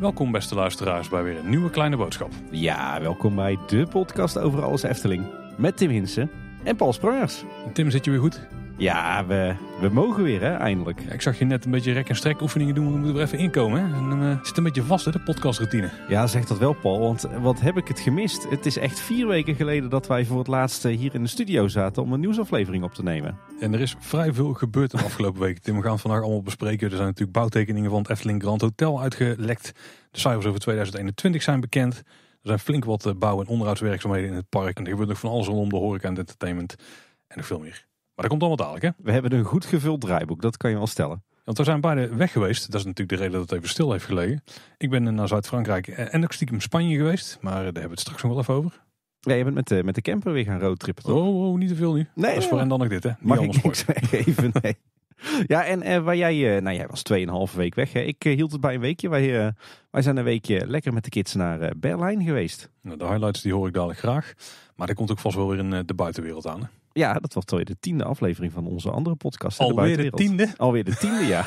Welkom beste luisteraars bij weer een nieuwe kleine boodschap. Ja, welkom bij de podcast over alles Efteling met Tim Hinsen en Paul Sprangers. Tim, zit je weer goed? Ja, we, we mogen weer, hè, eindelijk. ik zag je net een beetje rek- en strek oefeningen doen. We moeten er even inkomen. Hè? En, uh, eh, zit een beetje vast, hè, de podcastroutine. Ja, zeg dat wel, Paul. Want wat heb ik het gemist? Het is echt vier weken geleden dat wij voor het laatst eh, hier in de studio zaten om een nieuwsaflevering op te nemen. En er is vrij veel gebeurd de afgelopen week. Tim, we gaan vandaag allemaal bespreken. Er zijn natuurlijk bouwtekeningen van het Efteling Grand Hotel uitgelekt. De cijfers over 2021 zijn bekend. Er zijn flink wat eh, bouw- en onderhoudswerkzaamheden in het park. En er gebeurt nog van alles rondom de horeca en entertainment. En nog veel meer. Maar dat komt allemaal dadelijk, hè? We hebben een goed gevuld draaiboek, dat kan je wel stellen. Want we zijn beide weg geweest. Dat is natuurlijk de reden dat het even stil heeft gelegen. Ik ben eh, naar Zuid-Frankrijk en ook stiekem Spanje geweest. Maar eh, daar hebben we het straks nog wel even over. Ja, je bent met de, eh, met de camper weer gaan roadtrippen, Oh, oh, niet te veel nu. Nee, dat is voor en dan nog dit, hè? Niet Mag ik niks even, nee. Ja, en waar jij, nou jij was 2,5 week weg. Hè? Ik hield het bij een weekje. Wij, wij zijn een weekje lekker met de kids naar Berlijn geweest. Nou, de highlights die hoor ik dadelijk graag. Maar dat komt ook vast wel weer in de buitenwereld aan. Ja, dat was alweer de tiende aflevering van onze andere podcast. Alweer de, de tiende? Alweer de tiende, ja.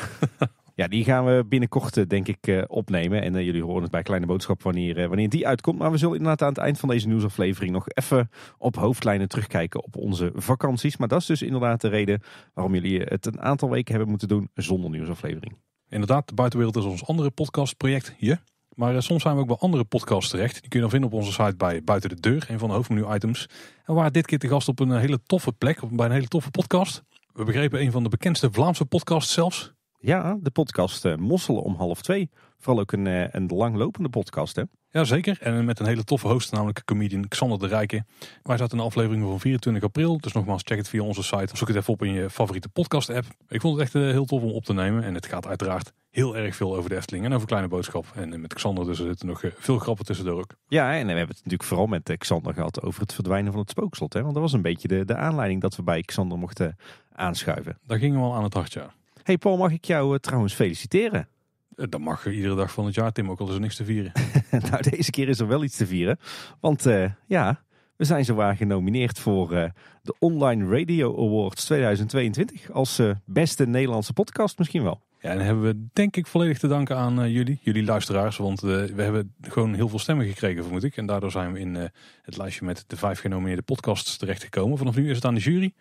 ja, die gaan we binnenkort eh, denk ik eh, opnemen. En eh, jullie horen het bij Kleine Boodschap wanneer, wanneer die uitkomt. Maar we zullen inderdaad aan het eind van deze nieuwsaflevering nog even op hoofdlijnen terugkijken op onze vakanties. Maar dat is dus inderdaad de reden waarom jullie het een aantal weken hebben moeten doen zonder nieuwsaflevering. Inderdaad, de buitenwereld is ons andere podcastproject. Je? Maar eh, soms zijn we ook bij andere podcasts terecht. Die kun je dan vinden op onze site bij Buiten de Deur, een van de hoofdmenu-items. En waar dit keer te gast op een eh, hele toffe plek, bij een hele toffe podcast. We begrepen een van de bekendste Vlaamse podcasts zelfs. Ja, de podcast eh, Mosselen om half twee. Vooral ook een, een langlopende podcast, hè? Jazeker, en met een hele toffe host, namelijk comedian Xander de Rijken. Wij zaten een aflevering van 24 april, dus nogmaals check het via onze site. Zoek het even op in je favoriete podcast app. Ik vond het echt eh, heel tof om op te nemen en het gaat uiteraard heel erg veel over de Efteling en over Kleine Boodschap. En eh, met Xander dus er zitten nog eh, veel grappen tussendoor ook. Ja, en we hebben het natuurlijk vooral met Xander gehad over het verdwijnen van het spookslot. Hè? Want dat was een beetje de, de aanleiding dat we bij Xander mochten aanschuiven. Daar gingen we al aan het hart, Ja. Hey Paul, mag ik jou trouwens feliciteren? Eh, dan mag je iedere dag van het jaar, Tim, ook al is er niks te vieren. nou, deze keer is er wel iets te vieren. Want eh, ja, we zijn zowaar genomineerd voor eh, de Online Radio Awards 2022. Als beste Nederlandse podcast misschien wel. Ja, en hebben we denk ik volledig te danken aan jullie, jullie luisteraars. Want we hebben gewoon heel veel stemmen gekregen, vermoed ik. En daardoor zijn we in het lijstje met de vijf genomineerde podcasts terechtgekomen. Vanaf nu is het aan de jury.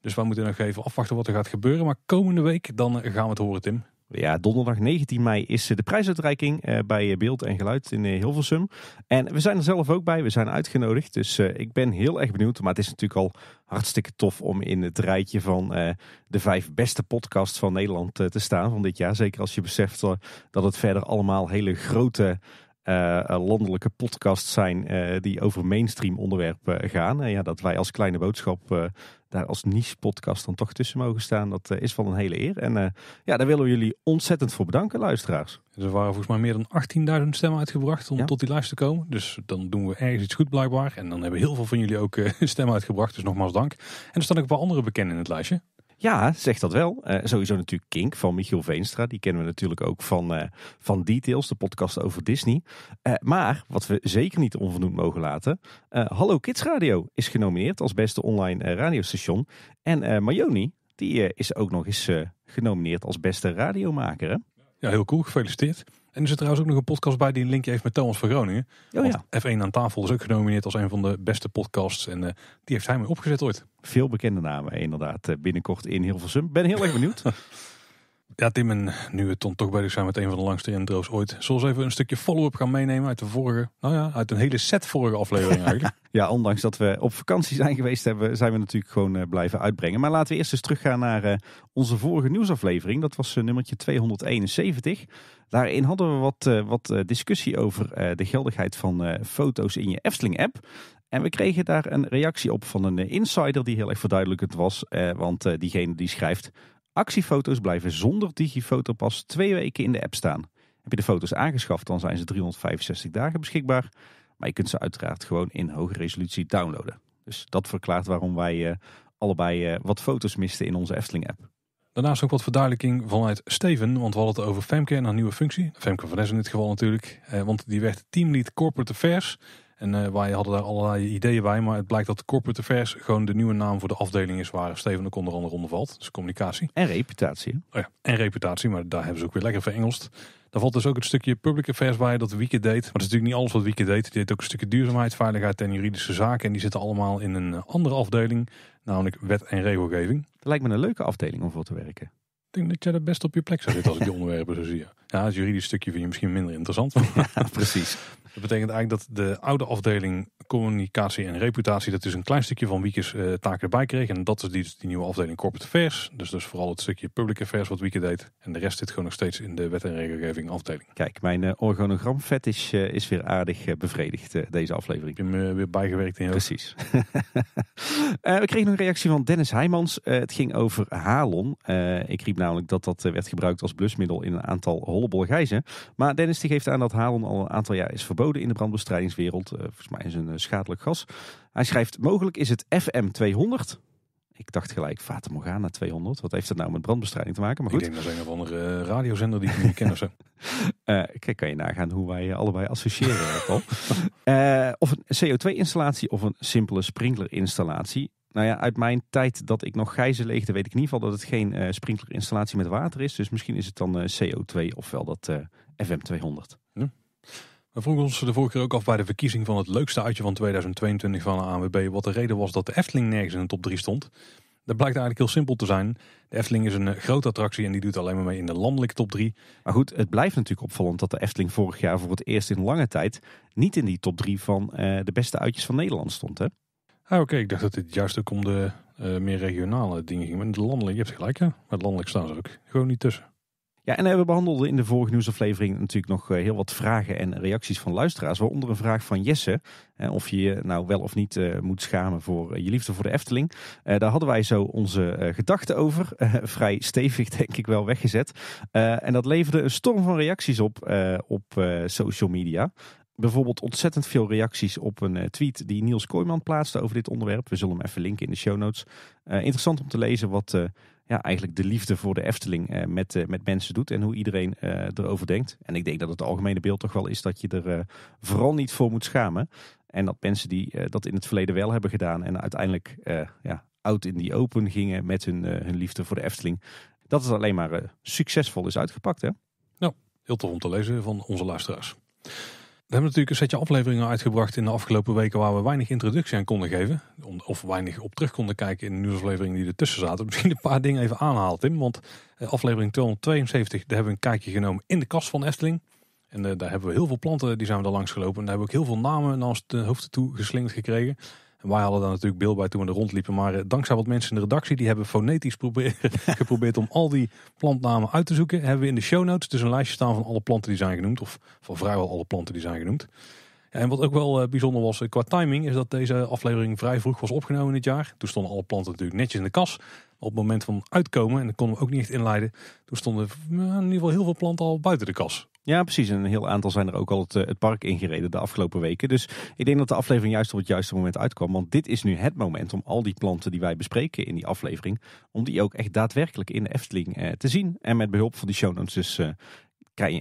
Dus wij moeten nog even afwachten wat er gaat gebeuren. Maar komende week dan gaan we het horen, Tim. Ja, donderdag 19 mei is eh, de prijsuitreiking eh, bij eh, Beeld en Geluid in Hilversum. En we zijn er zelf ook bij, we zijn uitgenodigd. Dus ik ben heel erg benieuwd. Maar het is natuurlijk al hartstikke tof om in het rijtje van de vijf beste podcasts van Nederland te staan van dit jaar. Zeker als je beseft dat het verder allemaal hele grote eh, eh, landelijke podcasts zijn eh, die over mainstream onderwerpen gaan. En ja, dat wij als kleine boodschap daar als niche podcast dan toch tussen mogen staan, dat is van een hele eer. En ja, daar willen we jullie ontzettend voor bedanken, luisteraars. Er waren volgens mij meer dan 18.000 stemmen uitgebracht om tot die lijst te komen. Dus dan doen we ergens iets goed blijkbaar. En dan hebben heel veel van jullie ook stemmen uitgebracht. Dus nogmaals dank. En er staan ook wel andere bekenden in het lijstje. Ja, zegt dat wel. Eh, sowieso natuurlijk Kink van Michiel Veenstra. Die kennen we natuurlijk ook van, eh, van Details, de podcast over Disney. Eh, maar wat we zeker niet onvoldoend mogen laten. Hallo Kids Radio is genomineerd als beste online radiostation. En Mayoni, die is ook nog eens genomineerd als beste radiomaker. Ja, heel cool. Gefeliciteerd. En er zit trouwens ook nog een podcast bij die een linkje heeft met Thomas van Groningen. Oh, ja. F1 aan tafel is ook genomineerd als een van de beste podcasts. En eh, die heeft hij mee opgezet ooit. Veel bekende namen inderdaad eh, binnenkort in heel Hilversum. Ben heel erg benieuwd. Ja, Tim, en nu we Ton toch bezig zijn met een van de langste intro's ooit, zoals even een stukje follow-up gaan meenemen uit de vorige, nou ja, uit een hele set vorige aflevering eigenlijk. ja, ondanks dat we op vakantie zijn geweest, hebben, zijn we natuurlijk gewoon eh, blijven uitbrengen. Maar laten we eerst eens teruggaan naar eh, onze vorige nieuwsaflevering. Dat was eh, nummertje 271. Daarin hadden we wat, wat discussie over de geldigheid van foto's in je Efteling-app. En we kregen daar een reactie op van een insider die heel erg verduidelijkend was. want diegene die schrijft, Actiefoto's blijven zonder digifoto pas twee weken in de app staan. Heb je de foto's aangeschaft, dan zijn ze 365 dagen beschikbaar. Maar je kunt ze uiteraard gewoon in hoge resolutie downloaden. Dus dat verklaart waarom wij eh, allebei eh, wat foto's misten in onze Efteling-app. Daarnaast ook wat verduidelijking vanuit Steven, want we hadden het over Femke en een nieuwe functie. Femke van in dit geval natuurlijk, eh, want die werd teamlead corporate affairs. En uh, wij hadden daar allerlei ideeën bij, maar het blijkt dat corporate affairs gewoon de nieuwe naam voor de afdeling is waar Steven ook onder andere onder valt. Dus communicatie. En reputatie. Oh ja, en reputatie, maar daar hebben ze ook weer lekker verengeld. Daar valt dus ook het stukje public affairs bij dat Wieke deed. Maar dat is natuurlijk niet alles wat Wieke deed. Die deed ook een stukje duurzaamheid, veiligheid en juridische zaken. En die zitten allemaal in een eh, andere afdeling, namelijk wet en regelgeving. Dat lijkt me een leuke afdeling om voor te werken. Ik denk dat jij er best op je plek zou zitten als ik die onderwerpen zo zie. Ja, het juridisch stukje vind je misschien minder interessant. precies. Dat betekent eigenlijk dat de oude afdeling communicatie en reputatie, dat is een klein stukje van Wieke's eh, taken erbij kreeg. En dat is die, die nieuwe afdeling corporate affairs. Dus, dus vooral het stukje public affairs wat Wieke deed. En de rest zit gewoon nog steeds in de wet en regelgeving afdeling. Kijk, mijn eh, organogram vet is, eh, is weer aardig bevredigd deze aflevering. Ik Heb hem weer bijgewerkt in Precies. Precies. we kregen een reactie van Dennis Heijmans. het ging over halon. ik riep namelijk dat dat werd gebruikt als blusmiddel in een aantal hollebolgijzen. Maar Dennis die geeft aan dat halon al een aantal jaar is verboden in de brandbestrijdingswereld. volgens mij is een eh, schadelijk gas. Hij schrijft, mogelijk is het FM 200. Ik dacht gelijk, Fata Morgana 200. Wat heeft dat nou met brandbestrijding te maken? Maar goed. Ik denk dat is een of andere eh, radiozender die ik niet ken of zo. Eh, kijk, kan je nagaan hoe wij allebei associëren, of een CO2-installatie of een simpele sprinklerinstallatie. Nou ja, uit mijn tijd dat ik nog gijzen leegde, weet ik in ieder geval dat het geen sprinkler sprinklerinstallatie met water is. Dus misschien is het dan CO2 ofwel dat FM200. We vroegen ons de vorige keer ook af bij de verkiezing van het leukste uitje van 2022 van de ANWB wat de reden was dat de Efteling nergens in de top 3 stond. Dat blijkt eigenlijk heel simpel te zijn. De Efteling is een eh, grote attractie en die doet alleen maar mee in de landelijke top 3. Maar goed, het blijft natuurlijk opvallend dat de Efteling vorig jaar voor het eerst in lange tijd niet in die top 3 van eh, de beste uitjes van Nederland stond. Hè? Ah, Oké, ik dacht dat dit juist ook om de eh, meer regionale dingen ging. Maar de landelijk, je hebt gelijk, hè? Maar landelijk staan ze ook gewoon niet tussen. Ja, en we behandelden in de vorige nieuwsaflevering natuurlijk nog eh, heel wat vragen en reacties van luisteraars. Waaronder een vraag van Jesse, eh, of je je nou wel of niet eh, moet schamen voor je liefde voor de Efteling. Daar hadden wij zo onze gedachten over, vrij stevig denk ik wel, weggezet. En dat leverde een storm van reacties op op social media bijvoorbeeld ontzettend veel reacties op een tweet die Niels Kooijman plaatste over dit onderwerp. We zullen hem even linken in de show notes. interessant om te lezen wat ja, eigenlijk de liefde voor de Efteling eh, met, eh, met mensen doet en hoe iedereen eh, erover denkt. En ik denk dat het algemene beeld toch wel is dat je er vooral niet voor moet schamen. En dat mensen die dat in het verleden wel hebben gedaan en uiteindelijk ja, oud in die open gingen met hun, hun liefde voor de Efteling, dat het alleen maar succesvol is uitgepakt. Hè? Nou, heel tof om te lezen van onze luisteraars. We hebben natuurlijk een setje afleveringen uitgebracht in de afgelopen weken waar we weinig introductie aan konden geven. Of weinig op terug konden kijken in de aflevering die ertussen zaten. Misschien een paar dingen even aanhaalt Tim. Want eh, aflevering 272, daar hebben we een kijkje genomen in de kast van Efteling. En eh, daar hebben we heel veel planten, die zijn we daar langs gelopen. En daar hebben we ook heel veel namen naar de hoofd toe geslingerd gekregen. En wij hadden daar natuurlijk beeld bij toen we er rondliepen. Maar eh, dankzij wat mensen in de redactie, die hebben fonetisch geprobeerd om al die plantnamen uit te zoeken. Hebben we in de show notes dus een lijstje staan van alle planten die zijn genoemd. Of van vrijwel alle planten die zijn genoemd. En wat ook wel eh, bijzonder was eh, qua timing, is dat deze aflevering vrij vroeg was opgenomen dit jaar. Toen stonden alle planten natuurlijk netjes in de kas op het moment van uitkomen, en dat konden we ook niet echt inleiden, toen stonden eh, in ieder geval heel veel planten al buiten de kas. Ja, precies. En een heel aantal zijn er ook al eh, het, park ingereden de afgelopen weken. Dus ik denk dat de aflevering juist op het juiste moment uitkwam. Want dit is nu het moment om al die planten die wij bespreken in die aflevering, om die ook echt daadwerkelijk in de Efteling eh, te zien. En met behulp van die show notes dus eh,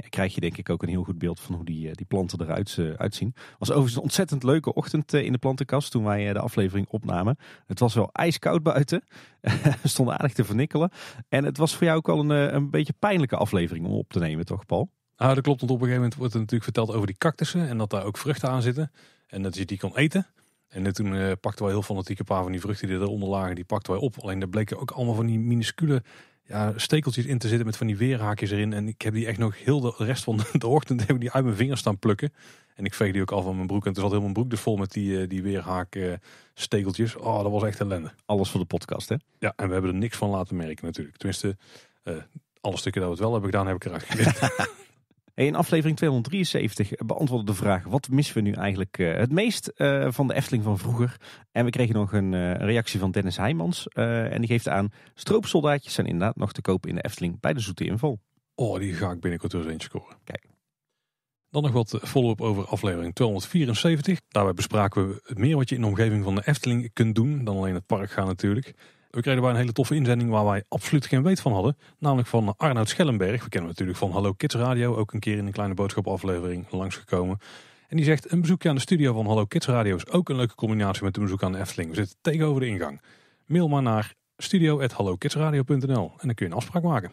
krijg je denk ik ook een heel goed beeld van hoe die, eh, die planten eruit uh, uitzien. was overigens een ontzettend leuke ochtend eh, in de plantenkast toen wij de aflevering opnamen. Het was wel ijskoud buiten. We stonden aardig te vernikkelen. En het was voor jou ook al een, een beetje pijnlijke aflevering om op te nemen, toch Paul? Ah, dat klopt, want op een gegeven moment wordt er natuurlijk verteld over die cactussen en dat daar ook vruchten aan zitten. En dat je die kan eten. En toen pakten wij heel fanatiek een paar van die vruchten die eronder lagen, die pakten wij op. Alleen daar bleken ook allemaal van die minuscule ja, stekeltjes in te zitten met van die weerhaakjes erin. En ik heb die echt nog heel de rest van de ochtend heb ik die uit mijn vingers staan plukken. En ik veeg die ook al van mijn broek. En toen zat heel mijn broek er vol met die, eh, die weerhaakstekeltjes. Eh, oh, dat was echt ellende. Alles voor de podcast, hè? Ja, en we hebben er niks van laten merken natuurlijk. Tenminste, eh, alle stukken dat we het wel hebben gedaan, heb ik eruit geknipt. in aflevering 273 beantwoordde de vraag: wat missen we nu eigenlijk eh, het meest eh, van de Efteling van vroeger? En we kregen nog een eh, reactie van Dennis Heijmans. en die geeft aan: stroopsoldaatjes zijn inderdaad nog te koop in de Efteling bij de zoete inval. Oh, die ga ik binnenkort weer eens scoren. Kijk. Dan nog wat follow-up over aflevering 274. Daarbij nou, bespraken we meer wat je in de omgeving van de Efteling kunt doen dan alleen het park gaan natuurlijk. We kregen bij een hele toffe inzending waar wij absoluut geen weet van hadden. Namelijk van Arnoud Schellenberg. We kennen natuurlijk van Hallo Kids Radio. Ook een keer in een kleine boodschapaflevering langsgekomen. En die zegt: Een bezoekje aan de studio van Hallo Kids Radio is ook een leuke combinatie met een bezoek aan de Efteling. We zitten tegenover de ingang. Mail maar naar studio.hallokidsradio.nl en dan kun je een afspraak maken.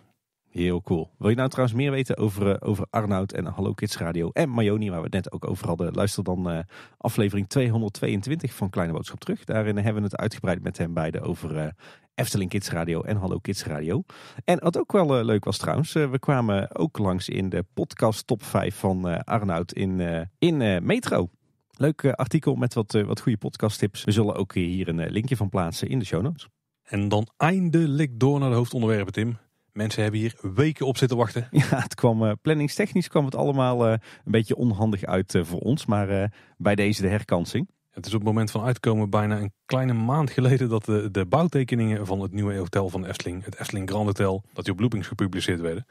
Heel cool. Wil je nou trouwens meer weten over, eh, over Arnoud en Hallo Kids Radio en Mayoni, waar we het net ook over hadden? Luister dan eh, aflevering 222 van Kleine Boodschap terug. Daarin hebben we het uitgebreid met hen beiden over eh, Efteling Kids Radio en Hallo Kids Radio. En wat ook wel leuk was trouwens, we kwamen ook langs in de podcast top 5 van Arnoud in, in Metro. Leuk artikel met wat, wat goede tips. We zullen ook hier een linkje van plaatsen in de show notes. En dan eindelijk door naar de hoofdonderwerpen, Tim. Mensen hebben hier weken op zitten wachten. Ja, het kwam eh, planningstechnisch kwam het allemaal eh, een beetje onhandig uit eh, voor ons. Maar bij deze de herkansing. Het is op het moment van uitkomen bijna een kleine maand geleden dat de, de bouwtekeningen van het nieuwe hotel van Efteling, het Efteling Grand Hotel, dat die op Loopings gepubliceerd werden.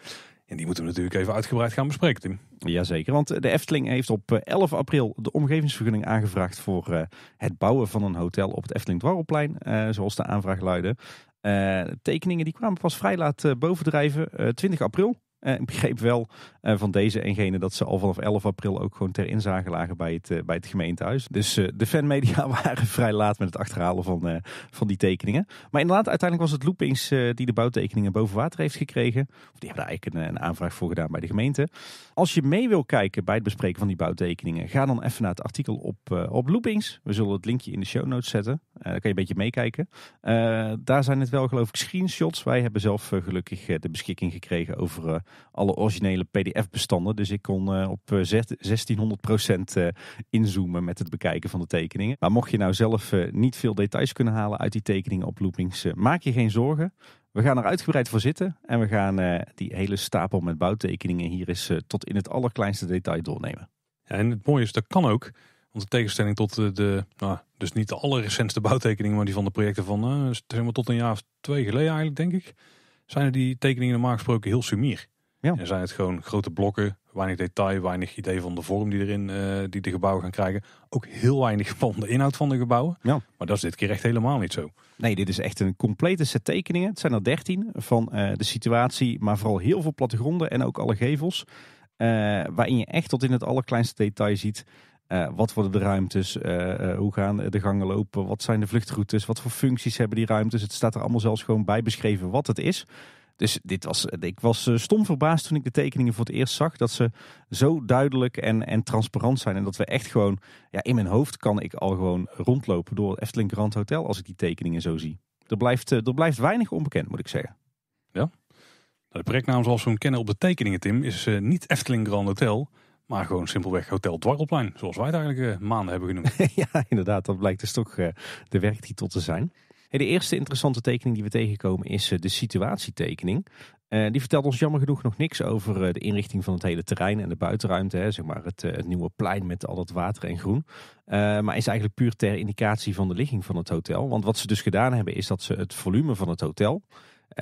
En die moeten we natuurlijk even uitgebreid gaan bespreken, Tim. Jazeker, want de Efteling heeft op 11 april de omgevingsvergunning aangevraagd voor het bouwen van een hotel op het Efteling Dwarrelplein, zoals de aanvraag luidde. Eh, tekeningen die kwamen pas vrij laat eh, bovendrijven, 20 eh, april. Eh, ik begreep wel eh, van deze gene dat ze al vanaf 11 april ook gewoon ter inzage lagen bij het, eh, bij het gemeentehuis. Dus de fanmedia waren vrij laat met het achterhalen van, van die tekeningen. Maar inderdaad, uiteindelijk was het Loopings die de bouwtekeningen boven water heeft gekregen. Of die hebben daar eigenlijk een, een aanvraag voor gedaan bij de gemeente. Als je mee wil kijken bij het bespreken van die bouwtekeningen, ga dan even naar het artikel op, op Loopings. We zullen het linkje in de show notes zetten. Eh, daar kan je een beetje meekijken. daar zijn het wel geloof ik screenshots. Wij hebben zelf gelukkig de beschikking gekregen over alle originele PDF-bestanden. Dus ik kon eh, op 1600% eh, eh, inzoomen met het bekijken van de tekeningen. Maar mocht je nou zelf niet veel details kunnen halen uit die tekeningen op loopings, maak je geen zorgen. We gaan er uitgebreid voor zitten en we gaan die hele stapel met bouwtekeningen hier eens tot in het allerkleinste detail doornemen. Ja, en het mooie is, dat kan ook. Want in tegenstelling tot de, de nou, dus niet de allerrecentste bouwtekeningen, maar die van de projecten van uh, tot een jaar of twee geleden eigenlijk, denk ik, zijn er die tekeningen normaal gesproken heel sumier. Ja. zijn het gewoon grote blokken, weinig detail, weinig idee van de vorm die erin, eh, die de gebouwen gaan krijgen. Ook heel weinig van de inhoud van de gebouwen. Ja. Maar dat is dit keer echt helemaal niet zo. Nee, dit is echt een complete set tekeningen. Het zijn er dertien van eh, de situatie, maar vooral heel veel plattegronden en ook alle gevels. Uh, waarin je echt tot in het allerkleinste detail ziet wat worden de ruimtes? hoe gaan de gangen lopen? Wat zijn de vluchtroutes? Wat voor functies hebben die ruimtes? Het staat er allemaal zelfs gewoon bij beschreven wat het is. Dus dit was, ik was eh, stom verbaasd toen ik de tekeningen voor het eerst zag. Dat ze zo duidelijk en, en transparant zijn. En dat we echt gewoon, ja, in mijn hoofd kan ik al gewoon rondlopen door het Efteling Grand Hotel als ik die tekeningen zo zie. Er blijft, eh, er blijft weinig onbekend, moet ik zeggen. Ja. De projectnaam zoals we hem kennen op de tekeningen, Tim, is eh, niet Efteling Grand Hotel. Maar gewoon simpelweg Hotel Dwarrelplein, zoals wij het eigenlijk maanden hebben genoemd. ja, inderdaad. Dat blijkt dus toch de werktitel te zijn de eerste interessante tekening die we tegenkomen is eh, de situatietekening. Eh, die vertelt ons jammer genoeg nog niks over eh, de inrichting van het hele terrein en de buitenruimte. Hè, zeg maar het, het, nieuwe plein met al dat water en groen. maar is eigenlijk puur ter indicatie van de ligging van het hotel. Want wat ze dus gedaan hebben is dat ze het volume van het hotel...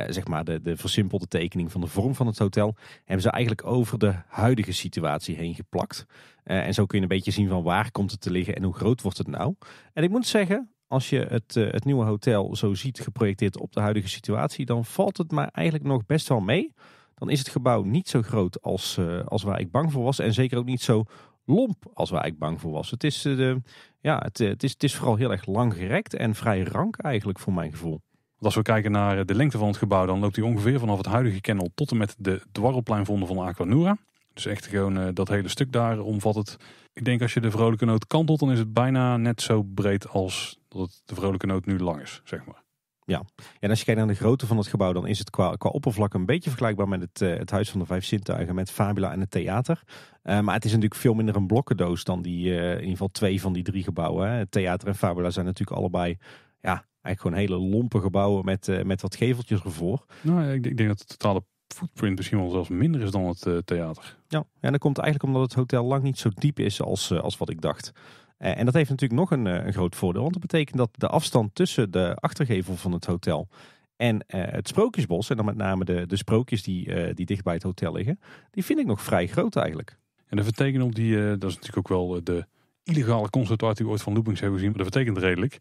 zeg maar de, de versimpelde tekening van de vorm van het hotel... hebben ze eigenlijk over de huidige situatie heen geplakt. en zo kun je een beetje zien van waar komt het te liggen en hoe groot wordt het nou. En ik moet zeggen, als je het, eh, het nieuwe hotel zo ziet geprojecteerd op de huidige situatie, dan valt het maar eigenlijk nog best wel mee. Dan is het gebouw niet zo groot als, eh, als waar ik bang voor was. En zeker ook niet zo lomp als waar ik bang voor was. Het is, eh, de, ja, het, het, is, het is vooral heel erg langgerekt en vrij rank eigenlijk voor mijn gevoel. als we kijken naar de lengte van het gebouw, dan loopt hij ongeveer vanaf het huidige kennel tot en met de dwarrelpleinvonden van Aquanura. Dus echt gewoon eh, dat hele stuk daar omvat het. Ik denk als je de vrolijke noot kantelt, dan is het bijna net zo breed als dat de vrolijke noot nu lang is, zeg maar. Ja, en als je kijkt naar de grootte van het gebouw, dan is het qua, qua oppervlak een beetje vergelijkbaar met het, eh, het Huis van de Vijf Zintuigen, met Fabula en het theater. Eh, maar het is natuurlijk veel minder een blokkendoos dan die, in ieder geval twee van die drie gebouwen. Hè. Het theater en Fabula zijn natuurlijk allebei, ja, eigenlijk gewoon hele lompe gebouwen met, met wat geveltjes ervoor. Nou, ik, denk, ik denk dat het totale footprint misschien wel zelfs minder is dan het eh, theater. Ja, en dat komt eigenlijk omdat het hotel lang niet zo diep is als, eh, als wat ik dacht. Eh, en dat heeft natuurlijk nog een, een, groot voordeel. Want dat betekent dat de afstand tussen de achtergevel van het hotel en het Sprookjesbos... en dan met name de, de sprookjes die, die dicht bij het hotel liggen... die vind ik nog vrij groot eigenlijk. En dat betekent op die... dat is natuurlijk ook wel de illegale concertart die ooit van Loopings hebben gezien. Maar dat betekent redelijk.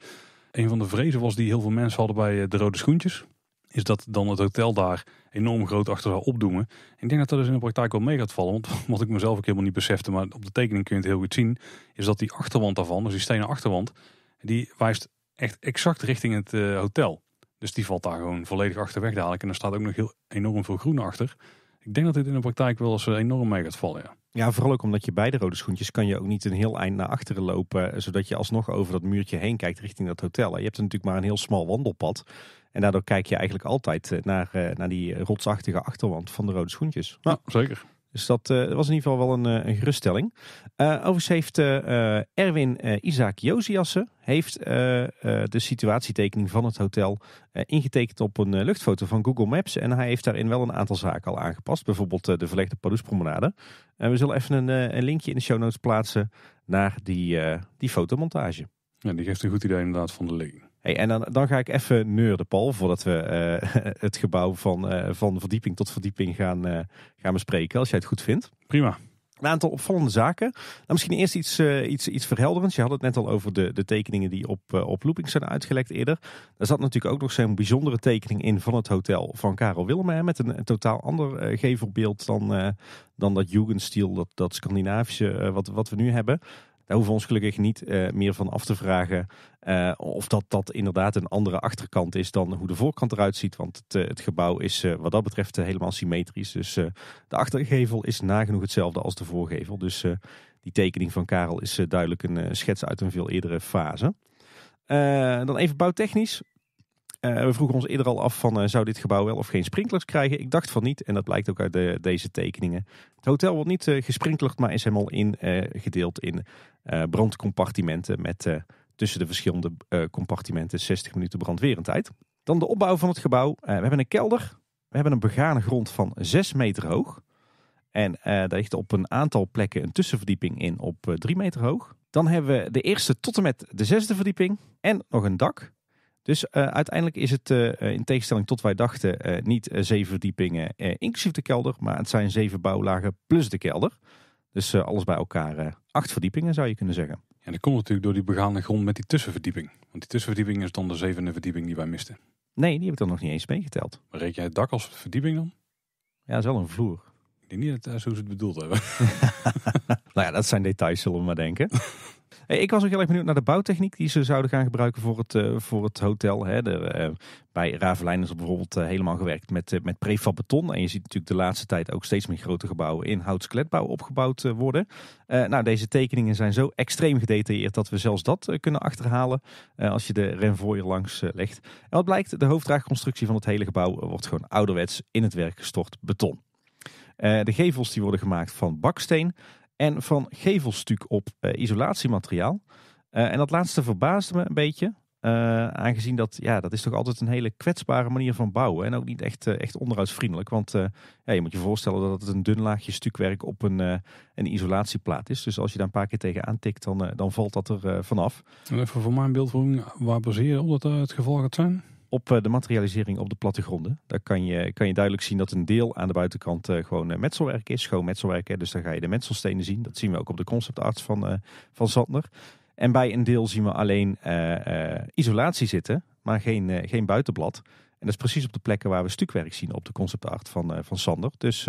Een van de vrezen was die heel veel mensen hadden bij de Rode Schoentjes is dat dan het hotel daar enorm groot achter opdoemen. Ik denk dat dat dus in de praktijk wel mee gaat vallen. Want wat ik mezelf ook helemaal niet besefte, maar op de tekening kun je het heel goed zien, is dat die achterwand daarvan, dus die stenen achterwand, die wijst echt exact richting het eh, hotel. Dus die valt daar gewoon volledig achter weg dadelijk. En er staat ook nog heel enorm veel groen achter. Ik denk dat dit in de praktijk wel eens eh, enorm mee gaat vallen. Ja. ja, vooral ook omdat je bij de rode schoentjes kan je ook niet een heel eind naar achteren lopen. Eh, zodat je alsnog over dat muurtje heen kijkt richting dat hotel. Je hebt natuurlijk maar een heel smal wandelpad. En daardoor kijk je eigenlijk altijd eh, naar, eh, naar die eh, rotsachtige achterwand van de rode schoentjes. ja, zeker. Dus dat was in ieder geval wel een, een geruststelling. Uh, overigens heeft Erwin Isaac Joziassen heeft, de situatietekening van het hotel ingetekend op een luchtfoto van Google Maps. En hij heeft daarin wel een aantal zaken al aangepast. Bijvoorbeeld de verlegde Padoespromenade. En we zullen even een, een, linkje in de show notes plaatsen naar die, die fotomontage. Ja, die geeft een goed idee inderdaad van de link. Hey, en dan, dan ga ik even de Paul, voordat we eh, het gebouw van, eh, van verdieping tot verdieping gaan, eh, gaan bespreken, als jij het goed vindt. Prima. Een aantal opvallende zaken. Nou, misschien eerst iets, iets, iets verhelderends. Je had het net al over de, de tekeningen die op, op looping zijn uitgelekt eerder. Er zat natuurlijk ook nog zo'n bijzondere tekening in van het hotel van Karel Willem. met een, een, totaal ander gevelbeeld dan, dan dat Jugendstil, dat, dat Scandinavische wat, wat we nu hebben. Daar hoeven we ons gelukkig niet eh, meer van af te vragen eh, of dat, dat inderdaad een andere achterkant is dan hoe de voorkant eruit ziet. Want het, eh, het gebouw is wat dat betreft helemaal symmetrisch. Dus de achtergevel is nagenoeg hetzelfde als de voorgevel. Dus die tekening van Karel is duidelijk een schets uit een veel eerdere fase. dan even bouwtechnisch. Eh, we vroegen ons eerder al af van, eh, zou dit gebouw wel of geen sprinklers krijgen? Ik dacht van niet en dat blijkt ook uit de, deze tekeningen. Het hotel wordt niet eh, gesprinkeld, maar is helemaal ingedeeld in brandcompartimenten met tussen de verschillende compartimenten 60 minuten brandwerendheid. Dan de opbouw van het gebouw. we hebben een kelder. We hebben een begane grond van 6 meter hoog. En daar ligt op een aantal plekken een tussenverdieping in op 3 meter hoog. Dan hebben we de eerste tot en met de zesde verdieping en nog een dak. Dus eh, uiteindelijk is het, eh, eh, in tegenstelling tot wij dachten, niet zeven verdiepingen inclusief de kelder, maar het zijn zeven bouwlagen plus de kelder. Dus alles bij elkaar acht verdiepingen zou je kunnen zeggen. En dat komt natuurlijk door die begane grond met die tussenverdieping. Want die tussenverdieping is dan de zevende verdieping die wij misten. Nee, die heb ik dan nog niet eens meegeteld. Maar reken jij het dak als verdieping dan? Ja, dat is wel een vloer. Ik denk niet dat ze het bedoeld hebben. nou ja, dat zijn details, zullen we maar denken ik was ook heel erg benieuwd naar de bouwtechniek die ze zouden gaan gebruiken voor het, eh, voor het hotel. Hè. Eh, bij Ravelijn is er bijvoorbeeld eh, helemaal gewerkt met, met prefab beton. En je ziet natuurlijk de laatste tijd ook steeds meer grote gebouwen in houtskeletbouw opgebouwd worden. nou, deze tekeningen zijn zo extreem gedetailleerd dat we zelfs dat kunnen achterhalen als je de renvoyer langs legt. En wat blijkt, de hoofddraagconstructie van het hele gebouw wordt gewoon ouderwets in het werk gestort beton. de gevels die worden gemaakt van baksteen en van gevelstuk op eh, isolatiemateriaal. Eh, en dat laatste verbaasde me een beetje. Eh, aangezien dat, ja, dat is toch altijd een hele kwetsbare manier van bouwen. En ook niet echt, uh, echt onderhoudsvriendelijk. Want ja, je moet je voorstellen dat het een dun laagje stukwerk op een, een isolatieplaat is. Dus als je daar een paar keer tegen aantikt, dan, dan valt dat er vanaf. En even voor mijn beeldvorming, waar baseer je op dat het geval gaat zijn? op eh, de materialisering op de plattegronden. Daar kan je, kan je duidelijk zien dat een deel aan de buitenkant eh, gewoon eh, metselwerk is. gewoon metselwerk. Dus daar ga je de metselstenen zien. Dat zien we ook op de conceptarts van, van Zandner. En bij een deel zien we alleen isolatie zitten, maar geen, geen buitenblad. En dat is precies op de plekken waar we stukwerk zien op de conceptart van, van Sander. Dus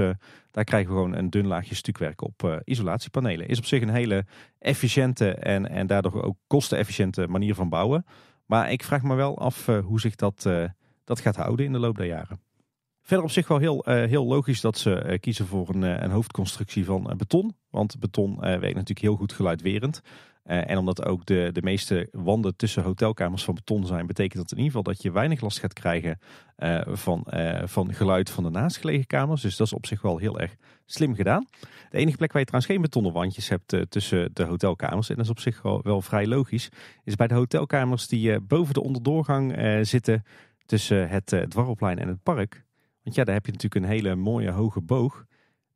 daar krijgen we gewoon een dun laagje stukwerk op isolatiepanelen. Is op zich een hele efficiënte en, en daardoor ook kostenefficiënte manier van bouwen. Maar ik vraag me wel af eh, hoe zich dat, eh, dat gaat houden in de loop der jaren. Verder op zich wel heel, eh, heel logisch dat ze kiezen voor een, een hoofdconstructie van beton. Want beton werkt natuurlijk heel goed geluidwerend. Eh, en omdat ook de, de meeste wanden tussen hotelkamers van beton zijn, betekent dat in ieder geval dat je weinig last gaat krijgen eh, van, eh, van geluid van de naastgelegen kamers. Dus dat is op zich wel heel erg slim gedaan. De enige plek waar je trouwens geen betonnen wandjes hebt tussen de hotelkamers, en dat is op zich wel, vrij logisch, is bij de hotelkamers die boven de onderdoorgang zitten tussen het dwarrelplein en het park. Want ja, daar heb je natuurlijk een hele mooie hoge boog.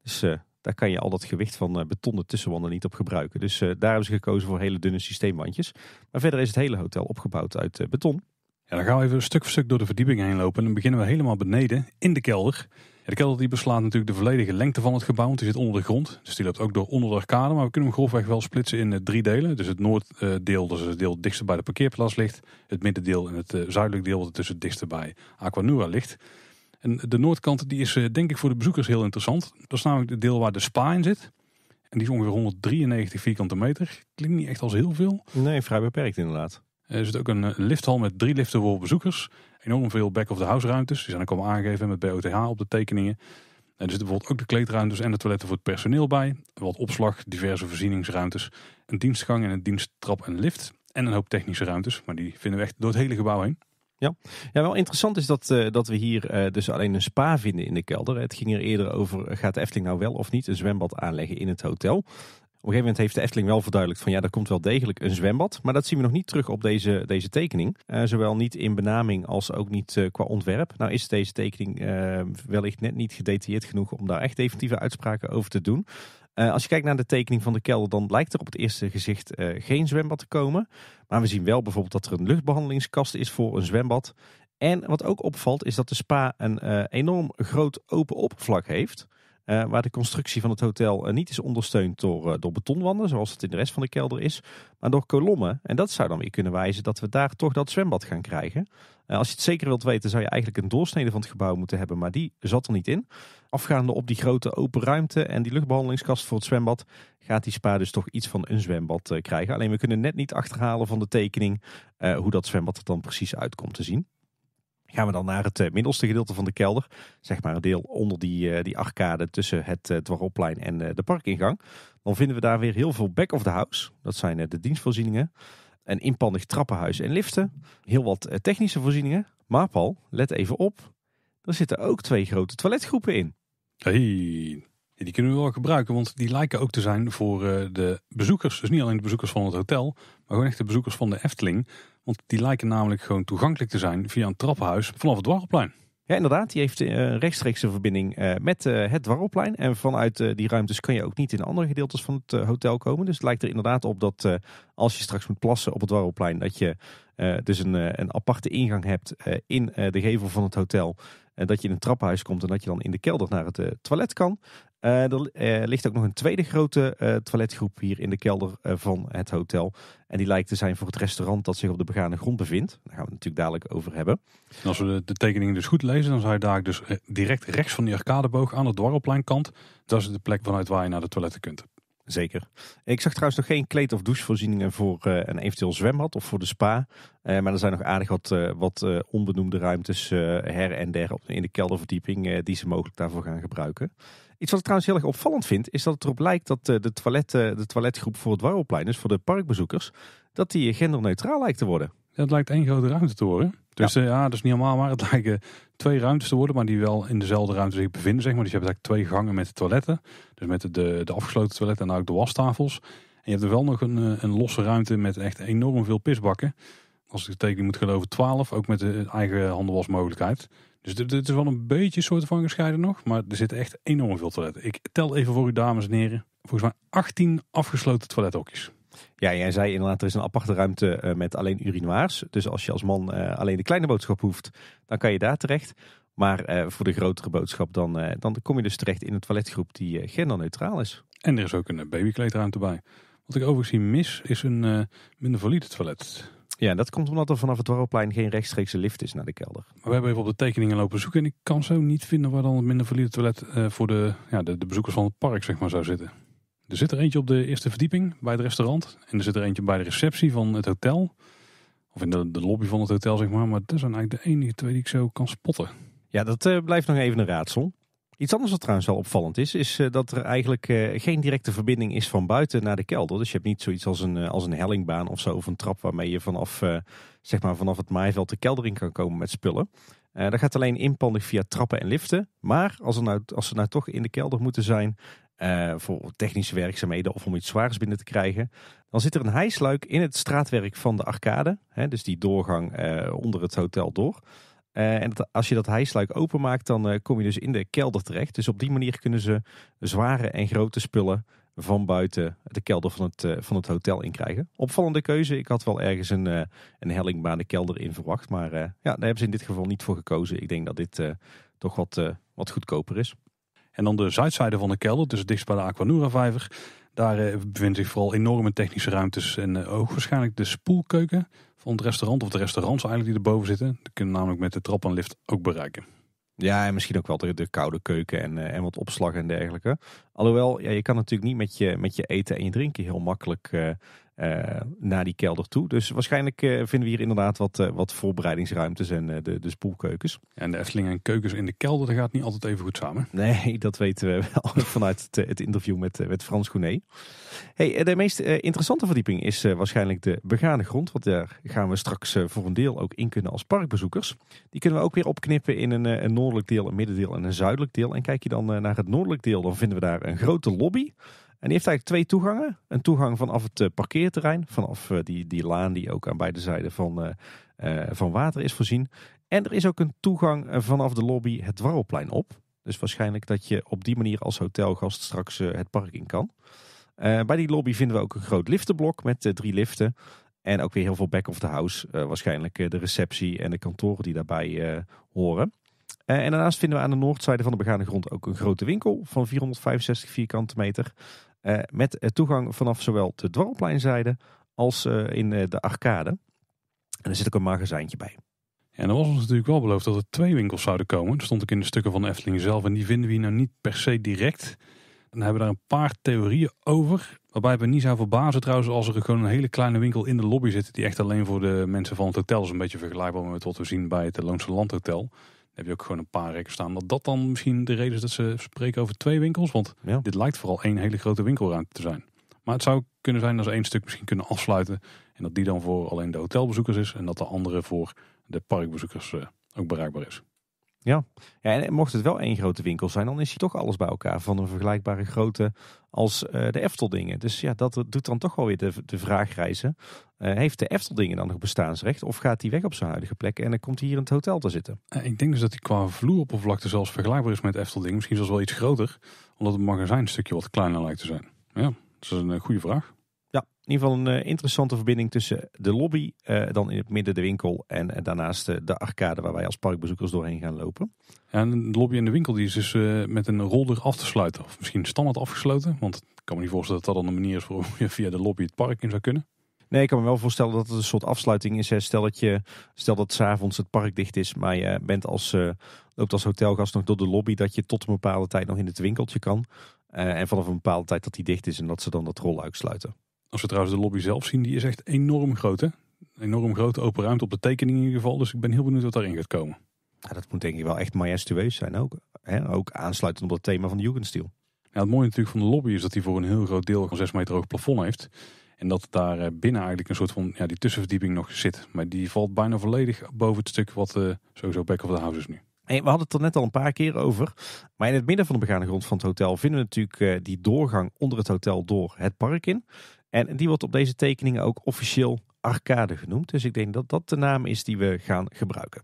Dus daar kan je al dat gewicht van eh, betonnen tussenwanden niet op gebruiken. Dus eh, daar hebben ze gekozen voor hele dunne systeemwandjes. Maar verder is het hele hotel opgebouwd uit eh, beton. Ja, dan gaan we even stuk voor stuk door de verdieping heen lopen. En dan beginnen we helemaal beneden in de kelder. de kelder die beslaat natuurlijk de volledige lengte van het gebouw. Want die zit onder de grond. Dus die loopt ook door onder de arcade. Maar we kunnen hem grofweg wel splitsen in drie delen. Dus het noorddeel, dat is het deel dichtst bij de parkeerplaats ligt. Het middendeel en het zuidelijk deel, dat is het dichtst bij Aquanura ligt. En de noordkant die is eh, denk ik voor de bezoekers heel interessant. Dat is namelijk het deel waar de spa in zit. En die is ongeveer 193 vierkante meter. Klinkt niet echt als heel veel. Nee, vrij beperkt inderdaad. Eh, er zit ook een eh, lifthal met drie liften voor bezoekers. Enorm veel back-of-the-house ruimtes. Die zijn ook al aangegeven met BOTH op de tekeningen. En er zitten bijvoorbeeld ook de kleedruimtes en de toiletten voor het personeel bij. Wat opslag, diverse voorzieningsruimtes. Een dienstgang en een diensttrap en lift. En een hoop technische ruimtes. Maar die vinden we echt door het hele gebouw heen. Ja. ja, wel interessant is dat, eh, dat we hier eh, dus alleen een spa vinden in de kelder. Het ging er eerder over, eh, gaat de Efteling nou wel of niet een zwembad aanleggen in het hotel? Op een gegeven moment heeft de Efteling wel verduidelijkt van ja, er komt wel degelijk een zwembad. Maar dat zien we nog niet terug op deze, deze tekening. zowel niet in benaming als ook niet qua ontwerp. Nou is deze tekening wellicht net niet gedetailleerd genoeg om daar echt definitieve uitspraken over te doen. Eh, als je kijkt naar de tekening van de kelder, dan lijkt er op het eerste gezicht eh, geen zwembad te komen. Maar we zien wel bijvoorbeeld dat er een luchtbehandelingskast is voor een zwembad. En wat ook opvalt is dat de spa een eh, enorm groot open oppervlak heeft. Eh, waar de constructie van het hotel eh, niet is ondersteund door, eh, door betonwanden, zoals het in de rest van de kelder is, maar door kolommen. En dat zou dan weer kunnen wijzen dat we daar toch dat zwembad gaan krijgen. als je het zeker wilt weten, zou je eigenlijk een doorsnede van het gebouw moeten hebben, maar die zat er niet in. Afgaande op die grote open ruimte en die luchtbehandelingskast voor het zwembad, gaat die spa dus toch iets van een zwembad krijgen. Alleen we kunnen net niet achterhalen van de tekening hoe dat zwembad er dan precies uit komt te zien gaan we dan naar het eh, middelste gedeelte van de kelder. Zeg maar een deel onder die, eh, die arcade tussen het eh, dwarroplein en de parkingang. Dan vinden we daar weer heel veel back of the house. Dat zijn de dienstvoorzieningen. Een inpandig trappenhuis en liften. Heel wat technische voorzieningen. Maar Paul, let even op. Er zitten ook twee grote toiletgroepen in. Hey die kunnen we wel gebruiken, want die lijken ook te zijn voor eh, de bezoekers. Dus niet alleen de bezoekers van het hotel, maar gewoon echt de bezoekers van de Efteling. Want die lijken namelijk gewoon toegankelijk te zijn via een trappenhuis vanaf het Dwarrelplein. Ja, inderdaad. Die heeft een eh, rechtstreekse verbinding eh, met het Dwarrelplein. En vanuit die ruimtes kan je ook niet in andere gedeeltes van het hotel komen. Dus het lijkt er inderdaad op dat als je straks moet plassen op het Dwarrelplein... dat je dus een, een aparte ingang hebt in de gevel van het hotel... En dat je in een trappenhuis komt en dat je dan in de kelder naar het toilet kan. Eh, er eh, ligt ook nog een tweede grote eh, toiletgroep hier in de kelder van het hotel. En die lijkt te zijn voor het restaurant dat zich op de begane grond bevindt. Daar gaan we het natuurlijk dadelijk over hebben. als we de, tekening dus goed lezen, dan zou je daar dus direct rechts van die arcadeboog aan de dwarrelpleinkant. Dat is de plek vanuit waar je naar de toiletten kunt. Zeker. Ik zag trouwens nog geen kleed- of douchevoorzieningen voor een eventueel zwembad of voor de spa. maar er zijn nog aardig wat, wat onbenoemde ruimtes her en der in de kelderverdieping die ze mogelijk daarvoor gaan gebruiken. Iets wat ik trouwens heel erg opvallend vind, is dat het erop lijkt dat eh, de, toilet, eh, de toiletgroep voor het Warrelplein dus voor de parkbezoekers, dat die genderneutraal lijkt te worden. Dat het lijkt één grote ruimte te worden. Dus ja. Eh, dat is niet normaal, maar het lijken twee ruimtes te worden, maar die wel in dezelfde ruimte zich bevinden. Zeg maar. Dus je hebt eigenlijk twee gangen met de toiletten. Dus met de, de afgesloten toiletten en ook de wastafels. En je hebt er wel nog een, een losse ruimte met echt enorm veel pisbakken. Als ik de tekening moet geloven, 12, ook met de eigen handwasmogelijkheid. Dus dit, is wel een beetje soort van gescheiden nog. Maar er zitten echt enorm veel toiletten. Ik tel even voor u dames en heren. Volgens mij 18 afgesloten toilethokjes. Ja, jij zei inderdaad, er is een aparte ruimte eh, met alleen urinoirs. Dus als je als man eh, alleen de kleine boodschap hoeft, dan kan je daar terecht. Maar eh, voor de grotere boodschap, dan, dan kom je dus terecht in een toiletgroep die genderneutraal is. En er is ook een babykleedruimte bij. Wat ik overigens mis, is een minder valide toilet. Ja, dat komt omdat er vanaf het Warroplein geen rechtstreekse lift is naar de kelder. Maar we hebben even op de tekeningen lopen zoeken en ik kan zo niet vinden waar dan het minder valide toilet eh, voor de, ja, de, de, bezoekers van het park zeg maar, zou zitten. Er zit er eentje op de eerste verdieping bij het restaurant en er zit er eentje bij de receptie van het hotel. Of in de, de lobby van het hotel zeg maar, maar dat zijn eigenlijk de enige twee die ik zo kan spotten. Ja, dat eh, blijft nog even een raadsel. Iets anders wat trouwens wel opvallend is, is eh, dat er eigenlijk eh, geen directe verbinding is van buiten naar de kelder. Dus je hebt niet zoiets als een, eh, als een hellingbaan of zo, of een trap waarmee je vanaf, zeg maar vanaf het maaiveld de kelder in kan komen met spullen. Uh, dat gaat alleen inpandig via trappen en liften. Maar als, er nou, als ze nou toch in de kelder moeten zijn voor technische werkzaamheden of om iets zwaars binnen te krijgen, dan zit er een hijsluik in het straatwerk van de arcade. Hè, dus die doorgang onder het hotel door. Eh, en dat, als je dat hijsluik openmaakt, dan eh, kom je dus in de kelder terecht. Dus op die manier kunnen ze zware en grote spullen van buiten de kelder van het, uh, van het hotel inkrijgen. Opvallende keuze. Ik had wel ergens een, een hellingbaan de kelder in verwacht. Maar ja, daar hebben ze in dit geval niet voor gekozen. Ik denk dat dit toch wat, wat goedkoper is. En dan de zuidzijde van de kelder, dus dichtst bij de Aquanura-vijver. Daar bevindt zich vooral enorme technische ruimtes en ook waarschijnlijk de spoelkeuken van het restaurant. Of de restaurants eigenlijk die erboven zitten. Die kunnen namelijk met de trap en lift ook bereiken. Ja, en misschien ook wel de, koude keuken en, eh, en wat opslag en dergelijke. Alhoewel, ja, je kan natuurlijk niet met je, met je eten en je drinken heel makkelijk eh, eh, naar die kelder toe. Dus waarschijnlijk eh, vinden we hier inderdaad wat, eh, wat voorbereidingsruimtes en de, de spoelkeukens. en de Efteling en keukens in de kelder, dat gaat niet altijd even goed samen. Nee, dat weten we wel vanuit het, het interview met, met Frans Gounet. Hey, de meest interessante verdieping is waarschijnlijk de begane grond. Want daar gaan we straks voor een deel ook in kunnen als parkbezoekers. Die kunnen we ook weer opknippen in een, een noordelijk deel, een middendeel en een zuidelijk deel. En kijk je dan naar het noordelijk deel, dan vinden we daar een grote lobby. En die heeft eigenlijk twee toegangen. Een toegang vanaf het eh, parkeerterrein, vanaf eh, die, die laan die ook aan beide zijden van, eh, van water is voorzien. En er is ook een toegang vanaf de lobby het dwarrelplein op. Dus waarschijnlijk dat je op die manier als hotelgast straks het park in kan. bij die lobby vinden we ook een groot liftenblok met drie liften. En ook weer heel veel back of the house. waarschijnlijk de receptie en de kantoren die daarbij horen. en daarnaast vinden we aan de noordzijde van de begane grond ook een grote winkel van 465 vierkante meter. Eh, met eh, toegang vanaf zowel de dwarpleinzijde als eh, in de arcade. En er zit ook een magazijntje bij. En er was ons natuurlijk wel beloofd dat er twee winkels zouden komen. Dat stond ik in de stukken van Efteling zelf. En die vinden we hier nou niet per se direct. En dan hebben we daar een paar theorieën over. Waarbij we niet zou verbazen trouwens als er gewoon een hele kleine winkel in de lobby zit. Die echt alleen voor de mensen van het hotel is. Een beetje vergelijkbaar met wat we zien bij het Loonse Landhotel heb je ook gewoon een paar rekken staan. Dat dat dan misschien de reden is dat ze spreken over twee winkels. Want dit lijkt vooral één hele grote winkelruimte te zijn. Maar het zou kunnen zijn dat ze één stuk misschien kunnen afsluiten. En dat die dan voor alleen de hotelbezoekers is. En dat de andere voor de parkbezoekers eh, ook bereikbaar is. Ja. ja, en mocht het wel één grote winkel zijn, dan is hij toch alles bij elkaar van een vergelijkbare grootte als eh, de Efteldingen. Dus ja, dat doet dan toch wel weer de, de vraag reizen. Eh, heeft de Efteldingen dan nog bestaansrecht of gaat die weg op zijn huidige plek en dan komt hij hier in het hotel te zitten? Eh, ik denk dus dat die qua vloeroppervlakte zelfs vergelijkbaar is met Efteldingen. Misschien zelfs wel iets groter, omdat het stukje wat kleiner lijkt te zijn. Ja, dat is een goede vraag in ieder geval een eh, interessante verbinding tussen de lobby, eh, dan in het midden de winkel en eh, daarnaast de arcade waar wij als parkbezoekers doorheen gaan lopen. en de lobby en de winkel die is dus met een roldeur af te sluiten. Of misschien standaard afgesloten, want ik kan me niet voorstellen dat dat dan een manier is waarop je via de lobby het park in zou kunnen. Nee, ik kan me wel voorstellen dat het een soort afsluiting is. Stel dat, je, stel dat s'avonds het park dicht is, maar je bent als, loopt als hotelgast nog door de lobby, dat je tot een bepaalde tijd nog in het winkeltje kan. en vanaf een bepaalde tijd dat die dicht is en dat ze dan dat rol uitsluiten. Als we trouwens de lobby zelf zien, die is echt enorm groot. Hè? Enorm grote open ruimte op de tekening in ieder geval. Dus ik ben heel benieuwd wat daarin gaat komen. dat moet denk ik wel echt majestueus zijn ook. Hè? Ook aansluitend op het thema van de Jugendstil. het mooie natuurlijk van de lobby is dat hij voor een heel groot deel een 6 meter hoog plafond heeft. En dat daar eh, binnen eigenlijk een soort van ja, die tussenverdieping nog zit. Maar die valt bijna volledig boven het stuk wat eh, sowieso back of the house is nu. Hey, we hadden het er net al een paar keer over. Maar in het midden van de begane grond van het hotel vinden we natuurlijk eh, die doorgang onder het hotel door het park in. En die wordt op deze tekeningen ook officieel arcade genoemd. Dus ik denk dat dat de naam is die we gaan gebruiken.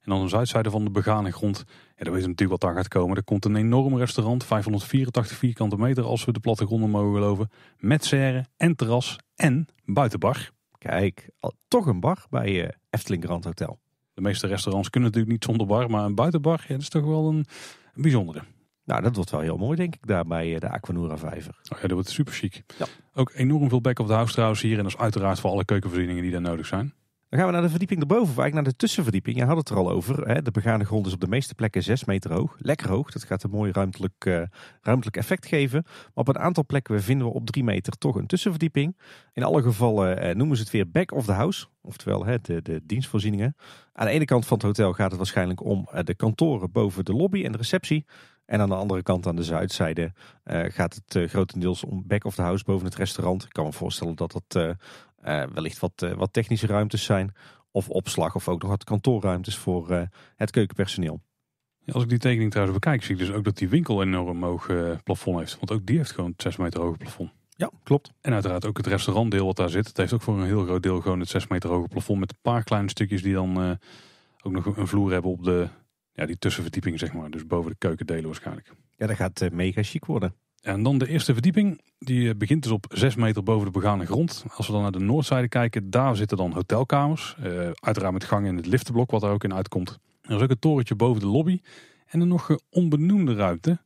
En dan de zuidzijde van de begane grond. en dan weet je natuurlijk wat daar gaat komen. Er komt een enorm restaurant, 584 vierkante meter als we de plattegronden mogen geloven. Met serre en terras en buitenbar. Kijk, toch een bar bij eh, Efteling Grand Hotel. De meeste restaurants kunnen natuurlijk niet zonder bar, maar een buitenbar ja, dat is toch wel een, een bijzondere. Nou, dat wordt wel heel mooi, denk ik, daar bij eh, de Aquanura vijver. Oh ja, dat wordt super chic. Ja. Ook enorm veel back of the house trouwens hier. En dat is uiteraard voor alle keukenvoorzieningen die daar nodig zijn. Dan gaan we naar de verdieping erboven, of eigenlijk naar de tussenverdieping. Je had het er al over. Hè? De begane grond is op de meeste plekken 6 meter hoog. Lekker hoog, dat gaat een mooi ruimtelijk, eh, ruimtelijk effect geven. Maar op een aantal plekken vinden we op 3 meter toch een tussenverdieping. In alle gevallen eh, noemen ze het weer back of the house. Oftewel hè, de, de dienstvoorzieningen. Aan de ene kant van het hotel gaat het waarschijnlijk om de kantoren boven de lobby en de receptie. En aan de andere kant, aan de zuidzijde, eh, gaat het eh, grotendeels om back of the house boven het restaurant. Ik kan me voorstellen dat dat eh, wellicht wat, wat technische ruimtes zijn. Of opslag of ook nog wat kantoorruimtes voor het keukenpersoneel. als ik die tekening trouwens bekijk, zie ik dus ook dat die winkel enorm hoog plafond heeft. Want ook die heeft gewoon 6 meter hoog plafond. Ja, klopt. En uiteraard ook het restaurantdeel wat daar zit. Het heeft ook voor een heel groot deel gewoon het 6 meter hoge plafond. Met een paar kleine stukjes die dan ook nog een vloer hebben op de ja, die tussenverdieping, zeg maar. Dus boven de keukendelen waarschijnlijk. Ja, dat gaat eh, mega chic worden. En dan de eerste verdieping. Die eh, begint dus op 6 meter boven de begane grond. Als we dan naar de noordzijde kijken, daar zitten dan hotelkamers. Eh, uiteraard met gang in het liftenblok, wat er ook in uitkomt. Er is ook een torentje boven de lobby. En een nog onbenoemde ruimte.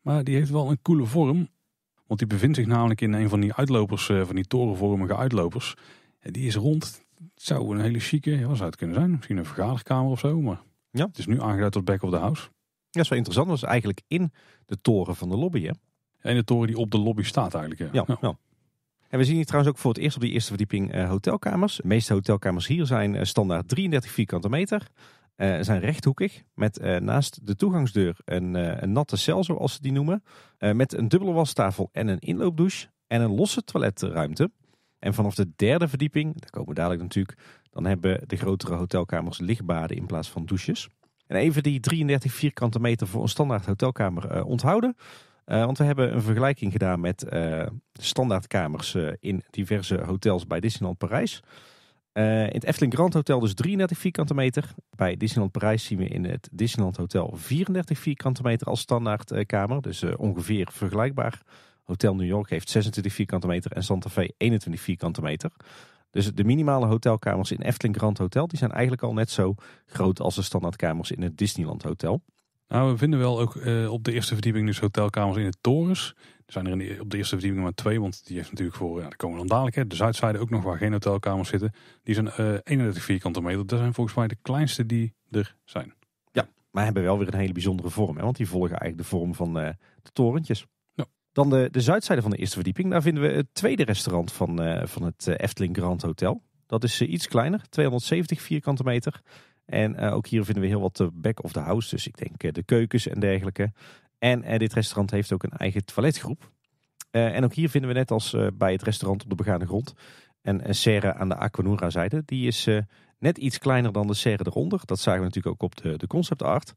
Maar die heeft wel een coole vorm. Want die bevindt zich namelijk in een van die uitlopers, van die torenvormige uitlopers. En die is rond. Het zou een hele chique was het kunnen zijn. Misschien een vergaderkamer of zo, maar ja. Het is nu aangeduid tot back of the house. Ja, wel interessant. Dat is eigenlijk in de toren van de lobby. Hè? En de toren die op de lobby staat eigenlijk. Ja. ja, ja. En we zien hier trouwens ook voor het eerst op die eerste verdieping eh, hotelkamers. De meeste hotelkamers hier zijn eh, standaard 33 vierkante meter. Uh, zijn rechthoekig met naast de toegangsdeur een, een, natte cel, zoals ze die noemen. met een dubbele wastafel en een inloopdouche en een losse toiletruimte. En vanaf de derde verdieping, daar komen we dadelijk natuurlijk, dan hebben de grotere hotelkamers lichtbaden in plaats van douches. En even die 33 vierkante meter voor een standaard hotelkamer eh, onthouden. Eh, want we hebben een vergelijking gedaan met uh, eh, kamers standaardkamers in diverse hotels bij Disneyland Parijs. in het Efteling Grand Hotel dus 33 vierkante meter. Bij Disneyland Parijs zien we in het Disneyland Hotel 34 vierkante meter als standaardkamer. dus ongeveer vergelijkbaar. Hotel New York heeft 26 vierkante meter en Santa Fe 21 vierkante meter. Dus de minimale hotelkamers in Efteling Grand Hotel, die zijn eigenlijk al net zo groot als de standaardkamers in het Disneyland Hotel. Nou, we vinden wel ook eh, op de eerste verdieping dus hotelkamers in de torens. Er zijn er op de eerste verdieping maar twee, want die heeft natuurlijk voor, ja, daar komen we dan dadelijk, de zuidzijde ook nog waar geen hotelkamers zitten. Die zijn uh, eh, 31 vierkante meter. Dat zijn volgens mij de kleinste die er zijn. Ja, maar hebben wel weer een hele bijzondere vorm, hè, want die volgen eigenlijk de vorm van eh, de torentjes. Dan de, de zuidzijde van de eerste verdieping. Daar vinden we het tweede restaurant van, eh, van het eh, Efteling Grand Hotel. Dat is eh, iets kleiner, 270 vierkante meter. En ook hier vinden we heel wat back of the house. Dus ik denk de keukens en dergelijke. En dit restaurant heeft ook een eigen toiletgroep. en ook hier vinden we net als bij het restaurant op de begane grond... een serre aan de Aquanura-zijde. Die is net iets kleiner dan de serre eronder. Dat zagen we natuurlijk ook op de, de concept art.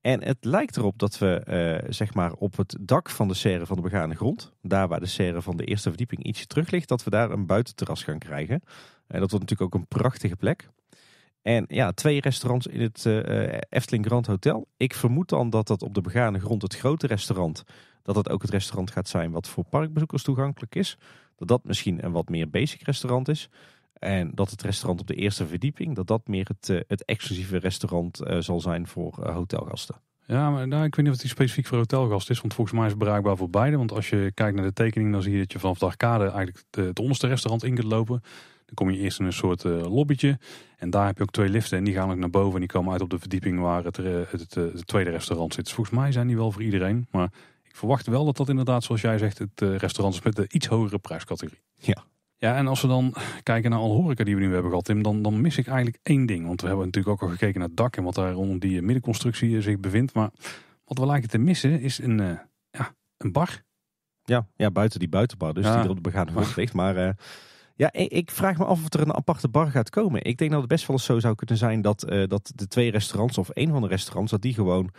En het lijkt erop dat we eh, zeg maar op het dak van de serre van de begane grond, daar waar de serre van de eerste verdieping ietsje terug ligt, dat we daar een buitenterras gaan krijgen. En dat wordt natuurlijk ook een prachtige plek. En ja, twee restaurants in het eh, eh, Efteling Grand Hotel. Ik vermoed dan dat dat op de begane grond het grote restaurant, dat dat ook het restaurant gaat zijn wat voor parkbezoekers toegankelijk is. Dat dat misschien een wat meer basic restaurant is. En dat het restaurant op de eerste verdieping, dat dat meer het, eh, het exclusieve restaurant eh, zal zijn voor eh, hotelgasten. Ja, maar nou, ik weet niet of die specifiek voor hotelgast is. Want volgens mij is het bereikbaar voor beide. Want als je kijkt naar de tekening, dan zie je dat je vanaf de arcade eigenlijk het onderste restaurant in kunt lopen. Dan kom je eerst in een soort lobbytje. En daar heb je ook twee liften. En die gaan ook naar boven. En die komen uit op de verdieping waar het, het, tweede restaurant zit. Dus volgens mij zijn die wel voor iedereen. Maar ik verwacht wel dat dat inderdaad, zoals jij zegt, het restaurant is met de iets hogere prijscategorie. Ja, ja, en als we dan kijken naar al horeca die we nu hebben gehad, Tim, dan, dan mis ik eigenlijk één ding. Want we hebben natuurlijk ook al gekeken naar het dak en wat daar rond die eh, middenconstructie eh, zich bevindt. Maar wat we lijken te missen is een, eh, ja, een bar. Ja, ja, buiten die buitenbar, dus die er op de begane grond ligt. Maar ja, ik, vraag me af of er een aparte bar gaat komen. Ik denk dat het best wel eens zo zou kunnen zijn dat, dat de twee restaurants of één van de restaurants, dat die gewoon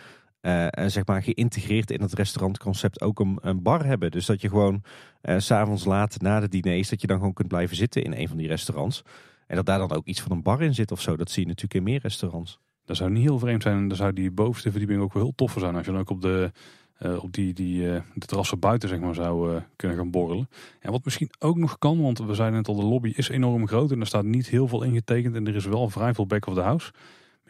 en eh, eh, zeg maar geïntegreerd in het restaurantconcept ook een, een bar hebben. Dus dat je gewoon s eh, s'avonds laat na de diners, dat je dan gewoon kunt blijven zitten in een van die restaurants. En dat daar dan ook iets van een bar in zit of zo. Dat zie je natuurlijk in meer restaurants. Dat zou niet heel vreemd zijn. En dan zou die bovenste verdieping ook wel heel toffer zijn. Als je dan ook op de, op die, die, terrassen buiten zeg maar, zou kunnen gaan borrelen. En wat misschien ook nog kan, want we zijn net al, de lobby is enorm groot en er staat niet heel veel ingetekend en er is wel vrij veel back of the house.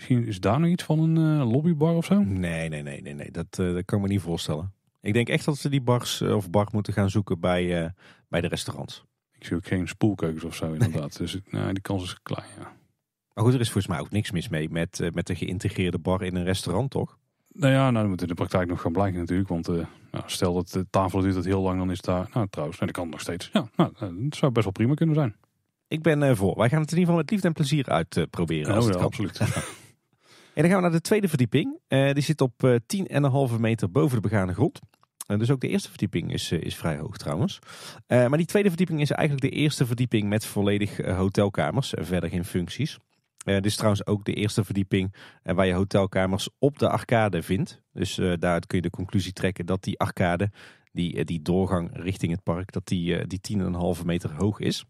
Misschien is daar nou iets van een eh, lobbybar of zo? Nee, nee, nee, nee, nee. Eh, dat, kan ik me niet voorstellen. Ik denk echt dat ze die bars eh, of bar moeten gaan zoeken bij, bij de restaurants. Ik zie ook geen spoelkeukens of zo inderdaad. Dus nou, die kans is klein, ja. Maar goed, er is volgens mij ook niks mis mee met, met een geïntegreerde bar in een restaurant, toch? Nou ja, nou, dat moet in de praktijk nog gaan blijken natuurlijk. Want nou, stel dat de tafel duurt het heel lang, dan is daar... Nou, trouwens, nee, dat kan nog steeds. Ja, nou, dat zou best wel prima kunnen zijn. Ik ben uh, voor. Wij gaan het in ieder geval met liefde en plezier uitproberen. oh, ja, absoluut. En dan gaan we naar de tweede verdieping. Eh, die zit op uh, eh, 10,5 meter boven de begane grond. Uh, dus ook de eerste verdieping is, is vrij hoog trouwens. maar die tweede verdieping is eigenlijk de eerste verdieping met volledig hotelkamers en verder geen functies. dit is trouwens ook de eerste verdieping waar je hotelkamers op de arcade vindt. Dus daaruit kun je de conclusie trekken dat die arcade, die, die doorgang richting het park, dat die, die 10,5 meter hoog is.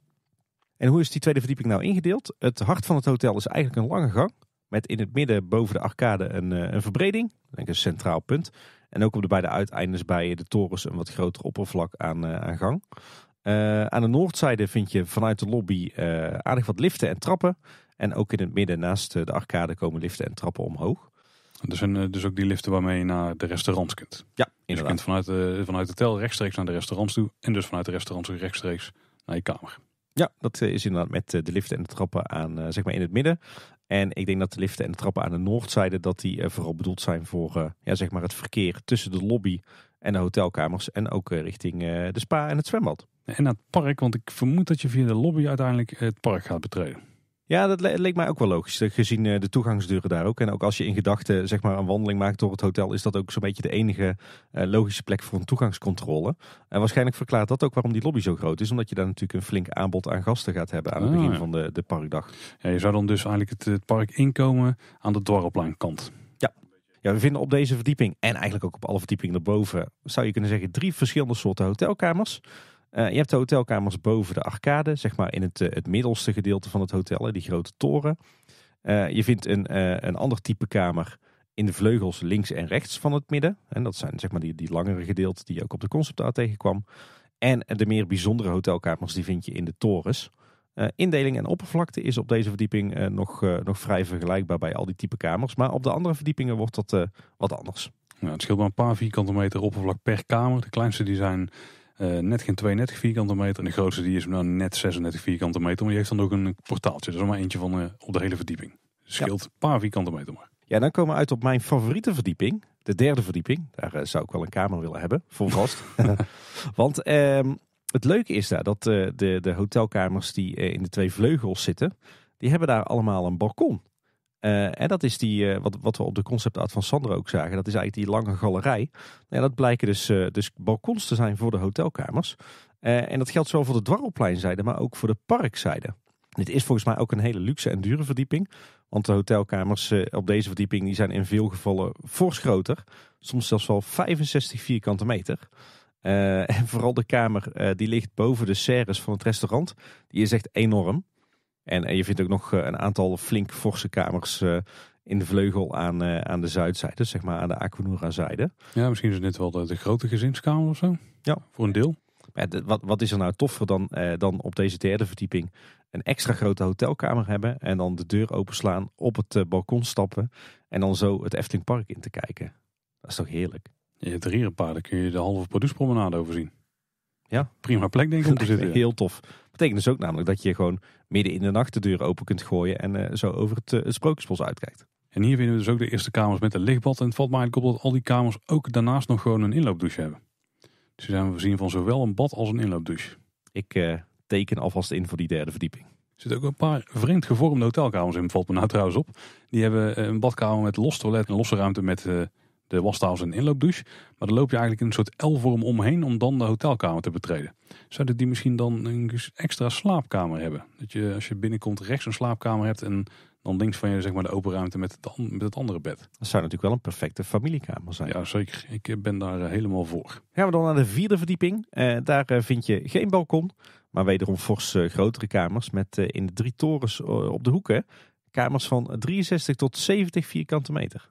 En hoe is die tweede verdieping nou ingedeeld? Het hart van het hotel is eigenlijk een lange gang met in het midden boven de arcade een, eh, een verbreding. Denk een centraal punt. En ook op de beide uiteindes bij de torens een wat groter oppervlak aan, eh, gang. Eh, aan de noordzijde vind je vanuit de lobby aardig wat liften en trappen. En ook in het midden naast de arcade komen liften en trappen omhoog. Dus er zijn dus ook die liften waarmee je naar de restaurants kunt. Ja, inderdaad. Dus je kunt vanuit, de, vanuit het hotel rechtstreeks naar de restaurants toe. En dus vanuit de restaurants rechtstreeks naar je kamer. Ja, dat is inderdaad met de liften en de trappen aan, zeg maar in het midden. En ik denk dat de liften en de trappen aan de noordzijde dat die eh, vooral bedoeld zijn voor eh, ja, zeg maar het verkeer tussen de lobby en de hotelkamers en ook eh, richting de spa en het zwembad. En naar het park, want ik vermoed dat je via de lobby uiteindelijk het park gaat betreden. Ja, dat leek mij ook wel logisch. Eh, gezien eh, de toegangsdeuren daar ook. En ook als je in gedachten eh, zeg maar, een wandeling maakt door het hotel, is dat ook zo'n beetje de enige logische plek voor een toegangscontrole. En waarschijnlijk verklaart dat ook waarom die lobby zo groot is. Omdat je daar natuurlijk een flink aanbod aan gasten gaat hebben aan het begin ah. van de, de parkdag. Ja, je zou dan dus eigenlijk het, park inkomen aan de kant. Ja. ja, we vinden op deze verdieping en eigenlijk ook op alle verdiepingen erboven, zou je kunnen zeggen, drie verschillende soorten hotelkamers. Eh, je hebt de hotelkamers boven de arcade, zeg maar in het, eh, het middelste gedeelte van het hotel, die grote toren. Eh, je vindt een, een ander type kamer in de vleugels links en rechts van het midden. En dat zijn zeg maar die, die langere gedeelten die je ook op de conceptart tegenkwam. En de meer bijzondere hotelkamers die vind je in de torens. indeling en oppervlakte is op deze verdieping nog, nog vrij vergelijkbaar bij al die type kamers. Maar op de andere verdiepingen wordt dat wat anders. het scheelt maar een paar vierkante meter oppervlak per kamer. De kleinste die zijn eh, net geen 32 vierkante meter. En de grootste die is nou net 36 vierkante meter. Maar je heeft dan ook een portaaltje. Dat is maar eentje van eh, op de hele verdieping. Dus scheelt een paar vierkante meter maar. Ja, dan komen we uit op mijn favoriete verdieping. De derde verdieping. Daar eh, zou ik wel een kamer willen hebben. Voor vast. Want ehm, het leuke is daar dat de, de hotelkamers die in de twee vleugels zitten... die hebben daar allemaal een balkon. Eh, en dat is die, eh, wat, wat we op de conceptart van Sandra ook zagen, dat is eigenlijk die lange galerij. Ja, dat blijken dus, eh, dus balkons te zijn voor de hotelkamers. en dat geldt zowel voor de dwarrelpleinzijde, maar ook voor de parkzijde. Dit is volgens mij ook een hele luxe en dure verdieping. Want de hotelkamers op deze verdieping die zijn in veel gevallen fors groter. Soms zelfs wel 65 vierkante meter. en vooral de kamer die ligt boven de serres van het restaurant. Die is echt enorm. En, je vindt ook nog eh, een aantal flink forse kamers eh, in de vleugel aan, eh, aan de zuidzijde, zeg maar aan de Aquanura-zijde. Ja, misschien is net wel de, grote gezinskamer of zo. Ja. Voor een deel. wat, wat is er nou toffer dan, dan op deze derde verdieping een extra grote hotelkamer hebben en dan de deur openslaan, op het balkon stappen en dan zo het Efteling Park in te kijken. Dat is toch heerlijk? Je hebt er kun je de halve producepromenade overzien. Ja. Prima plek denk ik om te zitten. Heel tof. Betekent dus ook namelijk dat je gewoon midden in de nacht de deur open kunt gooien en eh, zo over eh, het, sprookjesbos uitkijkt. En hier vinden we dus ook de eerste kamers met een lichtbad. En het valt mij eigenlijk op dat al die kamers ook daarnaast nog gewoon een inloopdouche hebben. Dus we zijn voorzien van zowel een bad als een inloopdouche. Ik eh, teken alvast in voor die derde verdieping. Er zitten ook een paar vreemd gevormde hotelkamers in, valt me nou trouwens op. Die hebben een badkamer met los toilet en losse ruimte met de wastafel is een inloopdouche. Maar dan loop je eigenlijk in een soort L-vorm omheen om dan de hotelkamer te betreden. Zouden die misschien dan een extra slaapkamer hebben? Dat je als je binnenkomt rechts een slaapkamer hebt en dan links van je zeg maar, de open ruimte met het, met het andere bed. Dat zou natuurlijk wel een perfecte familiekamer zijn. Ja, zeker. Ik eh, ben daar eh, helemaal voor. Gaan we dan naar de vierde verdieping. Eh, daar vind je geen balkon, maar wederom fors grotere kamers met in de drie torens op de hoeken kamers van 63 tot 70 vierkante meter.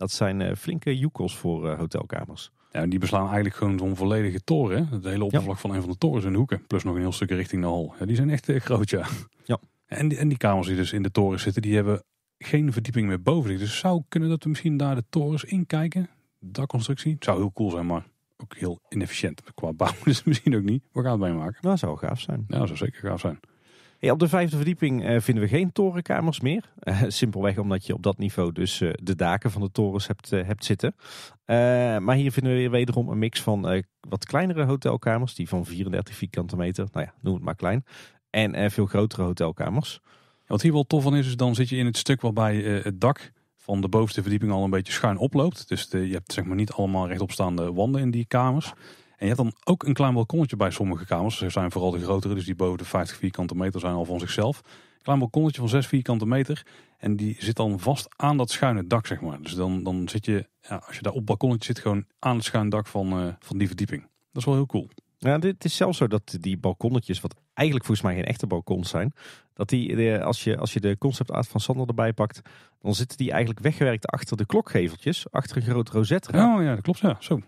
Dat zijn eh, flinke joekels voor eh, hotelkamers. Ja, die beslaan eigenlijk gewoon zo'n volledige toren. Hè? Het hele oppervlak van een van de torens in de hoeken. Plus nog een heel stukje richting de hal. die zijn echt eh, groot, ja. ja. En, die, en die kamers die dus in de toren zitten, die hebben geen verdieping meer boven zich. Dus zou kunnen dat we misschien daar de torens in kijken. constructie. Het zou heel cool zijn, maar ook heel inefficiënt qua bouw. Dus misschien ook niet. We gaan het meemaken. Nou, zou gaaf zijn. Ja, zou zeker gaaf zijn op de vijfde verdieping eh, vinden we geen torenkamers meer. Eh, simpelweg omdat je op dat niveau dus eh, de daken van de torens hebt, hebt zitten. maar hier vinden we weer wederom een mix van wat kleinere hotelkamers. Die van 34 vierkante meter, nou ja, noem het maar klein. En veel grotere hotelkamers. Wat hier wel tof van is, is dan zit je in het stuk waarbij het dak van de bovenste verdieping al een beetje schuin oploopt. Dus de, je hebt zeg maar niet allemaal rechtopstaande wanden in die kamers. En je hebt dan ook een klein balkonnetje bij sommige kamers. Ze zijn vooral de grotere, dus die boven de 50 vierkante meter zijn al van zichzelf. Een klein balkonnetje van 6 vierkante meter. En die zit dan vast aan dat schuine dak, zeg maar. Dus dan, dan zit je, ja, als je daar op het balkonnetje zit, gewoon aan het schuine dak van, eh, van die verdieping. Dat is wel heel cool. Ja, dit is zelfs zo dat die balkonnetjes, wat eigenlijk volgens mij geen echte balkons zijn, dat die, eh, als je, als je de conceptaart van Sander erbij pakt, dan zitten die eigenlijk weggewerkt achter de klokgeveltjes, achter een groot rosette. Oh ja, dat klopt, ja, zo.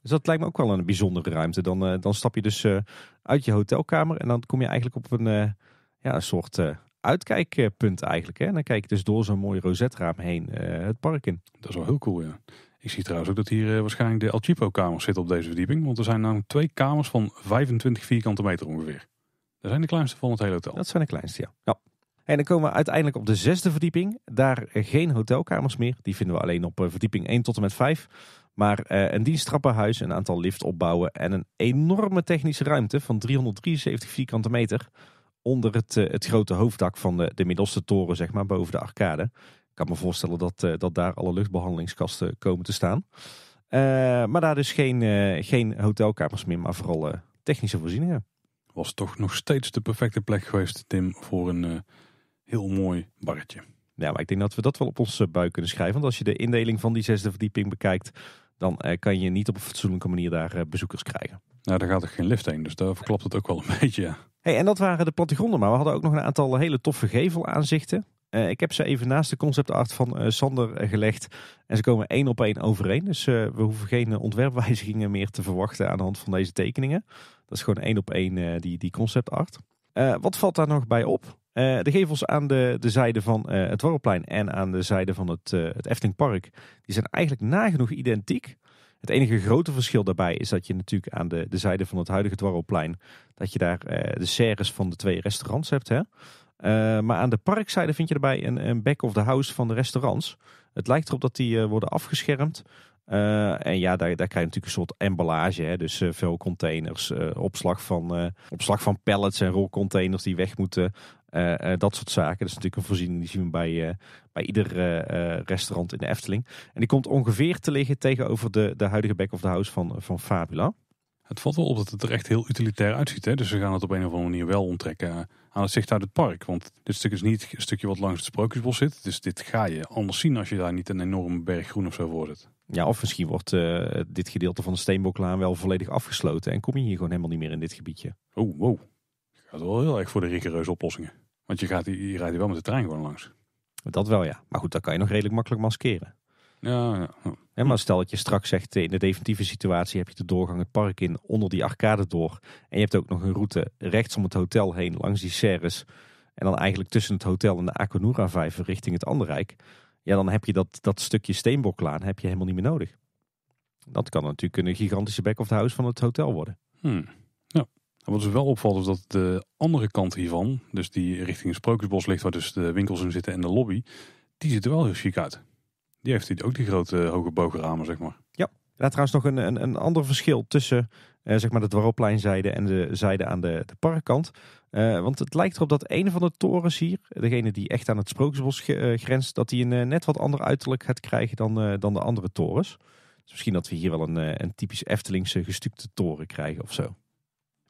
Dus dat lijkt me ook wel een bijzondere ruimte. Dan, eh, dan stap je dus eh, uit je hotelkamer en dan kom je eigenlijk op een, eh, ja, een soort uitkijkpunt eigenlijk. Hè? En dan kijk je dus door zo'n mooi rozetraam heen het park in. Dat is wel heel cool, ja. Ik zie trouwens ook dat hier waarschijnlijk de El kamers zitten op deze verdieping. Want er zijn namelijk twee kamers van 25 vierkante meter ongeveer. Dat zijn de kleinste van het hele hotel. Dat zijn de kleinste, ja. ja. Nou, en dan komen we uiteindelijk op de zesde verdieping. Daar geen hotelkamers meer. Die vinden we alleen op verdieping 1 tot en met 5. Maar eh, een diensttrappenhuis, een aantal lift opbouwen en een enorme technische ruimte van 373 vierkante meter onder het, eh, het grote hoofddak van de, de middelste toren, zeg maar, boven de arcade. Ik kan me voorstellen dat, eh, dat daar alle luchtbehandelingskasten komen te staan. maar daar dus geen, geen hotelkamers meer, maar vooral technische voorzieningen. Was toch nog steeds de perfecte plek geweest, Tim, voor een heel mooi barretje. Ja, maar ik denk dat we dat wel op onze buik kunnen schrijven. Want als je de indeling van die zesde verdieping bekijkt, dan eh, kan je niet op een fatsoenlijke manier daar eh, bezoekers krijgen. Nou, daar gaat ook geen lift heen, dus daar klopt het ook wel een beetje. Hey, en dat waren de plattegronden, maar we hadden ook nog een aantal hele toffe gevelaanzichten. Uh, ik heb ze even naast de conceptart van Sander gelegd. En ze komen één op één overeen. Dus we hoeven geen ontwerpwijzigingen meer te verwachten aan de hand van deze tekeningen. Dat is gewoon één op één die, die conceptart. wat valt daar nog bij op? Eh, de gevels aan de, de zijde van eh, het Warrelplein en aan de zijde van het, uh, het Eftelingpark, die zijn eigenlijk nagenoeg identiek. Het enige grote verschil daarbij is dat je natuurlijk aan de, de zijde van het huidige Dwarrelplein, dat je daar de serres van de twee restaurants hebt. Hè? maar aan de parkzijde vind je daarbij een, een back of the house van de restaurants. Het lijkt erop dat die worden afgeschermd. en ja, daar, daar krijg je natuurlijk een soort emballage. Hè? Dus veel containers, opslag, van, opslag van pallets en rolcontainers die weg moeten. Eh, eh, dat soort zaken. Dat is natuurlijk een voorziening die zien we bij, eh, bij ieder restaurant in de Efteling. En die komt ongeveer te liggen tegenover de, de huidige back of the house van, van Fabula. Het valt wel op dat het er echt heel utilitair uitziet. Hè? Dus we gaan het op een of andere manier wel onttrekken aan het zicht uit het park. Want dit stuk is niet een stukje wat langs het Sprookjesbos zit. Dus dit ga je anders zien als je daar niet een enorme berg groen of zo voor zit. Ja, of misschien wordt dit gedeelte van de Steenboklaan wel volledig afgesloten. En kom je hier gewoon helemaal niet meer in dit gebiedje. Oh, wow is wel heel erg voor de rigoureuze oplossingen. Want je, gaat, je rijden wel met de trein gewoon langs. Dat wel ja. Maar goed, dat kan je nog redelijk makkelijk maskeren. Ja, ja. ja. maar stel dat je straks zegt, in de definitieve situatie heb je de doorgang het park in, onder die arcade door. En je hebt ook nog een route rechts om het hotel heen, langs die serres. En dan eigenlijk tussen het hotel en de Akonura-vijver richting het Anderrijk. Ja, dan heb je dat, dat stukje Steenboklaan heb je helemaal niet meer nodig. Dat kan natuurlijk een gigantische back-of-the-house van het hotel worden. Hm wat dus wel opvalt is dat de andere kant hiervan, dus die richting het Sprookjesbos ligt, waar dus de winkels in zitten en de lobby, die ziet er wel heel chic uit. Die heeft ook die grote eh, hoge bogenramen, zeg maar. Ja, daar trouwens nog een, een, een ander verschil tussen eh, zeg maar de dwarpleinzijde en de zijde aan de, de parkkant. Eh, want het lijkt erop dat een van de torens hier, degene die echt aan het Sprookjesbos eh, grenst, dat die een net wat ander uiterlijk gaat krijgen dan, dan de andere torens. Dus misschien dat we hier wel een, een typisch Eftelingse gestukte toren krijgen of zo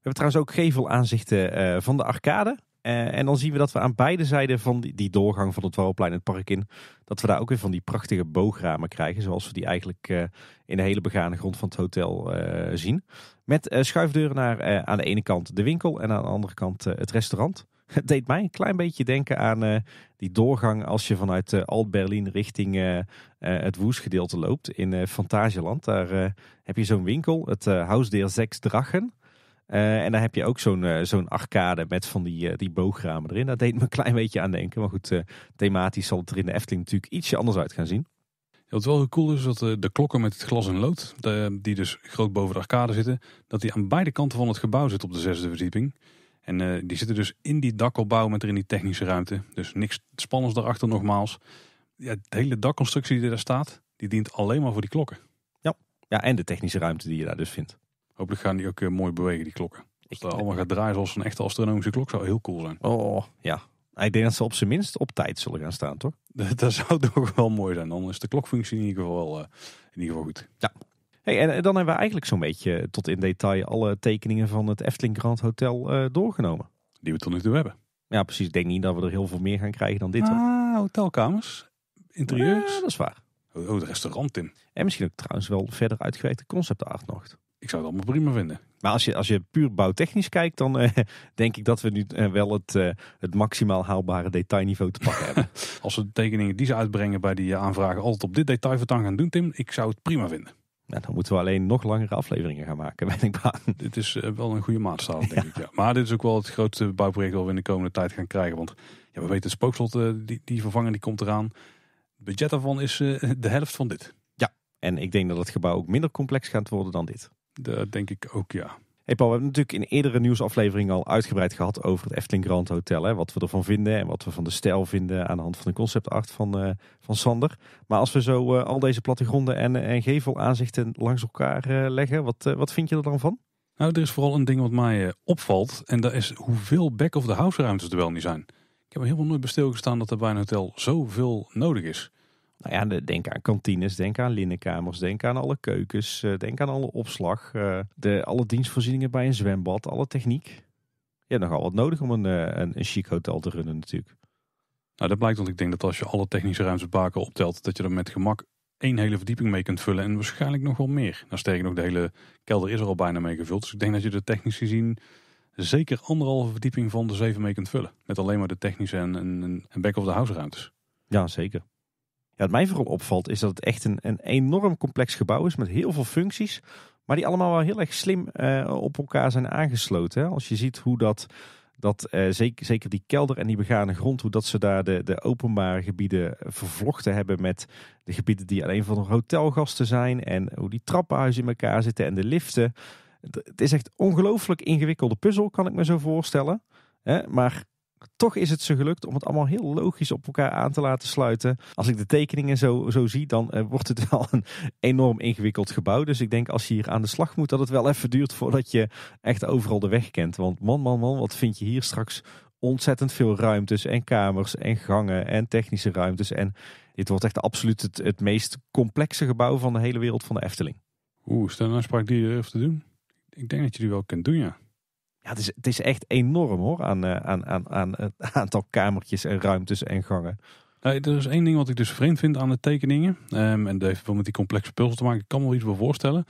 we hebben trouwens ook gevelaanzichten eh, van de arcade. Eh, en dan zien we dat we aan beide zijden van die, doorgang van het Walplein het park in, dat we daar ook weer van die prachtige boogramen krijgen. Zoals we die eigenlijk eh, in de hele begane grond van het hotel zien. Met schuifdeuren naar aan de ene kant de winkel en aan de andere kant het restaurant. Het deed mij een klein beetje denken aan die doorgang als je vanuit uh, Alt-Berlin richting uh, het Woesgedeelte loopt in Fantasieland. Daar heb je zo'n winkel, het Haus der Sechs Drachen. Eh, en daar heb je ook zo'n eh, zo'n arcade met van die, eh, die boogramen erin. Dat deed me een klein beetje aan denken. Maar goed, thematisch zal het er in de Efteling natuurlijk ietsje anders uit gaan zien. wat wel heel cool is, dat de klokken met het glas en lood, die dus groot boven de arcade zitten, dat die aan beide kanten van het gebouw zit op de zesde verdieping. En die zitten dus in die dakopbouw met erin die technische ruimte. Dus niks spannends daarachter nogmaals. Ja, de hele dakconstructie die daar staat, die dient alleen maar voor die klokken. Ja, ja en de technische ruimte die je daar dus vindt. Hopelijk gaan die ook eh, mooi bewegen, die klokken. Als dat allemaal gaat draaien zoals een echte astronomische klok zou heel cool zijn. Oh, ja. Ah, ik denk dat ze op zijn minst op tijd zullen gaan staan, toch? dat zou toch wel mooi zijn. Dan is de klokfunctie in ieder geval, uh, in ieder geval goed. Ja. Hey, en eh, dan hebben we eigenlijk zo'n beetje tot in detail alle tekeningen van het Efteling Grand Hotel doorgenomen. Die we tot nu toe hebben. Ja, precies. Ik denk niet dat we er heel veel meer gaan krijgen dan dit. Ah, hotelkamers, interieurs. Ja, dat is waar. Oh, oh het restaurant in. En misschien ook trouwens wel verder uitgewerkte art nog ik zou het allemaal prima vinden. Maar als je, als je puur bouwtechnisch kijkt, dan eh, denk ik dat we nu eh, wel het, eh, het maximaal haalbare detailniveau te pakken hebben. Als we de tekeningen die ze uitbrengen bij die aanvragen altijd op dit detail gaan doen, Tim, ik zou het prima vinden. dan moeten we alleen nog langere afleveringen gaan maken, ben ik Dit is wel een goede maatstaf, denk ik. Ja. Maar dit is ook wel het grootste bouwproject dat we in de komende tijd gaan krijgen. Want ja, we weten, het spookslot die, die vervangen, die komt eraan. Het budget daarvan is de helft van dit. Ja, en ik denk dat het gebouw ook minder complex gaat worden dan dit. Dat denk ik ook, ja. Hey Paul, we hebben natuurlijk in eerdere nieuwsafleveringen al uitgebreid gehad over het Efteling Grand Hotel. Hè? Wat we ervan vinden en wat we van de stijl vinden aan de hand van de conceptart van, eh, van Sander. Maar als we zo eh, al deze plattegronden en, eh, en gevelaanzichten langs elkaar leggen, wat, wat vind je er dan van? Nou, er is vooral een ding wat mij opvalt. En dat is hoeveel back-of-the-house ruimtes er wel niet zijn. Ik heb er helemaal nooit bij stilgestaan dat er bij een hotel zoveel nodig is. Nou ja, denk aan kantines, denk aan linnenkamers, denk aan alle keukens, eh, denk aan alle opslag, eh, de, alle dienstvoorzieningen bij een zwembad, alle techniek. Je hebt nogal wat nodig om eh, een, een, chic hotel te runnen natuurlijk. Nou, dat blijkt, want ik denk dat als je alle technische ruimtes baken optelt, dat je er met gemak één hele verdieping mee kunt vullen en waarschijnlijk nog wel meer. Nou, sterker nog, de hele kelder is er al bijna mee gevuld. Dus ik denk dat je er technisch gezien zeker anderhalve verdieping van de zeven mee kunt vullen. Met alleen maar de technische en, en, en back-of-the-house ruimtes. Ja, zeker wat mij vooral opvalt is dat het echt een, een enorm complex gebouw is met heel veel functies. Maar die allemaal wel heel erg slim eh, op elkaar zijn aangesloten. Als je ziet hoe dat, dat eh, zeker, zeker die kelder en die begane grond, hoe dat ze daar de, de openbare gebieden vervlochten hebben met de gebieden die alleen voor hotelgasten zijn. En hoe die trappenhuizen in elkaar zitten en de liften. Het, is echt ongelooflijk ingewikkelde puzzel, kan ik me zo voorstellen. Hè? Maar toch is het ze gelukt om het allemaal heel logisch op elkaar aan te laten sluiten. Als ik de tekeningen zo, zo zie, dan eh, wordt het wel een enorm ingewikkeld gebouw. Dus ik denk als je hier aan de slag moet, dat het wel even duurt voordat je echt overal de weg kent. Want man, man, man, wat vind je hier straks ontzettend veel ruimtes en kamers en gangen en technische ruimtes. En dit wordt echt absoluut het, het meest complexe gebouw van de hele wereld van de Efteling. Oeh, is dat een uitspraak die je durft te doen? Ik denk dat je die wel kunt doen, ja. Ja, het, is, het is echt enorm hoor aan, eh, aan, aan, aan het aantal kamertjes en ruimtes en gangen. Nou, er is één ding wat ik dus vreemd vind aan de tekeningen. Ehm, en dat heeft wel met die complexe puzzel te maken. Ik kan me wel iets voorstellen.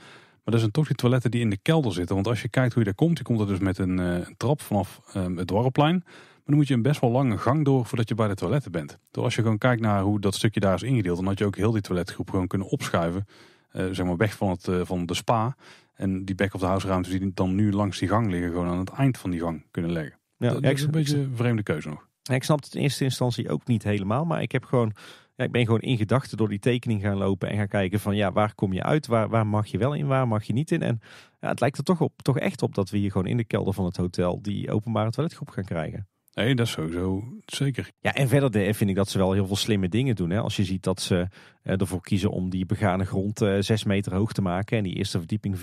Maar dat zijn toch die toiletten die in de kelder zitten. Want als je kijkt hoe je daar komt, je komt er dus met een, eh, trap vanaf ehm, het dorpplein. Maar dan moet je een best wel lange gang door voordat je bij de toiletten bent. Dus als je gewoon kijkt naar hoe dat stukje daar is ingedeeld, dan had je ook heel die toiletgroep gewoon kunnen opschuiven. Eh, zeg maar weg van, het, eh, van de spa. En die back-of-the-house ruimtes die dan nu langs die gang liggen, gewoon aan het eind van die gang kunnen leggen. Ja, dat, is een beetje een vreemde keuze nog. Ja, ik snap het in eerste instantie ook niet helemaal, maar ik heb gewoon ja, ik ben gewoon in gedachten door die tekening gaan lopen en gaan kijken van ja, waar kom je uit? Waar, waar mag je wel in, waar mag je niet in? En ja, het lijkt er toch, op, toch echt op dat we hier gewoon in de kelder van het hotel die openbare toiletgroep gaan krijgen. Nee, dat is sowieso zeker. Ja, en verder vind ik dat ze wel heel veel slimme dingen doen. Hè? Als je ziet dat ze eh, ervoor kiezen om die begane grond 6 eh, meter hoog te maken en die eerste verdieping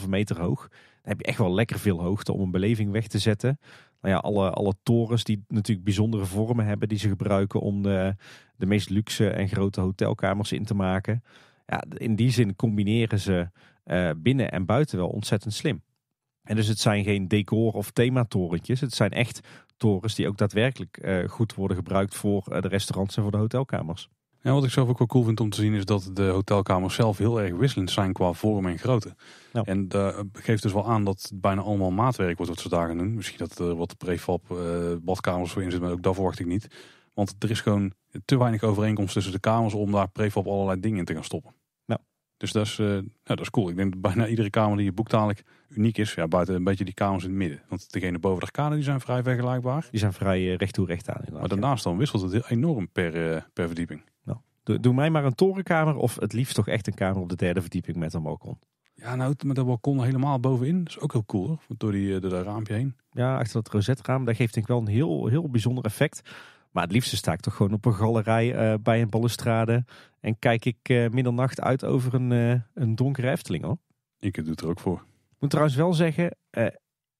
4,5 meter hoog. Dan heb je echt wel lekker veel hoogte om een beleving weg te zetten. Nou ja, alle, alle torens die natuurlijk bijzondere vormen hebben, die ze gebruiken om de, de meest luxe en grote hotelkamers in te maken. Ja, in die zin combineren ze eh, binnen en buiten wel ontzettend slim. En dus het zijn geen decor- of thematorentjes. Het zijn echt torens die ook daadwerkelijk eh, goed worden gebruikt voor eh, de restaurants en voor de hotelkamers. Ja, wat ik zelf ook wel cool vind om te zien is dat de hotelkamers zelf heel erg wisselend zijn qua vorm en grootte. Ja. En dat eh, geeft dus wel aan dat het bijna allemaal maatwerk wordt wat ze daar gaan doen. Misschien dat er wat prefab badkamers voor in zitten? maar ook dat verwacht ik niet. Want er is gewoon te weinig overeenkomst tussen de kamers om daar prefab allerlei dingen in te gaan stoppen. Dus dat is, eh, nou, dat is cool. Ik denk dat bijna iedere kamer die je boekt dadelijk uniek is. Ja, buiten een beetje die kamers in het midden. Want degene boven de arcade die zijn vrij vergelijkbaar. Die zijn vrij uh, recht toe recht aan. Maar daarnaast dan wisselt het enorm per, eh, per verdieping. Nou, doe, doe, mij maar een torenkamer of het liefst toch echt een kamer op de derde verdieping met een balkon. Ja, nou met dat balkon helemaal bovenin. Dat is ook heel cool hoor. Door, die, door dat raampje heen. Ja, achter dat rozetraam. Dat geeft denk ik wel een heel, heel bijzonder effect. Maar het liefste sta ik toch gewoon op een galerij eh, bij een balustrade. En kijk ik eh, middernacht uit over een, eh, een donkere Efteling hoor. Ik doe het er ook voor. Ik moet trouwens wel zeggen,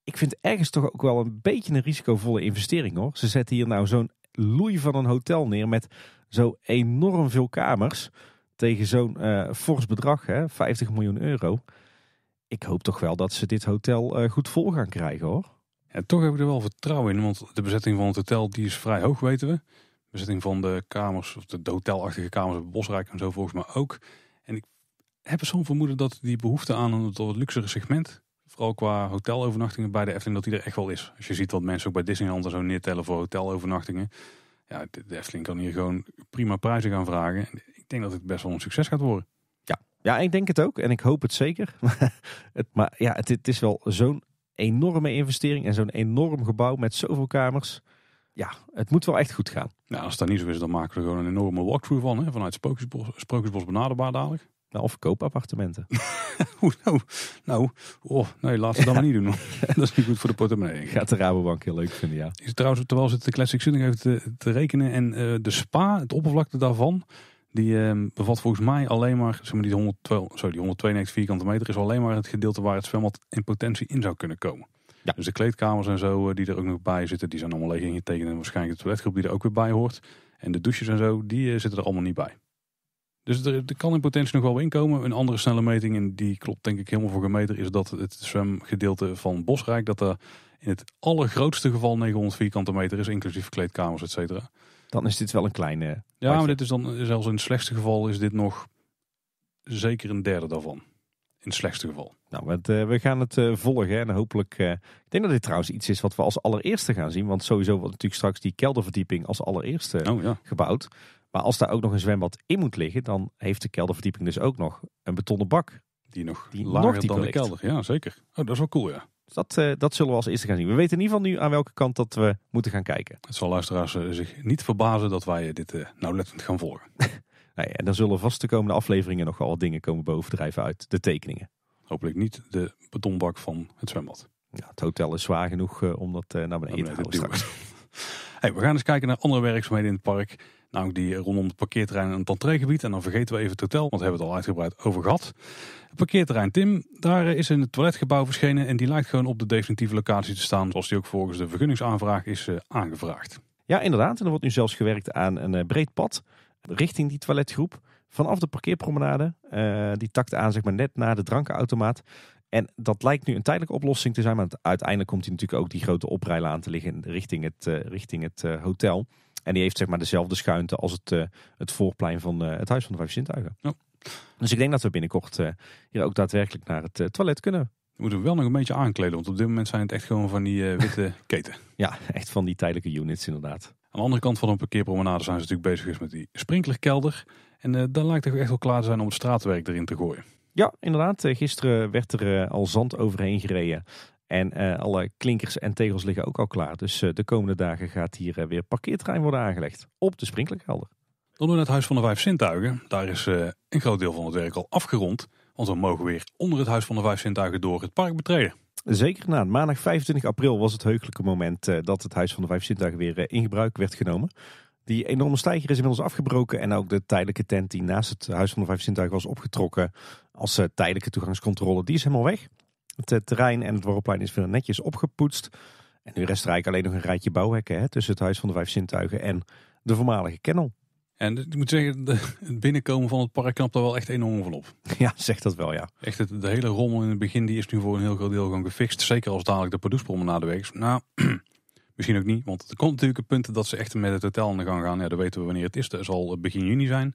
ik vind ergens toch ook wel een beetje een risicovolle investering hoor. Ze zetten hier nou zo'n loei van een hotel neer met zo enorm veel kamers. Tegen zo'n fors bedrag, hè, 50 miljoen euro. Ik hoop toch wel dat ze dit hotel goed vol gaan krijgen hoor. En toch heb ik er wel vertrouwen in, want de bezetting van het hotel die is vrij hoog, weten we. De bezetting van de kamers, of de hotelachtige kamers op Bosrijk en zo volgens mij ook. En ik heb zo'n vermoeden dat die behoefte aan een wat luxere segment, vooral qua hotelovernachtingen bij de Efteling, dat die er echt wel is. Als je ziet wat mensen ook bij Disneyland en zo neertellen voor hotelovernachtingen. Ja, de Efteling kan hier gewoon prima prijzen gaan vragen. ik denk dat het best wel een succes gaat worden. Ja, ja, ik denk het ook en ik hoop het zeker. maar, het, maar ja, het is wel zo'n enorme investering en zo'n enorm gebouw met zoveel kamers. Ja, het moet wel echt goed gaan. Nou, als dat niet zo is, dan maken we gewoon een enorme walkthrough van. Hè? Vanuit Sprookjesbos, Sprookjesbos benaderbaar dadelijk. Nou, of koopappartementen. nou, nou oh, nee, laten we dat maar niet doen. dat is niet goed voor de portemonnee. Gaat de Rabobank heel leuk vinden, ja. Is trouwens, terwijl ze de Classic Zunning heeft te, rekenen en eh, de spa, het oppervlakte daarvan, die ehm, bevat volgens mij alleen maar, zeg maar die, sorry, die 192 vierkante meter is alleen maar het gedeelte waar het zwembad in potentie in zou kunnen komen. Ja. Dus de kleedkamers en zo eh, die er ook nog bij zitten, die zijn allemaal leeg ingetekend. En waarschijnlijk de toiletgroep die er ook weer bij hoort. En de douches en zo, die eh, zitten er allemaal niet bij. Dus er, kan in potentie nog wel inkomen. Een andere snelle meting, en die klopt denk ik helemaal voor gemeter is dat het zwemgedeelte van Bosrijk, dat er in het allergrootste geval 900 vierkante meter is, inclusief kleedkamers, et cetera dan is dit wel een kleine. Ja, maar dit is dan zelfs in het slechtste geval is dit nog zeker een derde daarvan. In het slechtste geval. Nou, met, eh, we gaan het eh, volgen en hopelijk. Uh, ik denk dat dit trouwens iets is wat we als allereerste gaan zien. Want sowieso wordt natuurlijk straks die kelderverdieping als allereerste oh, gebouwd. Maar als daar ook nog een zwembad in moet liggen, dan heeft de kelderverdieping dus ook nog een betonnen bak. Die nog die lager dan de kelder. Ja, zeker. Oh, dat is wel cool, ja dat, eh, dat zullen we als eerste gaan zien. We weten in ieder geval nu aan welke kant dat we moeten gaan kijken. Het zal luisteraars eh, zich niet verbazen dat wij eh, dit uh, nauwlettend gaan volgen. nee, en dan zullen vast de komende afleveringen nogal wat dingen komen bovendrijven uit de tekeningen. Hopelijk niet de betonbak van het zwembad. Ja, het hotel is zwaar genoeg om dat naar beneden te halen. Hey, we gaan eens kijken naar andere werkzaamheden in het park. Namelijk nou, die eh, rondom het parkeerterrein en het entreegebied. En dan vergeten we even het hotel, want we hebben het al uitgebreid over gehad. Het parkeerterrein Tim, daar eh, is een toiletgebouw verschenen. En die lijkt gewoon op de definitieve locatie te staan. Zoals die ook volgens de vergunningsaanvraag is eh, aangevraagd. Ja, inderdaad. En er wordt nu zelfs gewerkt aan een breed pad richting die toiletgroep. Vanaf de parkeerpromenade. die takt aan zeg maar, net na de drankenautomaat. En dat lijkt nu een tijdelijke oplossing te zijn. Maar uiteindelijk komt hij natuurlijk ook die grote oprijlaan te liggen richting het, richting het hotel. En die heeft zeg maar dezelfde schuinte als het, eh, het voorplein van eh, het Huis van de Vijf Zintuigen. Dus ik denk dat we binnenkort eh, hier ook daadwerkelijk naar het toilet kunnen. We moeten we wel nog een beetje aankleden, want op dit moment zijn het echt gewoon van die witte keten. Ja, echt van die tijdelijke units inderdaad. Aan de andere kant van een parkeerpromenade zijn ze natuurlijk bezig met die sprinklerkelder. En daar lijkt het echt wel klaar te zijn om het straatwerk erin te gooien. Ja, inderdaad. Gisteren werd er al zand overheen gereden. En eh, alle klinkers en tegels liggen ook al klaar. Dus eh, de komende dagen gaat hier eh, weer parkeertrein worden aangelegd op de sprinkelkelder. Dan doen we het Huis van de Vijf sintuigen. Daar is een groot deel van het werk al afgerond. Want we mogen weer onder het Huis van de Vijf Zintuigen door het park betreden. Zeker na. Nou, maandag 25 april was het heugelijke moment dat het Huis van de Vijf sintuigen weer in gebruik werd genomen. Die enorme stijger is inmiddels afgebroken en ook de tijdelijke tent die naast het Huis van de Vijf sintuigen was opgetrokken als tijdelijke toegangscontrole, die is helemaal weg. Het eh, terrein en het worpplein is veel netjes opgepoetst. En nu rest er eigenlijk alleen nog een rijtje bouwhekken hè, tussen het Huis van de Vijf sintuigen en de voormalige kennel. En ik moet zeggen, het binnenkomen van het park knapt er wel echt enorm van op. Ja, zegt dat wel, ja. Echt, de hele rommel in het begin die is nu voor een heel groot deel gewoon gefixt. Zeker als dadelijk de Pardoespromenade weg is. Nou, misschien ook niet, want er komt natuurlijk een punt dat ze echt met het hotel aan de gang gaan. Ja, dan weten we wanneer het is. Dat zal eh, begin juni zijn.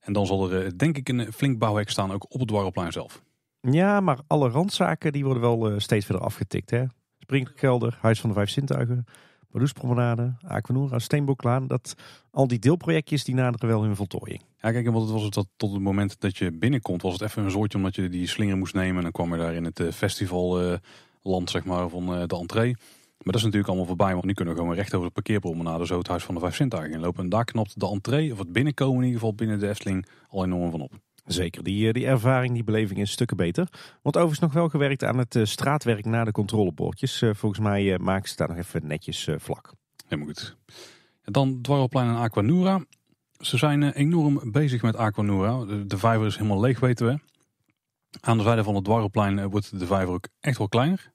En dan zal er eh, denk ik een flink bouwhek staan, ook op het Dwarrelplein zelf. Ja, maar alle randzaken die worden wel eh, steeds verder afgetikt. Hè? Springkelder, Huis van de Vijf sintuigen, Beroepspromenade, Aquanura, Steenboeklaan. Dat, al die deelprojectjes die naderen wel hun voltooiing. Ja, kijk, want het was het dat tot het moment dat je binnenkomt, was het even een soortje omdat je die slinger moest nemen. En dan kwam je daar in het eh, festivalland, eh, zeg maar, van de entree. Maar dat is natuurlijk allemaal voorbij, want nu kunnen we gewoon recht over de parkeerpromenade zo het huis van de Vijf sintuigen, inlopen. En daar knapt de entree, of het binnenkomen in ieder geval binnen de Efteling, al enorm van op. Zeker, die, eh, die ervaring, die beleving is stukken beter. Want overigens nog wel gewerkt aan het eh, straatwerk na de controlepoortjes. Eh, volgens mij maken ze daar nog even netjes vlak. Helemaal goed. dan Dwarrelplein en Aquanura. Ze zijn enorm bezig met Aquanura. De vijver is helemaal leeg, weten we. Aan de zijde van het Dwarrelplein wordt de vijver ook echt wel kleiner.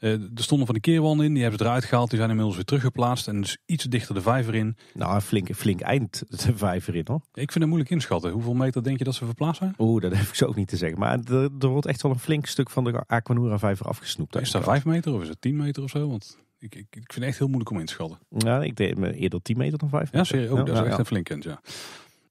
Uh, er stonden van de keerwanden in, die hebben ze eruit gehaald. Die zijn inmiddels weer teruggeplaatst en dus iets dichter de vijver in. Nou, een flink, flink eind de vijver in hoor. Ik vind het moeilijk inschatten. Hoeveel meter denk je dat ze verplaatst zijn? Oeh, dat heb ik zo ook niet te zeggen. Maar er, wordt echt wel een flink stuk van de Aquanura vijver afgesnoept. Is dat vijf meter of is het tien meter of zo? Want ik, ik, ik, vind het echt heel moeilijk om in te schatten. Ja, ik deed me eerder 10 meter dan vijf. meter. Oh, ja, serieus. Ook, dat is echt een flink eind. ja.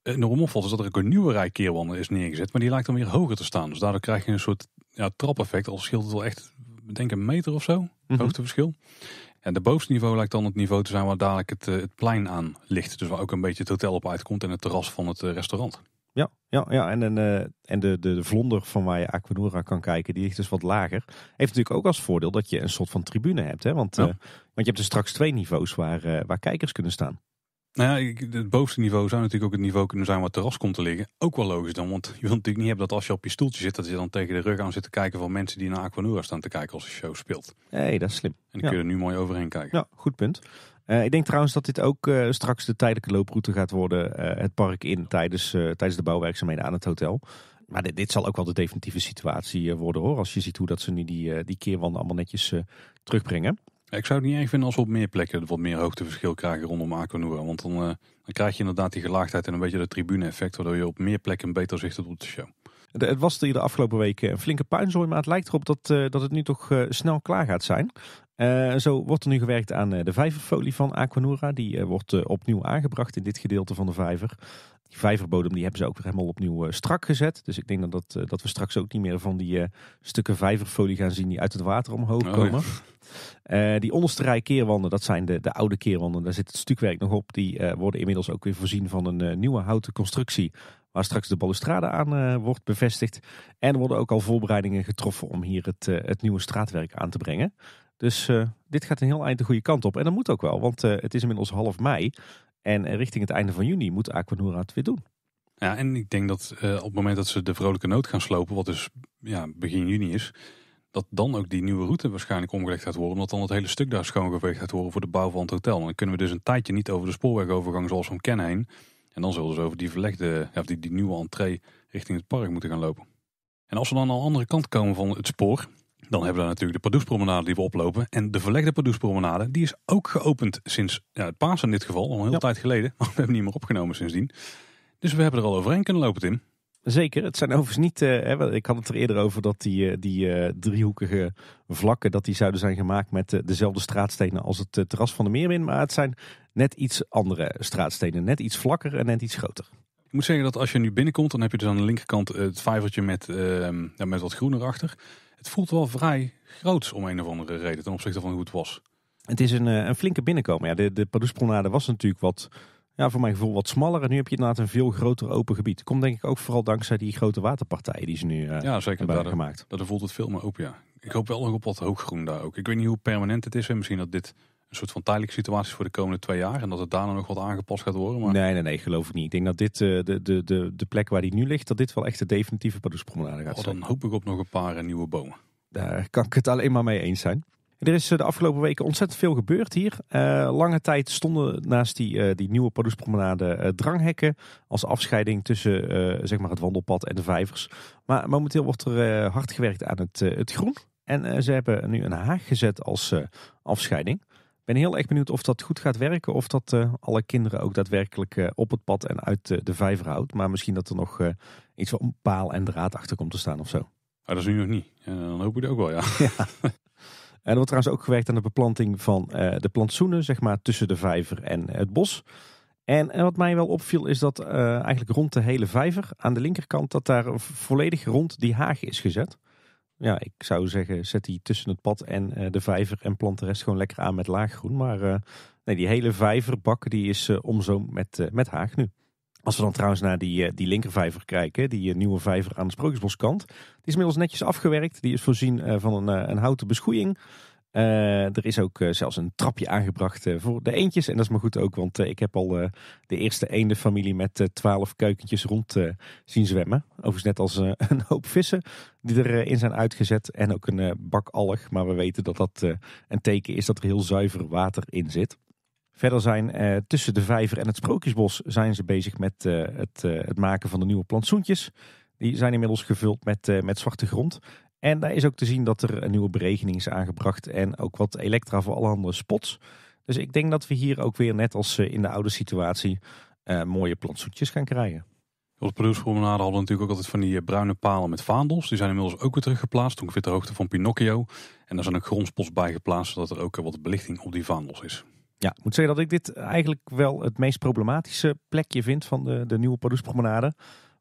In eh, opvalt is dat er ook een nieuwe rij keerwanden is neergezet. Maar die lijkt dan weer hoger te staan. Dus daardoor krijg je een soort ja, trapeffect. Al scheelt het wel echt denk een meter of zo, mhm. hoogteverschil. En de bovenste niveau lijkt dan het niveau te zijn waar dadelijk het, eh, het plein aan ligt. Dus waar ook een beetje het hotel op uitkomt en het terras van het eh, restaurant. Ja, ja, ja. en, en, eh, en de, de, de, vlonder van waar je Aquanura kan kijken, die ligt dus wat lager. Heeft natuurlijk ook als voordeel dat je een soort van tribune hebt. Hè? Want, want je hebt dus straks twee niveaus waar, waar kijkers kunnen staan. Nou ja, het bovenste niveau zou natuurlijk ook het niveau kunnen zijn waar het terras komt te liggen. Ook wel logisch dan, want je wilt natuurlijk niet hebben dat als je op je stoeltje zit, dat je dan tegen de rug aan zit te kijken van mensen die naar Aquanura staan te kijken als een show speelt. Nee, hey, dat is slim. En dan ja. kun je er nu mooi overheen kijken. Ja, goed punt. Eh, ik denk trouwens dat dit ook eh, straks de tijdelijke looproute gaat worden. Eh, het park in tijdens, tijdens de bouwwerkzaamheden aan het hotel. Maar dit, dit zal ook wel de definitieve situatie worden hoor. Als je ziet hoe dat ze nu die, die keerwanden allemaal netjes terugbrengen. Ik zou het niet erg vinden als we op meer plekken wat meer hoogteverschil krijgen rondom Aquanura. Want dan, eh, dan, krijg je inderdaad die gelaagdheid en een beetje dat tribune-effect, waardoor je op meer plekken beter zicht hebt op de show. Het was de afgelopen weken eh, een flinke puinzooi, maar het lijkt erop dat, eh, dat het nu toch snel klaar gaat zijn. zo wordt er nu gewerkt aan de vijverfolie van Aquanura. Die wordt opnieuw aangebracht in dit gedeelte van de vijver. Die vijverbodem die hebben ze ook weer helemaal opnieuw strak gezet. Dus ik denk dat, dat we straks ook niet meer van die stukken vijverfolie gaan zien die uit het water omhoog komen. ja. Eh, die onderste rij keerwanden, dat zijn de, de oude keerwanden. Daar zit het stukwerk nog op. Die eh, worden inmiddels ook weer voorzien van een eh, nieuwe houten constructie. Waar straks de balustrade aan wordt bevestigd. En er worden ook al voorbereidingen getroffen om hier het, het nieuwe straatwerk aan te brengen. Dus dit gaat een heel eind de goede kant op. En dat moet ook wel, want het is inmiddels half mei. En richting het einde van juni moet Aquanura het weer doen. Ja, en ik denk dat op het moment dat ze de vrolijke nood gaan slopen, wat dus ja, begin juni is, dat dan ook die nieuwe route waarschijnlijk omgelegd gaat worden. Omdat dan het hele stuk daar schoongeveegd gaat worden voor de bouw van het hotel. dan kunnen we dus een tijdje niet over de spoorwegovergang zoals we hem kennen heen. En dan zullen ze over die verlegde, of die, die nieuwe entree richting het park moeten gaan lopen. En als we dan aan de andere kant komen van het spoor, dan hebben we natuurlijk de Pardoespromenade die we oplopen. En de verlegde Pardoespromenade, die is ook geopend sinds ja, het paas in dit geval, al een hele tijd geleden. Maar we hebben niet meer opgenomen sindsdien. Dus we hebben er al overheen kunnen lopen, Tim. Zeker, het zijn overigens niet, eh, hè, ik had het er eerder over dat die, eh, die eh, driehoekige vlakken dat die zouden zijn gemaakt met dezelfde straatstenen als het terras van de Meermin. Maar het zijn net iets andere straatstenen, net iets vlakker en net iets groter. Ik moet zeggen dat als je nu binnenkomt, dan heb je dus aan de linkerkant het vijvertje met, met wat groen erachter. Het voelt wel vrij groot om een of andere reden ten opzichte van hoe het was. Het is een, een flinke binnenkomen. Ja, de, de was natuurlijk wat ja, voor mijn gevoel wat smaller. En nu heb je inderdaad een veel groter open gebied. Komt denk ik ook vooral dankzij die grote waterpartijen die ze nu eh, ja, zeker, hebben daar, gemaakt. Dat voelt het veel meer open, ja. Ik hoop wel nog op wat hooggroen daar ook. Ik weet niet hoe permanent het is. En misschien dat dit een soort van tijdelijke situatie is voor de komende twee jaar. En dat het daarna nog wat aangepast gaat worden. Maar... Nee, nee, nee, geloof ik niet. Ik denk dat dit, eh, de, de, de, de plek waar die nu ligt, dat dit wel echt de definitieve padoespromenade gaat oh, Dan hoop ik op nog een paar eh, nieuwe bomen. Daar kan ik het alleen maar mee eens zijn er is eh, de afgelopen weken ontzettend veel gebeurd hier. Eh, lange tijd stonden naast die, eh, die nieuwe Pardoespromenade dranghekken als afscheiding tussen zeg maar het wandelpad en de vijvers. Maar momenteel wordt er hard gewerkt aan het, het groen. En ze hebben nu een haag gezet als afscheiding. Ik ben heel erg benieuwd of dat goed gaat werken. Of dat alle kinderen ook daadwerkelijk op het pad en uit de vijver houdt. Maar misschien dat er nog iets van paal en draad achter komt te staan of zo. Ah, dat is nu nog niet. dan hoop ik het ook wel, ja. ja. er wordt trouwens ook gewerkt aan de beplanting van eh, de plantsoenen, zeg maar, tussen de vijver en het bos. En, wat mij wel opviel is dat eh, eigenlijk rond de hele vijver, aan de linkerkant, dat daar volledig rond die haag is gezet. Ja, ik zou zeggen, zet die tussen het pad en eh, de vijver en plant de rest gewoon lekker aan met laaggroen. Maar nee, die hele vijverbak die is omzoomd met, met haag nu. Als we dan trouwens naar die, eh, die linkervijver kijken, die eh, nieuwe vijver aan de Sprookjesboskant. Die is inmiddels netjes afgewerkt. Die is voorzien eh, van een, een houten beschoeiing. er is ook zelfs een trapje aangebracht voor de eendjes. En dat is maar goed ook, want ik heb al de eerste eendenfamilie met twaalf keukentjes rond zien zwemmen. Overigens net als een hoop vissen die erin zijn uitgezet. En ook een bak maar we weten dat dat een teken is dat er heel zuiver water in zit. Verder zijn eh, tussen de Vijver en het Sprookjesbos zijn ze bezig met eh, het, eh, het, maken van de nieuwe plantsoentjes. Die zijn inmiddels gevuld met, met zwarte grond. En daar is ook te zien dat er een nieuwe beregening is aangebracht en ook wat elektra voor alle andere spots. Dus ik denk dat we hier ook weer net als in de oude situatie mooie plantsoentjes gaan krijgen. Op de productpromenade hadden we natuurlijk ook altijd van die bruine palen met vaandels. Die zijn inmiddels ook weer teruggeplaatst, ongeveer de hoogte van Pinocchio. En daar zijn ook grondspots bij geplaatst, zodat er ook wat belichting op die vaandels is. Ja, ik moet zeggen dat ik dit eigenlijk wel het meest problematische plekje vind van de, de nieuwe Padoespromenade.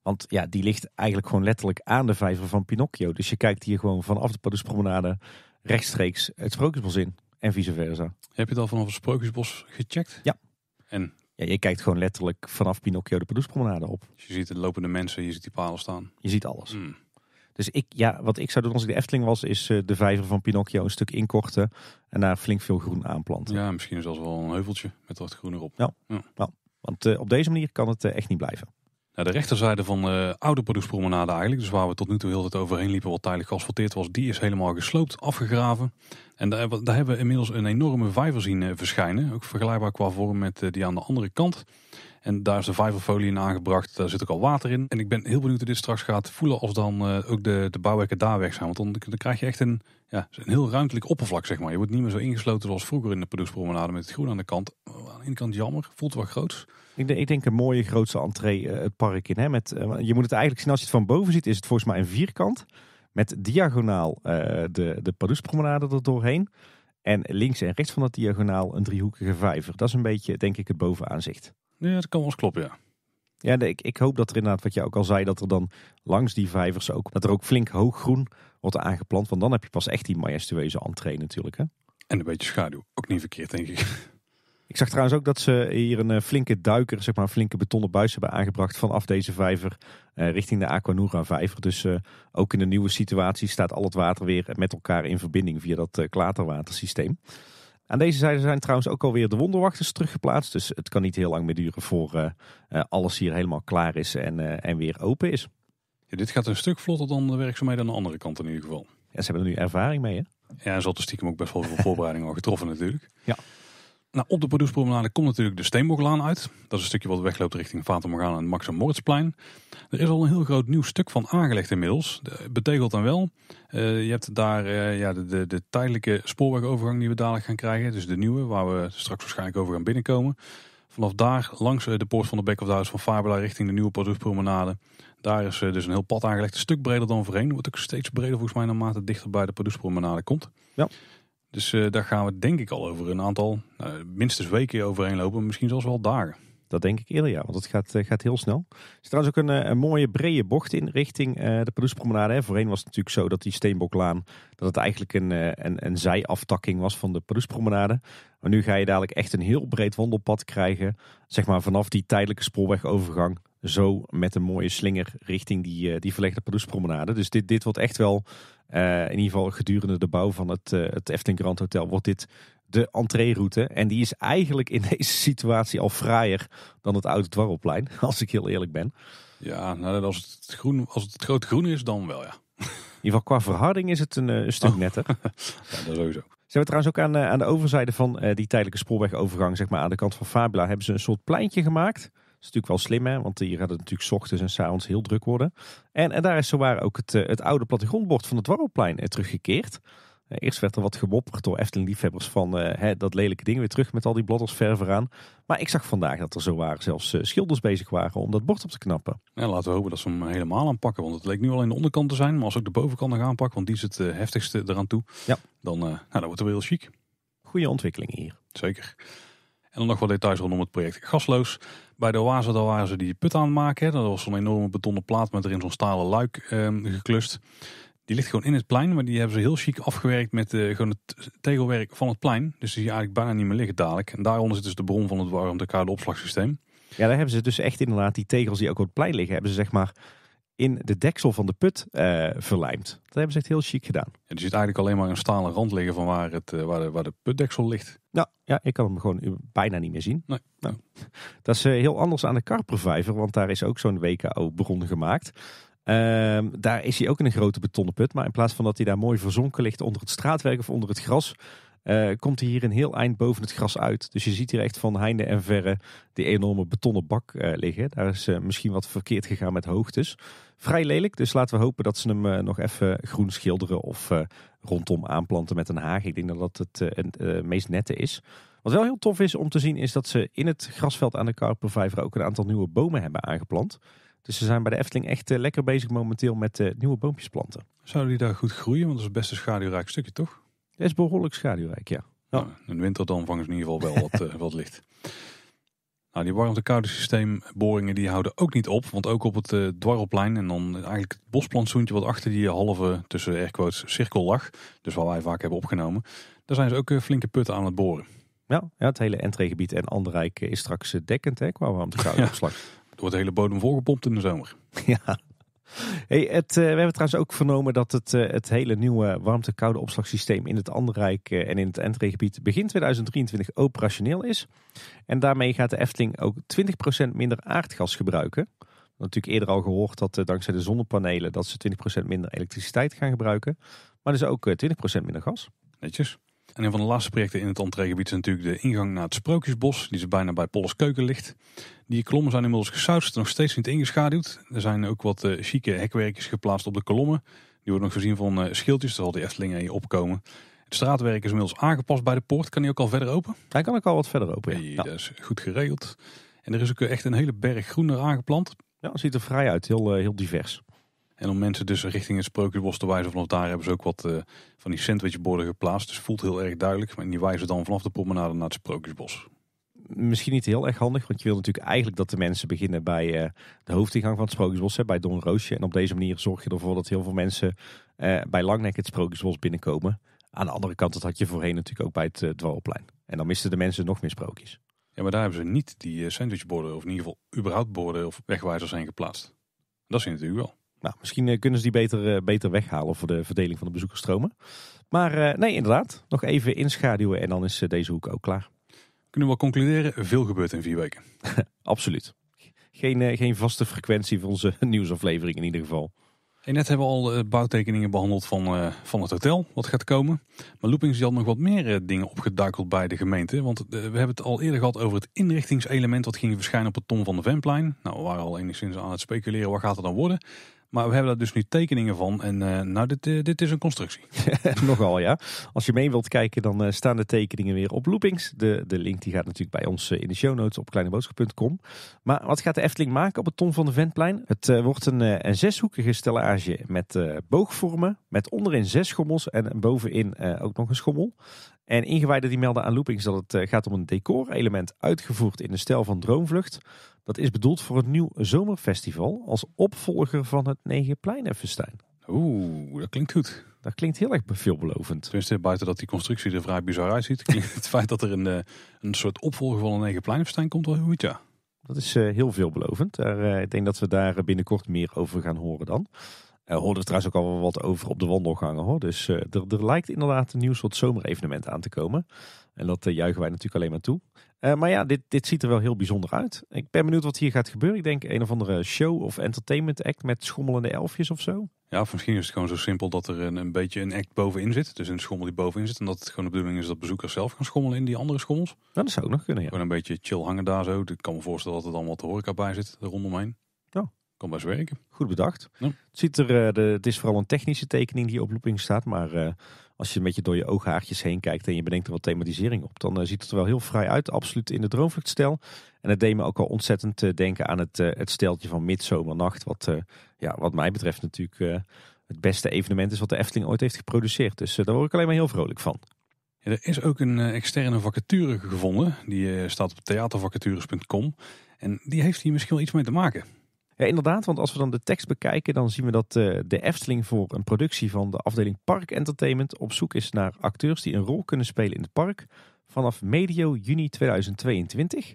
Want ja, die ligt eigenlijk gewoon letterlijk aan de vijver van Pinocchio. Dus je kijkt hier gewoon vanaf de Padoespromenade rechtstreeks het Sprookjesbos in. En vice versa. Heb je het al vanaf het Sprookjesbos gecheckt? Ja. En? Ja, je kijkt gewoon letterlijk vanaf Pinocchio de Padoespromenade op. Dus je ziet de lopende mensen, je ziet die palen staan. Je ziet alles. Hmm. Dus ik, ja, wat ik zou doen als ik de Efteling was, is eh, de vijver van Pinocchio een stuk inkorten. En daar flink veel groen aanplanten. Ja, misschien zelfs wel een heuveltje met wat groen erop. Ja, Nou, want eh, op deze manier kan het eh, echt niet blijven. Nou, de rechterzijde van de oude productpromenade eigenlijk, dus waar we tot nu toe heel het overheen liepen, wat tijdelijk geasfalteerd was, die is helemaal gesloopt, afgegraven. En daar, daar hebben we inmiddels een enorme vijver zien verschijnen. Ook vergelijkbaar qua vorm met die aan de andere kant. En daar is de vijverfolie in aangebracht. Daar zit ook al water in. En ik ben heel benieuwd hoe dit straks gaat voelen als dan eh, ook de, de bouwwerken daar weg zijn. Want dan, dan krijg je echt een, ja, een heel ruimtelijk oppervlak, zeg maar. Je wordt niet meer zo ingesloten als vroeger in de productpromenade met het groen aan de kant. Aan de ene kant jammer, voelt wel groot. Ik, denk een mooie grootse entree eh, het park in. Hè? Met, eh, je moet het eigenlijk zien als je het van boven ziet, is het volgens mij een vierkant. Met diagonaal de, de productpromenade er doorheen. En links en rechts van dat diagonaal een driehoekige vijver. Dat is een beetje, denk ik, het bovenaanzicht. Ja, dat kan wel eens kloppen, ja. Ja, ik, ik hoop dat er inderdaad, wat jij ook al zei, dat er dan langs die vijvers ook, dat er ook flink hooggroen wordt aangeplant. Want dan heb je pas echt die majestueuze entree natuurlijk. Hè? En een beetje schaduw, ook niet verkeerd denk ik. Ik zag trouwens ook dat ze hier een eh, flinke duiker, zeg maar een flinke betonnen buis hebben aangebracht vanaf deze vijver eh, richting de Aquanura vijver. Dus eh, ook in de nieuwe situatie staat al het water weer met elkaar in verbinding via dat eh, klaterwatersysteem. Aan deze zijde zijn trouwens ook alweer de wonderwachters teruggeplaatst. Dus het kan niet heel lang meer duren voor eh, eh, alles hier helemaal klaar is en, eh, en weer open is. Ja, dit gaat een stuk vlotter dan de werkzaamheden aan de andere kant in ieder geval. Ja, ze hebben er nu ervaring mee hè? Ja, ze hadden stiekem ook best wel veel voorbereidingen al getroffen natuurlijk. Ja. Nou, op de Pardoespromenade komt natuurlijk de Steenboklaan uit. Dat is een stukje wat wegloopt richting Vaten Morgana en Max en Moritzplein. Er is al een heel groot nieuw stuk van aangelegd inmiddels. Betegeld dan wel. Eh, je hebt daar eh, ja, de, de, tijdelijke spoorwegovergang die we dadelijk gaan krijgen. Dus de nieuwe, waar we straks waarschijnlijk over gaan binnenkomen. Vanaf daar, langs eh, de poort van de Back of House van Fabula richting de nieuwe Pardoespromenade. Daar is dus een heel pad aangelegd, een stuk breder dan voorheen. Wordt ook steeds breder volgens mij naarmate dichter bij de Pardoespromenade komt. Ja. Dus eh, daar gaan we denk ik al over een aantal, eh, minstens weken overheen lopen, misschien zelfs wel dagen. Dat denk ik eerder, ja, want het gaat, eh, gaat heel snel. Er is trouwens ook een, mooie brede bocht in richting de Pardoespromenade. Voorheen was het natuurlijk zo dat die Steenboklaan, dat het eigenlijk een, een, een zijaftakking was van de Pardoespromenade. Maar nu ga je dadelijk echt een heel breed wandelpad krijgen. Zeg maar vanaf die tijdelijke spoorwegovergang zo met een mooie slinger richting die, die verlegde Pardoespromenade. Dus dit, dit wordt echt wel eh, in ieder geval gedurende de bouw van het, uh, het Efteling Grand Hotel wordt dit de entreeroute. En die is eigenlijk in deze situatie al fraaier dan het oude dwarrelplein, als ik heel eerlijk ben. Ja, nou, als, het groen, als het groot groen is, dan wel ja. In ieder geval qua verharding is het een, eh, stuk oh. netter. ja, dat sowieso. Zijn we trouwens ook aan, aan de overzijde van die tijdelijke spoorwegovergang, zeg maar aan de kant van Fabula, hebben ze een soort pleintje gemaakt is natuurlijk wel slim, hè? want hier gaat het natuurlijk ochtends en s avonds heel druk worden. En, en daar is zowaar ook het, eh, het oude plattegrondbord van het Warrelplein eh, teruggekeerd. Eh, eerst werd er wat gewopperd door Efteling-liefhebbers van hè, dat lelijke ding weer terug met al die bladders aan. Maar ik zag vandaag dat er zo zelfs schilders bezig waren om dat bord op te knappen. En laten we hopen dat ze hem helemaal aanpakken. Want het leek nu alleen de onderkant te zijn, maar als ook de bovenkant nog aanpak, want die is het heftigste eraan toe. Ja. Dan, nou, dan wordt het wel heel chic. Goede ontwikkeling hier. Zeker. En dan nog wat details rondom het project Gasloos. Bij de oase daar waren ze die put aan het maken. Dat was zo'n enorme betonnen plaat met erin zo'n stalen luik eh, geklust. Die ligt gewoon in het plein, maar die hebben ze heel chic afgewerkt met eh, gewoon het tegelwerk van het plein. Dus die zie je eigenlijk bijna niet meer liggen dadelijk. En daaronder zit dus de bron van het warmte-koude opslagsysteem. Ja, daar hebben ze dus echt inderdaad die tegels die ook op het plein liggen, hebben ze zeg maar in de deksel van de put eh, verlijmd. Dat hebben ze echt heel chic gedaan. Je er zit eigenlijk alleen maar een stalen rand liggen van waar, het, eh, waar, de, waar de putdeksel ligt. Nou ja, ik kan hem gewoon bijna niet meer zien. Nee. Nou, dat is eh, heel anders aan de karpervijver, want daar is ook zo'n WKO-bron gemaakt. Ehm, daar is hij ook in een grote betonnen put, maar in plaats van dat hij daar mooi verzonken ligt onder het straatwerk of onder het gras, eh, komt hij hier een heel eind boven het gras uit. Dus je ziet hier echt van heinde en verre die enorme betonnen bak eh, liggen. Daar is eh, misschien wat verkeerd gegaan met hoogtes. Vrij lelijk, dus laten we hopen dat ze hem nog even groen schilderen of rondom aanplanten met een haag. Ik denk dat dat het meest nette is. Wat wel heel tof is om te zien is dat ze in het grasveld aan de Karpenvijver ook een aantal nieuwe bomen hebben aangeplant. Dus ze zijn bij de Efteling echt lekker bezig momenteel met nieuwe boompjes planten. Zouden die daar goed groeien? Want dat is best een schaduwrijk stukje, toch? Dat is behoorlijk schaduwrijk, ja. in de winter dan vangen ze in ieder geval wel wat, eh, wat licht. Nou, die warmte-koude systeemboringen die houden ook niet op. Want ook op het uh, en dan eigenlijk het bosplantsoentje wat achter die halve tussen airquotes cirkel lag. Dus wat wij vaak hebben opgenomen. Daar zijn ze ook eh, flinke putten aan het boren. Ja, ja het hele entreegebied en Anderrijk is straks dekkend hè, qua warmte-koude opslag. Er wordt de hele bodem volgepompt in de zomer. Ja, Hey, het, eh, we hebben trouwens ook vernomen dat het, eh, het hele nieuwe warmte-koude opslagsysteem in het Anderrijk eh, en in het Entreegebied begin 2023 operationeel is. En daarmee gaat de Efteling ook 20% minder aardgas gebruiken. We natuurlijk eerder al gehoord dat dankzij de zonnepanelen dat ze 20% minder elektriciteit gaan gebruiken. Maar dus ook 20% minder gas. Netjes. En een van de laatste projecten in het entreegebied is natuurlijk de ingang naar het Sprookjesbos. Die ze bijna bij Polles Keuken ligt. Die kolommen zijn inmiddels gesuist, nog steeds niet ingeschaduwd. Er zijn ook wat eh, chique hekwerkjes geplaatst op de kolommen. Die worden nog voorzien van uh, schildjes, daar de die Eftelingen hier opkomen. Het straatwerk is inmiddels aangepast bij de poort. Kan die ook al verder open? Hij kan ook al wat verder open, ja. Dat is goed geregeld. En er is ook eh, echt een hele berg groen aangeplant. Ja, ziet er vrij uit. Heel, heel divers. En om mensen dus richting het sprookjesbos te wijzen, vanaf daar hebben ze ook wat eh, van die sandwichborden geplaatst. Dus voelt heel erg duidelijk. En die wijzen dan vanaf de promenade naar het sprookjesbos. Misschien niet heel erg handig, want je wil natuurlijk eigenlijk dat de mensen beginnen bij eh, de hoofdingang van het Sprookjesbos, hè, bij Don Roosje. En op deze manier zorg je ervoor dat heel veel mensen eh, bij Langnek het Sprookjesbos binnenkomen. Aan de andere kant, dat had je voorheen natuurlijk ook bij het uh, En dan misten de mensen nog meer sprookjes. Ja, maar daar hebben ze niet die sandwichborden, of in ieder geval überhaupt borden of wegwijzers zijn geplaatst. Dat zie je natuurlijk wel. Nou, misschien eh, kunnen ze die beter, eh, beter weghalen voor de verdeling van de bezoekersstromen. Maar eh, nee, inderdaad. Nog even inschaduwen en dan is deze hoek ook klaar. Kunnen we wel concluderen, veel gebeurt in vier weken. Absoluut. Geen, geen vaste frequentie voor onze nieuwsaflevering in ieder geval. En net hebben we al bouwtekeningen behandeld van, van het hotel, wat gaat komen. Maar Loopings had nog wat meer dingen opgeduikeld bij de gemeente. Want we hebben het al eerder gehad over het inrichtingselement... wat ging verschijnen op het Tom van de Vemplein. Nou, we waren al enigszins aan het speculeren, wat gaat er dan worden? Maar we hebben daar dus nu tekeningen van. En eh, nou, dit, eh, dit is een constructie. Nogal ja. Als je mee wilt kijken, dan eh, staan de tekeningen weer op loopings. De, de link die gaat natuurlijk bij ons in de show notes op kleineboodschap.com. Maar wat gaat de Efteling maken op het Ton van de Ventplein? Het wordt een, een zeshoekige stellage met boogvormen. Met onderin zes schommels en bovenin ook nog een schommel. En ingewijden die melden aan Loopings dat het eh, gaat om een decor-element uitgevoerd in de stijl van Droomvlucht. Dat is bedoeld voor het nieuw zomerfestival als opvolger van het Negenpleinenfestijn. Oeh, dat klinkt goed. Dat klinkt heel erg veelbelovend. Tenminste, buiten dat die constructie er vrij bizar uitziet, het feit dat er een, eh, een soort opvolger van een Negenpleinenfestijn komt wel goed, ja. Dat is eh, heel veelbelovend. ik denk dat we daar binnenkort meer over gaan horen dan. Eh, hoorden we trouwens ook al wat over op de wandelgangen. Hoor. Dus eh, er, er, lijkt inderdaad een nieuw soort zomerevenement aan te komen. En dat eh, juichen wij natuurlijk alleen maar toe. maar ja, dit, dit ziet er wel heel bijzonder uit. Ik ben benieuwd wat hier gaat gebeuren. Ik denk een of andere show of entertainment act met schommelende elfjes of zo. Ja, misschien is het gewoon zo simpel dat er een, een, beetje een act bovenin zit. Dus een schommel die bovenin zit. En dat het gewoon de bedoeling is dat bezoekers zelf gaan schommelen in die andere schommels. Dat zou ook nog kunnen, ja. Gewoon een beetje chill hangen daar zo. Ik kan me voorstellen dat er dan wat horeca bij zit, er rondomheen. Ja, oh. Kom eens werken. Goed bedacht. Het, ziet er, eh, het is vooral een technische tekening die op looping staat. Maar eh, als je een beetje door je ooghaartjes heen kijkt en je bedenkt er wat thematisering op. Dan eh, ziet het er wel heel vrij uit. Absoluut in de droomvluchtstijl. En het deed me ook al ontzettend uh, denken aan het, het steltje van Midzomernacht. Wat, ja, wat mij betreft natuurlijk het beste evenement is wat de Efteling ooit heeft geproduceerd. Dus daar word ik alleen maar heel vrolijk van. er is ook een externe vacature gevonden. Die staat op theatervacatures.com. En die heeft hier misschien wel iets mee te maken. Ja, inderdaad, want als we dan de tekst bekijken, dan zien we dat eh, de Efteling voor een productie van de afdeling Park Entertainment op zoek is naar acteurs die een rol kunnen spelen in het park vanaf medio juni 2022.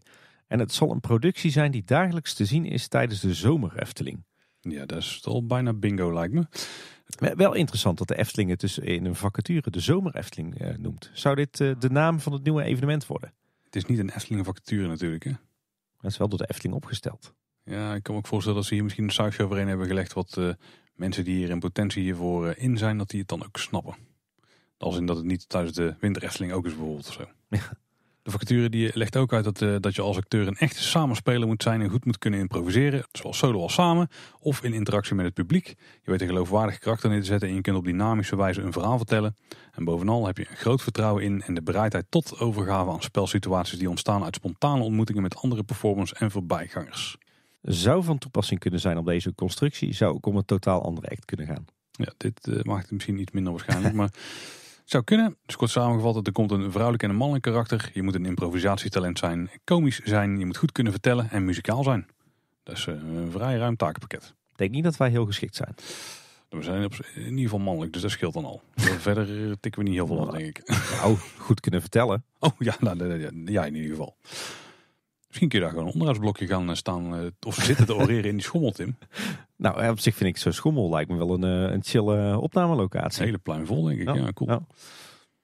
En het zal een productie zijn die dagelijks te zien is tijdens de zomer Efteling. Ja, dat is al bijna bingo lijkt me. wel interessant dat de Efteling het dus in een vacature de zomer Efteling eh, noemt. Zou dit eh, de naam van het nieuwe evenement worden? Het is niet een Efteling vacature natuurlijk hè? Het is wel door de Efteling opgesteld. Ja, ik kan me ook voorstellen dat ze hier misschien een sausje overheen hebben gelegd. Wat eh, mensen die hier in potentie hiervoor eh, in zijn, dat die het dan ook snappen. Als in dat het niet tijdens de windrestling ook is bijvoorbeeld of zo. Ja. De vacature die legt ook uit dat, eh, dat je als acteur een echte samenspeler moet zijn en goed moet kunnen improviseren. zoals solo als samen of in interactie met het publiek. Je weet een geloofwaardig karakter neer te zetten en je kunt op dynamische wijze een verhaal vertellen. En bovenal heb je een groot vertrouwen in en de bereidheid tot overgave aan spelsituaties die ontstaan uit spontane ontmoetingen met andere performers en voorbijgangers zou van toepassing kunnen zijn op deze constructie, zou ook om een totaal andere act kunnen gaan. Ja, dit uh, maakt het misschien iets minder waarschijnlijk, maar het zou kunnen. Dus kort samengevat, er komt een vrouwelijk en een mannelijk karakter. Je moet een improvisatietalent zijn, komisch zijn, je moet goed kunnen vertellen en muzikaal zijn. Dat is eh, een vrij ruim takenpakket. Ik denk niet dat wij heel geschikt zijn. We zijn in ieder geval mannelijk, dus dat scheelt dan al. Eh, verder tikken we niet heel veel aan, nou, denk ik. Nou, goed kunnen vertellen. Oh ja, nou, ja, in ieder geval. Misschien kun je daar gewoon een onderhoudsblokje gaan eh, staan eh, of zitten te oreren in die schommel, Tim. Nou, eh, op zich vind ik zo'n schommel lijkt me wel een, een chille opnamelocatie. hele plein vol, denk ik. Ja, cool.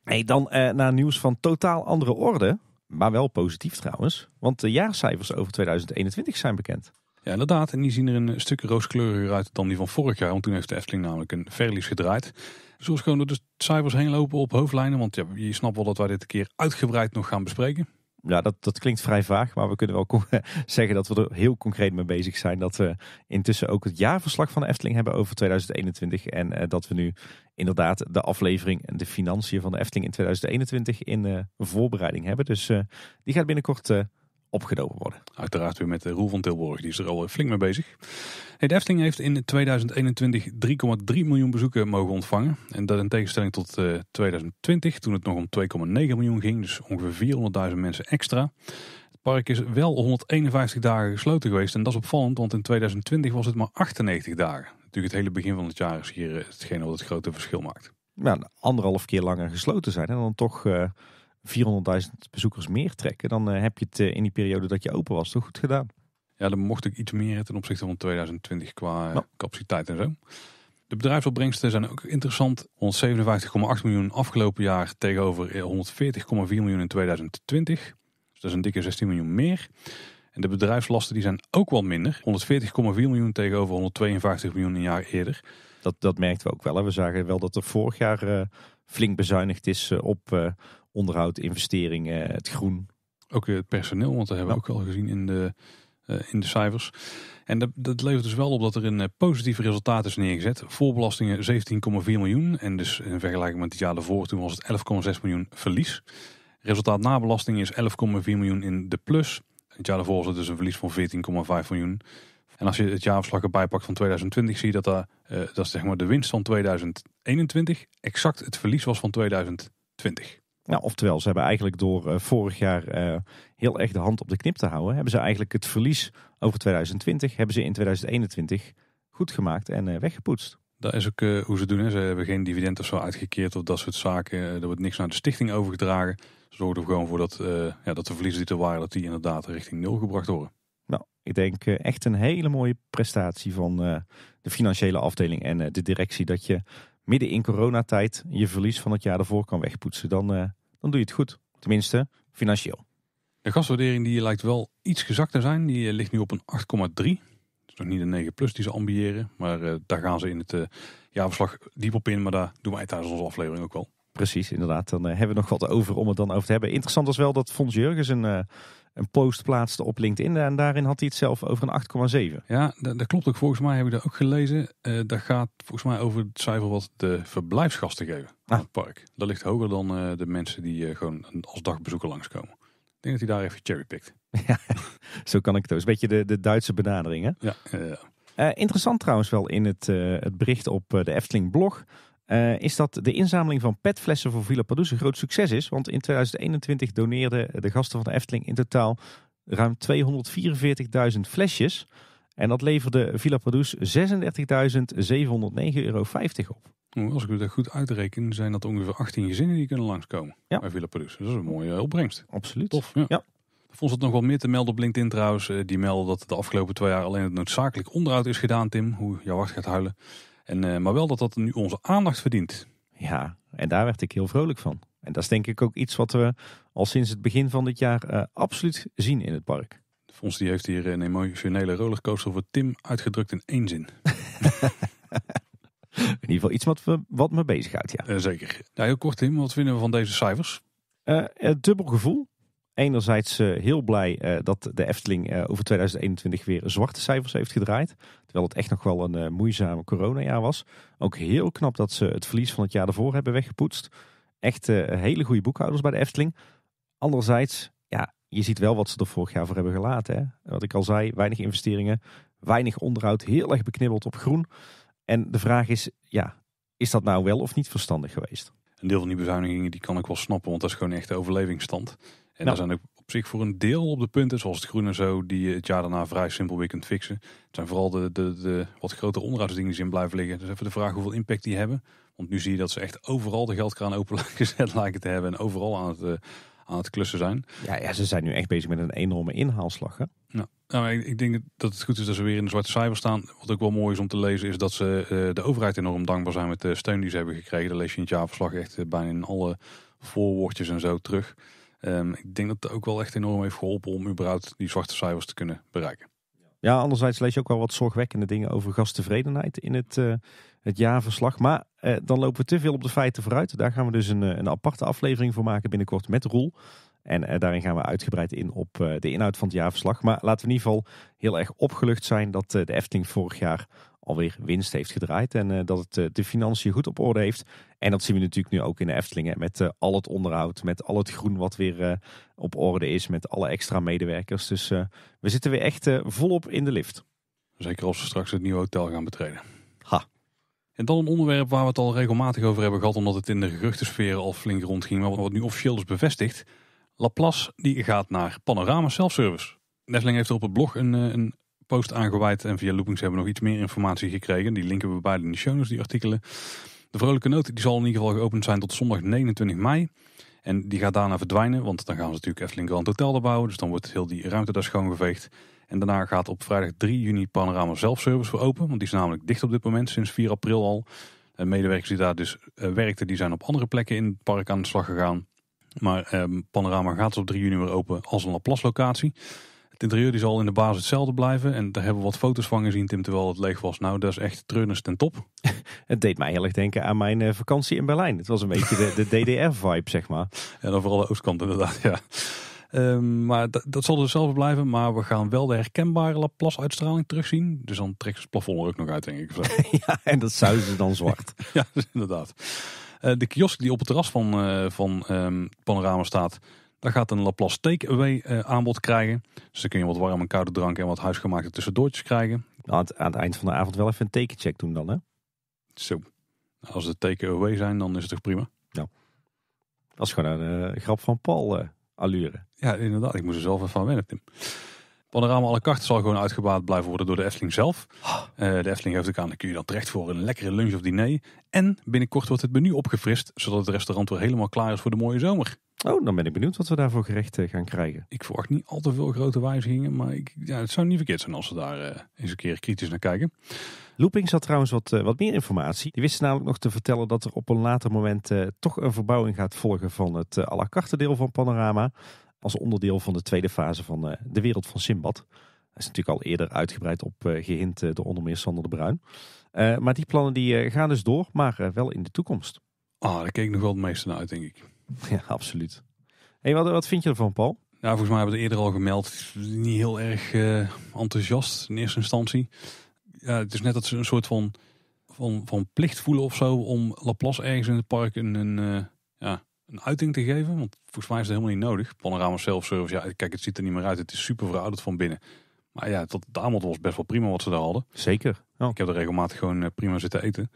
Hey, dan eh, naar nieuws van totaal andere orde, maar wel positief trouwens. Want de jaarcijfers over 2021 zijn bekend. Ja, inderdaad. En die zien er een stuk rooskleuriger uit dan die van vorig jaar. Want toen heeft de Efteling namelijk een verlies gedraaid. Zoals dus gewoon door de cijfers heen lopen op hoofdlijnen? Want je snapt wel dat wij dit een keer uitgebreid nog gaan bespreken ja, nou, dat, dat klinkt vrij vaag, maar we kunnen wel zeggen dat we er heel concreet mee bezig zijn. Dat we intussen ook het jaarverslag van de Efteling hebben over 2021. En eh, dat we nu inderdaad de aflevering en de financiën van de Efteling in 2021 in eh, voorbereiding hebben. Dus eh, die gaat binnenkort opgedoken worden. Uiteraard weer met eh, Roel van Tilburg die is er al eh, flink mee bezig. Hey, de Efteling heeft in 2021 3,3 miljoen bezoeken mogen ontvangen. En dat in tegenstelling tot 2020, eh, toen het nog om 2,9 miljoen ging. Dus ongeveer 400.000 mensen extra. Het park is wel 151 dagen gesloten geweest. En dat is opvallend, want in 2020 was het maar 98 dagen. Natuurlijk het hele begin van het jaar is hier hetgene wat het grote verschil maakt. Ja, nou, anderhalf keer langer gesloten zijn en dan toch... 400.000 bezoekers meer trekken, dan eh, heb je het eh, in die periode dat je open was toch goed gedaan. Ja, dan mocht ik iets meer ten opzichte van 2020 qua eh, capaciteit en zo. De bedrijfsopbrengsten zijn ook interessant. 157,8 miljoen afgelopen jaar tegenover 140,4 miljoen in 2020. Dus dat is een dikke 16 miljoen meer. En de bedrijfslasten die zijn ook wat minder. 140,4 miljoen tegenover 152 miljoen een jaar eerder. Dat, dat merkten we ook wel. Hè. We zagen wel dat er vorig jaar flink bezuinigd is op onderhoud, investeringen, eh, het groen. Ook het personeel, want dat hebben we ook al gezien in de, eh, in de cijfers. En dat, dat, levert dus wel op dat er een eh, positief resultaat is neergezet. Voorbelastingen 17,4 miljoen. En dus in vergelijking met het jaar ervoor toen was het 11,6 miljoen verlies. Resultaat na belasting is 11,4 miljoen in de plus. Het jaar daarvoor was het dus een verlies van 14,5 miljoen. En als je het jaarverslag erbij pakt van 2020, zie je dat, daar, dat is zeg maar de winst van 2021 exact het verlies was van 2020. Nou, oftewel, ze hebben eigenlijk door eh, vorig jaar eh, heel erg de hand op de knip te houden, hebben ze eigenlijk het verlies over 2020, hebben ze in 2021 goed gemaakt en eh, weggepoetst. Dat is ook hoe ze doen. Hè. Ze hebben geen dividend of zo uitgekeerd of dat soort zaken. Er wordt niks naar de stichting overgedragen. Ze zorgen er gewoon voor dat, uh, ja, dat de verliezen die er waren, dat die inderdaad richting nul gebracht worden. Nou, ik denk echt een hele mooie prestatie van de financiële afdeling en de directie. Dat je midden in coronatijd je verlies van het jaar ervoor kan wegpoetsen. Dan dan doe je het goed. Tenminste, financieel. De gaswaardering die lijkt wel iets gezakt te zijn. Die eh, ligt nu op een 8,3. Dat is nog niet een 9 plus die ze ambiëren. Maar eh, daar gaan ze in het uh, jaarverslag diep op in. Maar daar doen wij tijdens onze aflevering ook wel. Precies, inderdaad. Dan hebben we nog wat over om het dan over te hebben. Interessant was wel dat Fons is een een post plaatste op LinkedIn. En daarin had hij het zelf over een 8,7. Ja, dat, klopt ook. Volgens mij heb ik dat ook gelezen. Uh, dat gaat volgens mij over het cijfer wat de verblijfsgasten geven aan ah. het park. Dat ligt hoger dan eh, de mensen die uh, gewoon als dagbezoeker langskomen. Ik denk dat hij daar even cherrypikt. ja, zo kan ik het ook. een beetje de, de Duitse benadering hè? Ja. ja. interessant trouwens wel in het, het bericht op de Efteling blog eh, is dat de inzameling van petflessen voor Villa Produce een groot succes is. Want in 2021 doneerden de gasten van de Efteling in totaal ruim 244.000 flesjes. En dat leverde Villa Produce 36.709,50 euro op. Nou, als ik dat goed uitreken, zijn dat ongeveer 18 gezinnen die kunnen langskomen bij Villa Produce. Dat is een mooie opbrengst. Absoluut. Tof, ja. ja. Vond het nog wel meer te melden op LinkedIn trouwens. Eh, die melden dat de afgelopen twee jaar alleen het noodzakelijk onderhoud is gedaan, Tim. Hoe jouw wacht gaat huilen. En, eh, maar wel dat dat nu onze aandacht verdient. Ja, en daar werd ik heel vrolijk van. En dat is denk ik ook iets wat we al sinds het begin van dit jaar eh, absoluut zien in het park. Fons die heeft hier een emotionele rollercoaster voor Tim uitgedrukt in één zin. in ieder geval iets wat, we, wat me bezighoudt, ja. Uh, zeker. Nou, heel kort Tim, wat vinden we van deze cijfers? Uh, dubbel gevoel enerzijds eh, heel blij eh, dat de Efteling eh, over 2021 weer zwarte cijfers heeft gedraaid. Terwijl het echt nog wel een moeizame coronajaar was. Ook heel knap dat ze het verlies van het jaar daarvoor hebben weggepoetst. Echt hele goede boekhouders bij de Efteling. Anderzijds, ja, je ziet wel wat ze er vorig jaar voor hebben gelaten. Hè? Wat ik al zei, weinig investeringen, weinig onderhoud, heel erg beknibbeld op groen. En de vraag is, ja, is dat nou wel of niet verstandig geweest? Een deel van die bezuinigingen die kan ik wel snappen, want dat is gewoon echt de overlevingsstand. En nou. daar zijn ook op zich voor een deel op de punten, zoals het groen en zo, die je het jaar daarna vrij simpel weer kunt fixen. Het zijn vooral de, de, de wat grotere onderhoudsdingen die in blijven liggen. Dus even de vraag hoeveel impact die hebben. Want nu zie je dat ze echt overal de geldkraan open gezet lijken te hebben en overal aan het, eh, aan het klussen zijn. Ja, ja, ze zijn nu echt bezig met een enorme inhaalslag. Hè? Nou, nou ik, denk dat het goed is dat ze weer in de zwarte cijfers staan. Wat ook wel mooi is om te lezen, is dat ze eh, de overheid enorm dankbaar zijn met de steun die ze hebben gekregen. Dat lees je in het jaarverslag echt eh, bijna in alle voorwoordjes en zo terug. Ehm, ik denk dat het ook wel echt enorm heeft geholpen om überhaupt die zwarte cijfers te kunnen bereiken. Ja, anderzijds lees je ook wel wat zorgwekkende dingen over gasttevredenheid in het, eh, het jaarverslag. Maar eh, dan lopen we te veel op de feiten vooruit. Daar gaan we dus een, eh, een aparte aflevering voor maken binnenkort met Roel. En daarin gaan we uitgebreid in op de inhoud van het jaarverslag. Maar laten we in ieder geval heel erg opgelucht zijn dat de Efteling vorig jaar alweer winst heeft gedraaid. En eh, dat het eh, de financiën goed op orde heeft. En dat zien we natuurlijk nu ook in de Eftelingen. Met eh, al het onderhoud, met al het groen wat weer op orde is. Met alle extra medewerkers. Dus we zitten weer echt volop in de lift. Zeker als we straks het nieuwe hotel gaan betreden. Ha. En dan een onderwerp waar we het al regelmatig over hebben gehad, omdat het in de geruchtensfeer al flink rondging, maar wat nu officieel is bevestigd. Laplace die gaat naar Panorama Self-Service. Nestling heeft er op het blog een, een Post aangeweid. En via Loopings hebben we nog iets meer informatie gekregen. Die linken we beide in de show die artikelen. De vrolijke noot die zal in ieder geval geopend zijn tot zondag 29 mei. En die gaat daarna verdwijnen, want dan gaan ze natuurlijk Efteling Grand Hotel bouwen. Dus dan wordt heel die ruimte daar schoongeveegd. En daarna gaat op vrijdag 3 juni Panorama Zelfservice weer open. Want die is namelijk dicht op dit moment, sinds 4 april al. En medewerkers die daar dus eh, werkten, die zijn op andere plekken in het park aan de slag gegaan. Maar ehm, Panorama gaat dus op 3 juni weer open als een Laplace het interieur die zal in de basis hetzelfde blijven. En daar hebben we wat foto's van gezien, Tim, terwijl het leeg was. Nou, dat is echt treurnis ten top. het deed mij heel erg denken aan mijn eh, vakantie in Berlijn. Het was een beetje de, DDR-vibe, zeg maar. en dan vooral de oostkant inderdaad, ja. Ehm, maar dat, zal dus hetzelfde blijven. Maar we gaan wel de herkenbare Laplace-uitstraling terugzien. Dus dan trekt het plafond er ook nog uit, denk ik. ja, en dat ze dan zwart. ja, dus inderdaad. Eh, de kiosk die op het terras van, eh, van ehm, Panorama staat, dan gaat een Laplace Takeaway eh, aanbod krijgen. Dus dan kun je wat warme en koude drank en wat huisgemaakte tussendoortjes krijgen. Nou, aan het eind van de avond wel even een tekencheck doen dan, hè? Zo. Als het takeaway zijn, dan is het toch prima? Ja. Dat is gewoon een eh, grap van Paul uh, allure. Ja, inderdaad. Ik moest er zelf even van wennen, Tim. Panorama alle karten zal gewoon uitgebaat blijven worden door de Efteling zelf. Ah. Eh, de Efteling heeft ook aan, Dan kun je dan terecht voor een lekkere lunch of diner. En binnenkort wordt het menu opgefrist, zodat het restaurant weer helemaal klaar is voor de mooie zomer. Oh, dan ben ik benieuwd wat we daarvoor gerecht eh, gaan krijgen. Ik verwacht niet al te veel grote wijzigingen, maar ik, ja, het zou niet verkeerd zijn als we daar eh, eens een keer kritisch naar kijken. Looping had trouwens wat, wat meer informatie. Die wisten namelijk nog te vertellen dat er op een later moment toch een verbouwing gaat volgen van het à la carte deel van Panorama. Als onderdeel van de tweede fase van eh, de wereld van Simbad. Dat is natuurlijk al eerder uitgebreid op eh, gehint eh, door onder meer Sander de Bruin. maar die plannen die gaan dus door, maar wel in de toekomst. Ah, daar keek ik nog wel het meeste naar uit, denk ik. Ja, absoluut. Hey, wat, wat vind je ervan, Paul? Nou, volgens mij hebben we het eerder al gemeld. Niet heel erg enthousiast in eerste instantie. Ja, het is net dat ze een soort van, van, van plicht voelen of zo om Laplace ergens in het park een, een ja, een uiting te geven? Want volgens mij is dat helemaal niet nodig. Panorama self-service, ja, kijk, het ziet er niet meer uit. Het is super verouderd van binnen. Maar ja, tot de aanbod was best wel prima wat ze daar hadden. Zeker. Ja. Ik heb er regelmatig gewoon eh, prima zitten eten.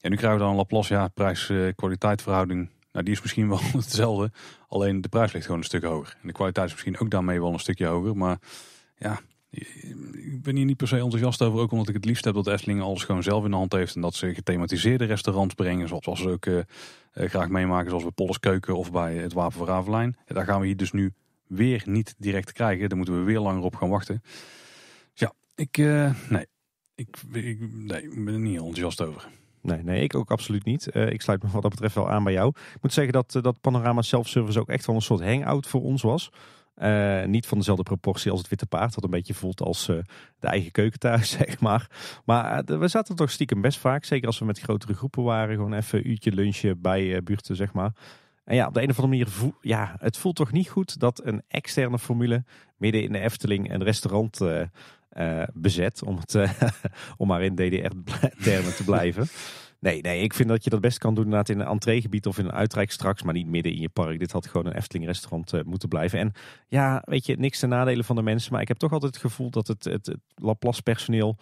En nu krijgen we dan Laplace, ja, prijs-kwaliteit eh, Nou, die is misschien wel hetzelfde. Alleen de prijs ligt gewoon een stuk hoger. En de kwaliteit is misschien ook daarmee wel een stukje hoger. Maar ja, ik ben hier niet per se enthousiast over. Ook omdat ik het liefst heb dat Esslingen alles gewoon zelf in de hand heeft. En dat ze gethematiseerde restaurants brengen. Zoals ook eh, eh, graag meemaken, zoals bij keuken of bij het Wapen van Ravelijn. daar gaan we hier dus nu weer niet direct krijgen. Daar moeten we weer langer op gaan wachten. ja, ik, eh, nee, ik, ik, nee, ben er niet enthousiast over. Nee, nee, ik ook absoluut niet. Eh, ik sluit me wat dat betreft wel aan bij jou. Ik moet zeggen dat dat panorama self-service ook echt wel een soort hangout voor ons was. Eh, niet van dezelfde proportie als het witte paard. Dat een beetje voelt als eh, de eigen keuken thuis, zeg maar. Maar eh, we zaten toch stiekem best vaak. Zeker als we met grotere groepen waren. Gewoon even een uurtje lunchen bij buurten, zeg maar. En ja, op de een of andere manier, ja, het voelt toch niet goed dat een externe formule midden in de Efteling een restaurant bezet. Om, het, om maar in DDR-termen te blijven. Nee, nee, ik vind dat je dat best kan doen inderdaad in een entreegebied of in een uitreik straks, maar niet midden in je park. Dit had gewoon een Efteling restaurant eh, moeten blijven. En ja, weet je, niks ten nadelen van de mensen, maar ik heb toch altijd het gevoel dat het, het, Laplace personeel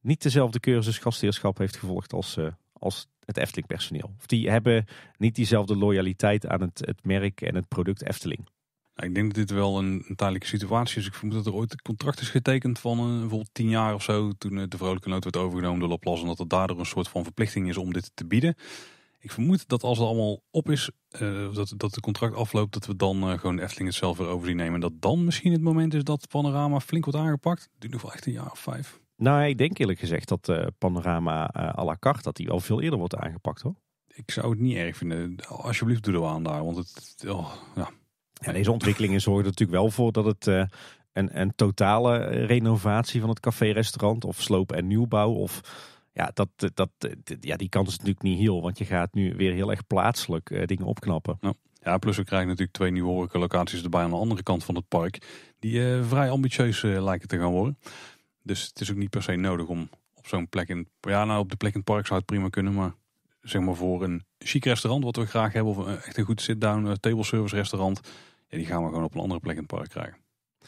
niet dezelfde cursus gastheerschap heeft gevolgd als, eh, als het Efteling personeel. Of die hebben niet diezelfde loyaliteit aan het, het merk en het product Efteling. Nou, ik denk dat dit wel een, een, tijdelijke situatie is. Ik vermoed dat er ooit een contract is getekend van uh, bijvoorbeeld tien jaar of zo. Toen eh, de vrolijke nood werd overgenomen door Laplace. En dat er daardoor een soort van verplichting is om dit te bieden. Ik vermoed dat als het allemaal op is, eh, dat, dat het contract afloopt, dat we dan gewoon de Efteling het zelf weer over zien nemen. En dat dan misschien het moment is dat panorama flink wordt aangepakt. Dat duurt nog wel echt een jaar of vijf. Nou, ik denk eerlijk gezegd dat panorama à la carte, dat die al veel eerder wordt aangepakt hoor. Ik zou het niet erg vinden. Alsjeblieft doe er aan daar, want het... Oh, ja. Ja, deze ontwikkelingen zorgen er natuurlijk wel voor dat het eh, een, totale eh, renovatie van het café-restaurant of sloop- en nieuwbouw of ja, dat, eh, dat, ja, die kans is natuurlijk niet heel, want je gaat nu weer heel erg plaatselijk dingen opknappen. ja, plus we krijgen natuurlijk twee nieuwe horecalocaties erbij aan de andere kant van het park, die vrij ambitieus lijken te gaan worden. Dus het is ook niet per se nodig om op zo'n plek in, ja nou op de plek in het park zou het prima kunnen, maar zeg maar voor een chic restaurant wat we graag hebben of een, echt een goed sit-down table service restaurant, en die gaan we gewoon op een andere plek in het park krijgen.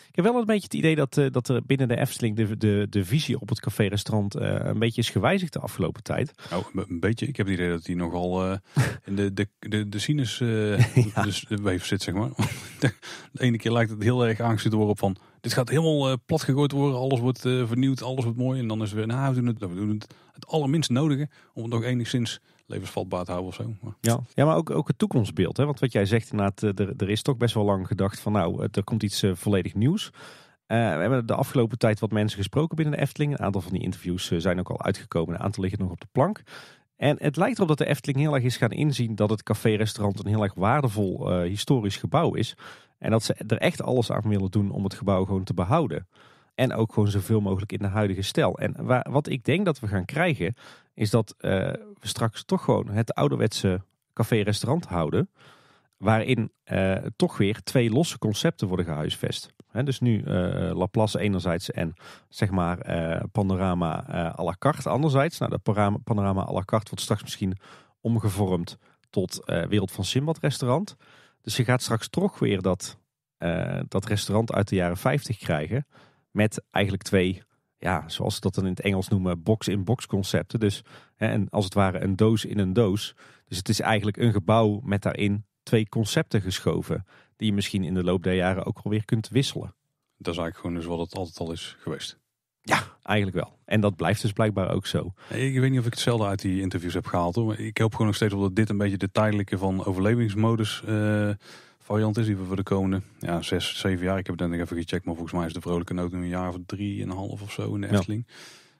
Ik heb wel een beetje het idee dat, uh, dat er binnen de Efteling de, de, de visie op het café-restaurant uh, een beetje is gewijzigd de afgelopen tijd. Nou, een beetje. Ik heb het idee dat die nogal uh, in de, de, de, sinus ja. dus, zit, zeg maar. de ene keer lijkt het heel erg aangezet te worden op van, dit gaat helemaal plat gegooid worden, alles wordt vernieuwd, alles wordt mooi. En dan is het weer, nou, doen het, we doen het, het allerminst nodige om het nog enigszins levensvatbaar houden of zo. Ja. ja, maar ook, ook het toekomstbeeld. Hè? Want wat jij zegt inderdaad, eh, er, er is toch best wel lang gedacht van nou, er komt iets eh, volledig nieuws. Eh, we hebben de afgelopen tijd wat mensen gesproken binnen de Efteling. Een aantal van die interviews zijn ook al uitgekomen. Een aantal liggen nog op de plank. En het lijkt erop dat de Efteling heel erg is gaan inzien dat het café-restaurant een heel erg waardevol historisch gebouw is. En dat ze er echt alles aan willen doen om het gebouw gewoon te behouden. En ook gewoon zoveel mogelijk in de huidige stijl. En wat ik denk dat we gaan krijgen, is dat eh, we straks toch gewoon het ouderwetse café-restaurant houden. Waarin eh, toch weer twee losse concepten worden gehuisvest. dus nu uh, Laplace enerzijds en zeg maar Panorama à la carte anderzijds. Nou, dat Panorama à la carte wordt straks misschien omgevormd tot Wereld van Simbad restaurant. Dus je gaat straks toch weer dat, dat restaurant uit de jaren 50 krijgen. Met eigenlijk twee ja, zoals dat dan in het Engels noemen, box-in-box concepten. Dus, hè, en als het ware een doos in een doos. Dus het is eigenlijk een gebouw met daarin twee concepten geschoven. Die je misschien in de loop der jaren ook alweer kunt wisselen. Dat is eigenlijk gewoon dus wat het altijd al is geweest. Ja, eigenlijk wel. En dat blijft dus blijkbaar ook zo. Ik weet niet of ik hetzelfde uit die interviews heb gehaald. Hoor. Ik hoop gewoon nog steeds op dat dit een beetje de tijdelijke van overlevingsmodus... Uh variant is die we voor de komende ja, zes, zeven jaar. Ik heb het net even gecheckt, maar volgens mij is de vrolijke noot nu een jaar of drie en een half of zo in de Efteling.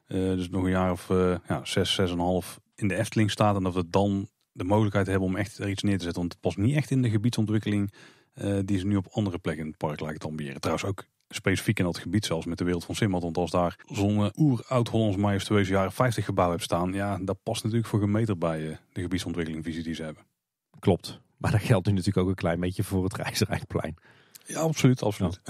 Eh, dus nog een jaar of eh, ja, zes, zes en een half in de Efteling staat. En dat we dan de mogelijkheid hebben om echt er iets neer te zetten. Want het past niet echt in de gebiedsontwikkeling eh, die ze nu op andere plekken in het park lijkt te ambiëren. Trouwens ook specifiek in dat gebied zelfs met de wereld van Simmert. Want als daar zo'n oer-oud-Hollands majestueuze jaren 50 gebouw hebt staan. Ja, dat past natuurlijk voor gemeter bij de gebiedsontwikkelingvisie die ze hebben. Klopt. Maar dat geldt nu natuurlijk ook een klein beetje voor het Rijksrijkplein. Ja, absoluut. absoluut.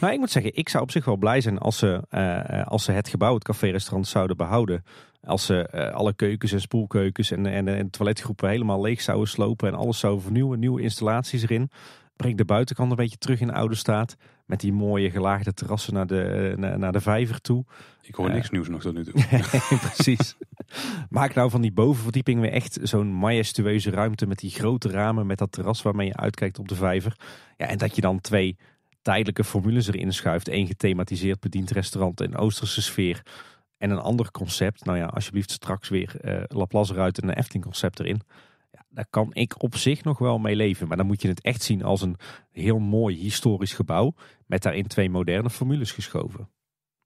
nou, ik moet zeggen, ik zou op zich wel blij zijn als ze, eh, als ze het gebouw, het café-restaurant zouden behouden. Als ze eh, alle keukens en spoelkeukens en, en, en toiletgroepen helemaal leeg zouden slopen en alles zou vernieuwen, nieuwe installaties erin. Brengt de buitenkant een beetje terug in de oude staat. Met die mooie gelaagde terrassen naar de, eh, naar, de vijver toe. Ik hoor eh. niks nieuws nog tot nu toe. precies. Maak nou van die bovenverdieping weer echt zo'n majestueuze ruimte. Met die grote ramen, met dat terras waarmee je uitkijkt op de vijver. Ja, en dat je dan twee tijdelijke formules erin schuift. Eén gethematiseerd bediend restaurant in Oosterse sfeer. En een ander concept. Nou ja, alsjeblieft straks weer uh, Laplace eruit en een Efting concept erin daar kan ik op zich nog wel mee leven. Maar dan moet je het echt zien als een heel mooi historisch gebouw. Met daarin twee moderne formules geschoven.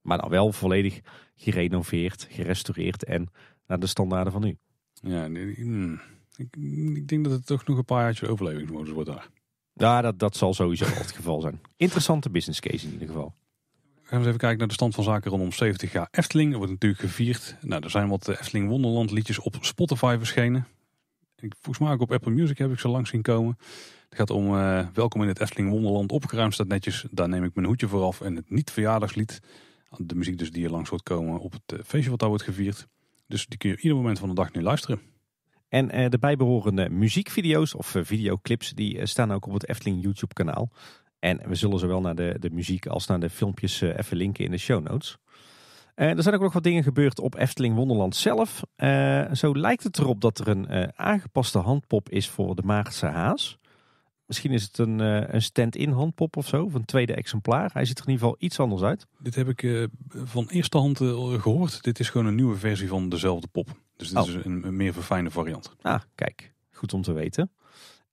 Maar dan wel volledig gerenoveerd, gerestaureerd en naar de standaarden van nu. Ja, hmm. ik, ik, denk dat het toch nog een paar jaartjes overlevingsmodus wordt daar. Ja, dat, dat zal sowieso het geval zijn. Interessante business case in ieder geval. We gaan eens even kijken naar de stand van zaken rondom 70 jaar Efteling. Er wordt natuurlijk gevierd. Nou, er zijn wat eh, Efteling Wonderland liedjes op Spotify verschenen volgens mij ook op Apple Music heb ik ze langs zien komen. Het gaat om eh, Welkom in het Efteling Wonderland. Opgeruimd staat netjes. Daar neem ik mijn hoedje voor af. En het niet-verjaardagslied. De muziek dus die er langs wordt komen op het eh, feestje wat daar wordt gevierd. Dus die kun je ieder moment van de dag nu luisteren. En eh, de bijbehorende muziekvideo's of videoclips die staan ook op het Efteling YouTube kanaal. En we zullen zowel naar de, de muziek als naar de filmpjes even linken in de show notes. Eh, er zijn ook nog wat dingen gebeurd op Efteling Wonderland zelf. Eh, zo lijkt het erop dat er een eh, aangepaste handpop is voor de maagse haas. Misschien is het een, een stand-in handpop of zo, of een tweede exemplaar. Hij ziet er in ieder geval iets anders uit. Dit heb ik van eerste hand gehoord. Dit is gewoon een nieuwe versie van dezelfde pop. Dus dit oh. is een, een, meer verfijnde variant. Ah, kijk. Goed om te weten.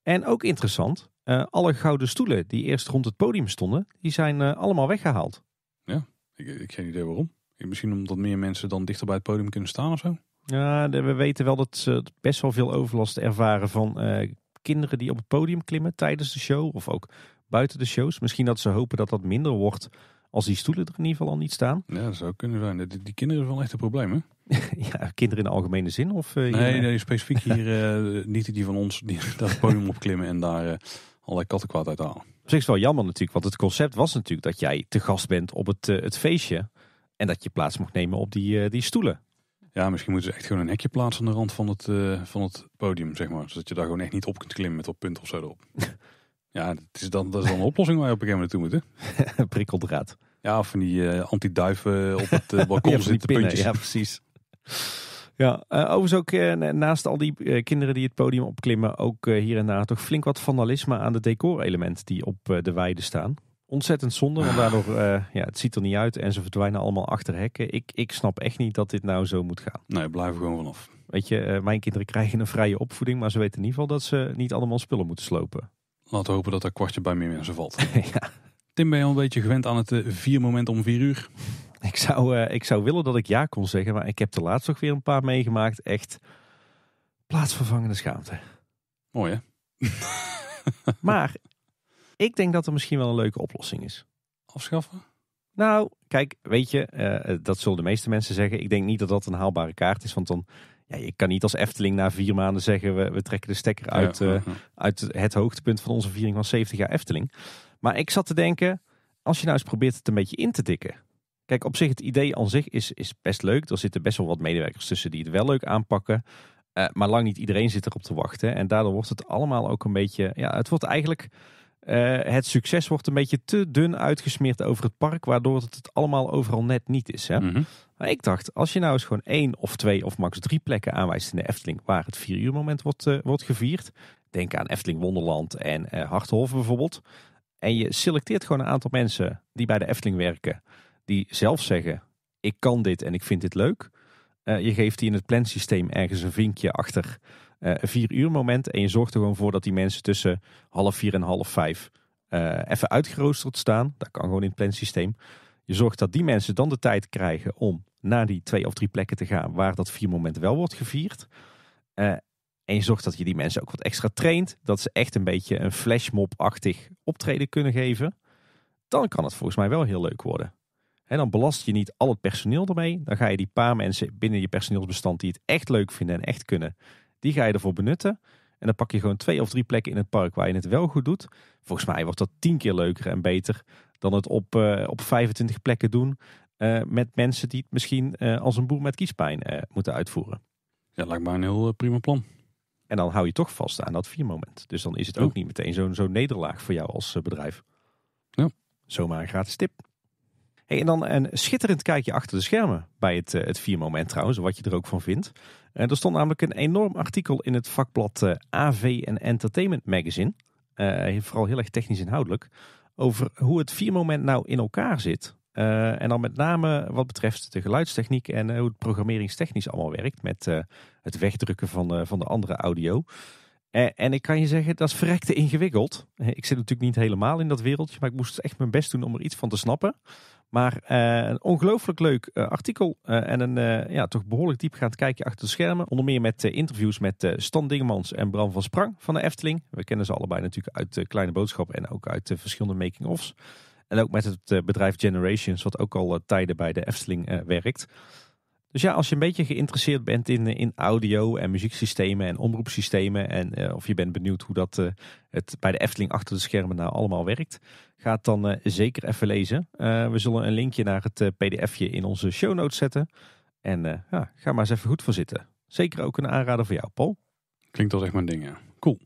En ook interessant, alle gouden stoelen die eerst rond het podium stonden, die zijn allemaal weggehaald. Ja, ik, ik geen idee waarom. Misschien omdat meer mensen dan dichter bij het podium kunnen staan of zo? Ja, we weten wel dat ze best wel veel overlast ervaren van eh, kinderen die op het podium klimmen tijdens de show of ook buiten de shows. Misschien dat ze hopen dat dat minder wordt als die stoelen er in ieder geval al niet staan. Ja, dat zou kunnen zijn. Die, die kinderen is wel echt een probleem, hè? ja, kinderen in de algemene zin? Of, eh, nee, eh? nee, specifiek hier niet die van ons die daar het podium op klimmen en daar uh, allerlei kattenkwaad uit halen. Op is wel jammer natuurlijk, want het concept was natuurlijk dat jij te gast bent op het, het feestje. En dat je plaats mocht nemen op die, eh, die stoelen. Ja, misschien moeten ze echt gewoon een hekje plaatsen aan de rand van het, eh, van het podium, zeg maar. Zodat je daar gewoon echt niet op kunt klimmen met dat punt of zo erop. ja, dat is, dan, dat is een oplossing waar je op een gegeven moment toe moet, hè? Prikkeldraad. Ja, van die uh, anti-duiven op het balkon zitten puntjes. Ja, precies. Ja, overigens ook naast al die kinderen die het podium opklimmen, ook hier en daar toch flink wat vandalisme aan de decorelementen die op de weide staan ontzettend zonde, want daardoor, ah. eh, ja, het ziet er niet uit en ze verdwijnen allemaal achter hekken. Ik, ik snap echt niet dat dit nou zo moet gaan. Nee, blijven gewoon vanaf. Weet je, eh, mijn kinderen krijgen een vrije opvoeding, maar ze weten in ieder geval dat ze niet allemaal spullen moeten slopen. Laten we hopen dat dat kwartje bij meer mensen valt. ja. Tim, ben je al een beetje gewend aan het eh, vier moment om vier uur? Ik zou, ik zou willen dat ik ja kon zeggen, maar ik heb de laatst ook weer een paar meegemaakt. Echt plaatsvervangende schaamte. Mooi hè? maar ik denk dat er misschien wel een leuke oplossing is. Afschaffen? Nou, kijk, weet je, eh, eh, dat zullen de meeste mensen zeggen. Ik denk niet dat dat een haalbare kaart is, want dan... Ja, je kan niet als Efteling na vier maanden zeggen... we, we trekken de stekker uit, eh, uit het hoogtepunt van onze viering van 70 jaar Efteling. Maar ik zat te denken, als je nou eens probeert het een beetje in te dikken... Kijk, op zich, het idee al zich is, is best leuk. Er zitten best wel wat medewerkers tussen die het wel leuk aanpakken. maar lang niet iedereen zit erop te wachten. En daardoor wordt het allemaal ook een beetje... Ja, het wordt eigenlijk eh, het succes wordt een beetje te dun uitgesmeerd over het park, waardoor het het allemaal overal net niet is. Hè? Mhm. Maar ik dacht, als je nou eens gewoon één of twee of max drie plekken aanwijst in de Efteling waar het vier uur moment wordt, eh, wordt gevierd. Denk aan Efteling Wonderland en uh, Harthof bijvoorbeeld. En je selecteert gewoon een aantal mensen die bij de Efteling werken, die zelf zeggen: Ik kan dit en ik vind dit leuk. je geeft die in het plansysteem ergens een vinkje achter eh, een vier uur moment. En je zorgt er gewoon voor dat die mensen tussen half vier en half vijf eh, even uitgeroosterd staan. Dat kan gewoon in het plansysteem. Je zorgt dat die mensen dan de tijd krijgen om naar die twee of drie plekken te gaan waar dat vier moment wel wordt gevierd. Eh, en je zorgt dat je die mensen ook wat extra traint. Dat ze echt een beetje een flashmob-achtig optreden kunnen geven. Dan kan het volgens mij wel heel leuk worden. En dan belast je niet al het personeel ermee. Dan ga je die paar mensen binnen je personeelsbestand die het echt leuk vinden en echt kunnen, die ga je ervoor benutten. En dan pak je gewoon twee of drie plekken in het park waar je het wel goed doet. Volgens mij wordt dat tien keer leuker en beter dan het op, eh, op 25 plekken doen. Eh, met mensen die het misschien eh, als een boer met kiespijn moeten uitvoeren. Ja, lijkt me een heel prima plan. En dan hou je toch vast aan dat vier moment. Dus dan is het ook niet meteen zo'n zo'n nederlaag voor jou als bedrijf. Ja. Zomaar een gratis tip. Hey, en dan een schitterend kijkje achter de schermen bij het, het vier moment trouwens, wat je er ook van vindt. Eh, er stond namelijk een enorm artikel in het vakblad eh, AV en Entertainment Magazine. Eh, vooral heel erg technisch inhoudelijk. Over hoe het vier moment nou in elkaar zit. en dan met name wat betreft de geluidstechniek en hoe het programmeringstechnisch allemaal werkt. Met het wegdrukken van, van de andere audio. en ik kan je zeggen, dat is verrekte ingewikkeld. ik zit natuurlijk niet helemaal in dat wereldje, maar ik moest echt mijn best doen om er iets van te snappen. Maar eh, een ongelooflijk leuk eh, artikel eh, en een ja, toch behoorlijk diepgaand kijkje achter de schermen. Onder meer met interviews met Stan Dingemans en Bram van Sprang van de Efteling. We kennen ze allebei natuurlijk uit Kleine Boodschap en ook uit verschillende making-offs. En ook met het bedrijf Generations, wat ook al tijden bij de Efteling werkt. Dus ja, als je een beetje geïnteresseerd bent in, eh, in audio en muzieksystemen en omroepsystemen. En eh, of je bent benieuwd hoe dat eh, het bij de Efteling achter de schermen nou allemaal werkt. Ga het dan zeker even lezen. we zullen een linkje naar het pdfje in onze show notes zetten. En ja, ga maar eens even goed voor zitten. Zeker ook een aanrader voor jou, Paul. Klinkt als echt een ding, ja. Cool.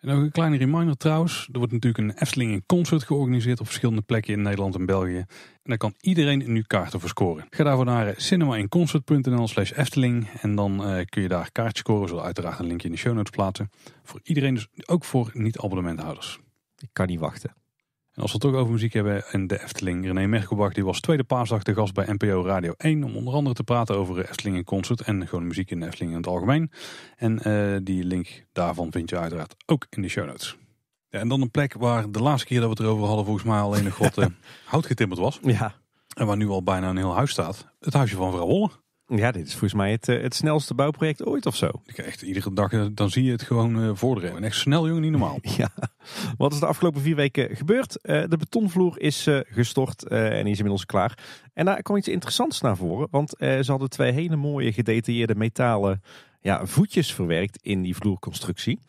En ook een kleine reminder trouwens. Er wordt natuurlijk een Efteling in Concert georganiseerd op verschillende plekken in Nederland en België. En daar kan iedereen nu kaarten voor scoren. Ga daarvoor naar cinemainconcert.nl slash Efteling. En dan eh, kun je daar kaartjes scoren. We zullen uiteraard een linkje in de show notes plaatsen. Voor iedereen dus, ook voor niet-abonnementhouders. Ik kan niet wachten als we het toch over muziek hebben en de Efteling. René Merkelbach die was tweede paasdag de gast bij NPO Radio 1 om onder andere te praten over Efteling in concert en gewoon muziek in de Efteling in het algemeen. En eh, die link daarvan vind je uiteraard ook in de show notes. Ja, en dan een plek waar de laatste keer dat we het erover hadden volgens mij alleen nog wat eh, hout getimmerd was. Ja. En waar nu al bijna een heel huis staat. Het huisje van vrouw Wolle. Ja, dit is volgens mij het, eh, het snelste bouwproject ooit of zo. Ik echt iedere dag, eh, dan zie je het gewoon eh, vorderen. En echt snel, jongen, niet normaal. ja, wat is de afgelopen vier weken gebeurd? de betonvloer is gestort en is inmiddels klaar. En daar kwam iets interessants naar voren. Want ze hadden twee hele mooie gedetailleerde metalen ja, voetjes verwerkt in die vloerconstructie.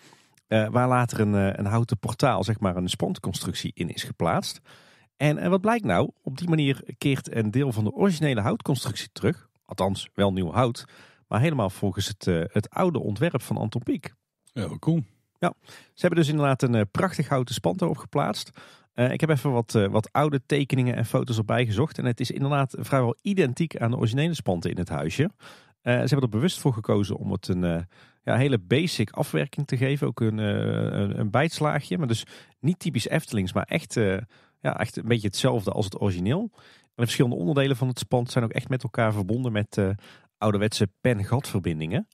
waar later een, een houten portaal, zeg maar een spandconstructie in is geplaatst. En, en wat blijkt nou? Op die manier keert een deel van de originele houtconstructie terug. Althans, wel nieuw hout. Maar helemaal volgens het, eh, het oude ontwerp van Anton Pieck. Ja, cool. Ja, ze hebben dus inderdaad een eh, prachtig houten spant erop geplaatst. Eh, ik heb even wat, wat oude tekeningen en foto's erbij gezocht. En het is inderdaad vrijwel identiek aan de originele spanten in het huisje. ze hebben er bewust voor gekozen om het een ja, hele basic afwerking te geven. Ook een, een, bijtslaagje. Maar dus niet typisch Eftelings, maar echt, ja, echt een beetje hetzelfde als het origineel de verschillende onderdelen van het spand zijn ook echt met elkaar verbonden met eh, ouderwetse pen-gatverbindingen.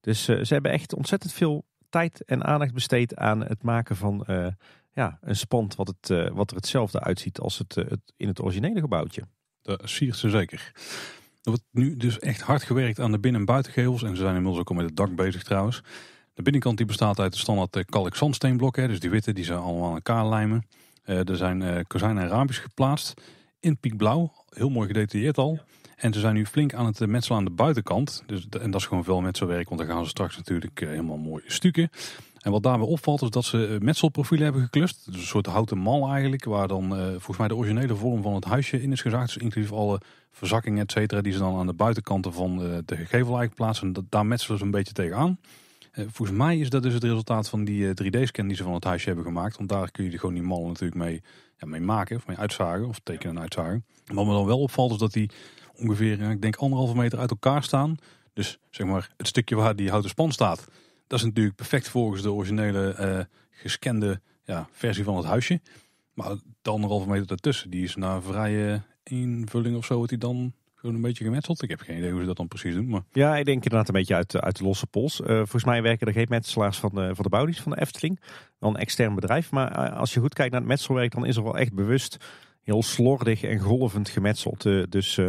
Dus eh, ze hebben echt ontzettend veel tijd en aandacht besteed aan het maken van eh, ja, een spand wat, het, wat er hetzelfde uitziet als het, het in het originele gebouwtje. Dat siert ze zeker. Er wordt nu dus echt hard gewerkt aan de binnen- en buitengevels. En ze zijn inmiddels ook al met het dak bezig trouwens. De binnenkant die bestaat uit de standaard kalkzandsteenblokken. Dus die witte die zijn allemaal aan elkaar lijmen. er zijn kozijnen en raampjes geplaatst in piekblauw. Heel mooi gedetailleerd al. En ze zijn nu flink aan het eh, metselen aan de buitenkant. Dus, en dat is gewoon veel metselwerk, want dan gaan ze straks natuurlijk eh, helemaal mooi stukken. En wat daarbij opvalt is dat ze eh, metselprofielen hebben geklust. Dus een soort houten mal eigenlijk, waar dan volgens mij de originele vorm van het huisje in is gezaagd. Dus inclusief alle verzakkingen, et cetera, die ze dan aan de buitenkanten van de gevel eigenlijk plaatsen. Dat, daar metselen ze een beetje tegenaan. Uh, volgens mij is dat dus het resultaat van die 3D-scan die ze van het huisje hebben gemaakt. Want daar kun je gewoon die mal natuurlijk mee ja, mee maken, of mee uitzagen, of tekenen en uitzagen. Wat me dan wel opvalt is dat die ongeveer, ik denk anderhalve meter uit elkaar staan. Dus zeg maar het stukje waar die houten span staat, dat is natuurlijk perfect volgens de originele eh, gescande ja, versie van het huisje. Maar de anderhalve meter daartussen, die is na vrije invulling of zo, wordt die dan gewoon een beetje gemetseld. Ik heb geen idee hoe ze dat dan precies doen. Maar... Ja, ik denk inderdaad een beetje uit, uit de losse pols. Eh, volgens mij werken er geen metselaars van de, van de van de Efteling. Wel een extern bedrijf. Maar eh, als je goed kijkt naar het metselwerk, dan is er wel echt bewust heel slordig en golvend gemetseld. Eh, dus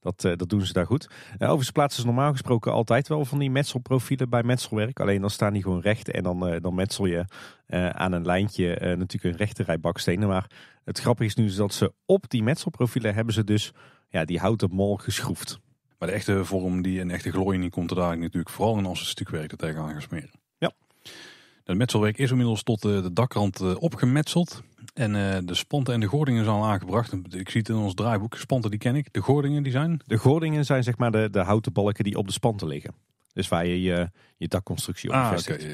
dat, dat doen ze daar goed. overigens plaatsen ze normaal gesproken altijd wel van die metselprofielen bij metselwerk. Alleen dan staan die gewoon recht en dan, dan metsel je aan een lijntje natuurlijk een rechte rij bakstenen. Maar het grappige is nu dat ze op die metselprofielen hebben ze dus ja, die houten mol geschroefd. Maar de echte vorm die een echte glooi niet komt, daar eigenlijk natuurlijk vooral in als het stukwerk er tegenaan gaan smeren. Ja. Het metselwerk is inmiddels tot eh, de dakrand eh, opgemetseld. En eh, de spanten en de gordingen zijn al aangebracht. Ik zie het in ons draaiboek. Spanten die ken ik. De gordingen die zijn? De gordingen zijn zeg maar de, de houten balken die op de spanten liggen. Dus waar je je, dakconstructie op ah, ja, Dus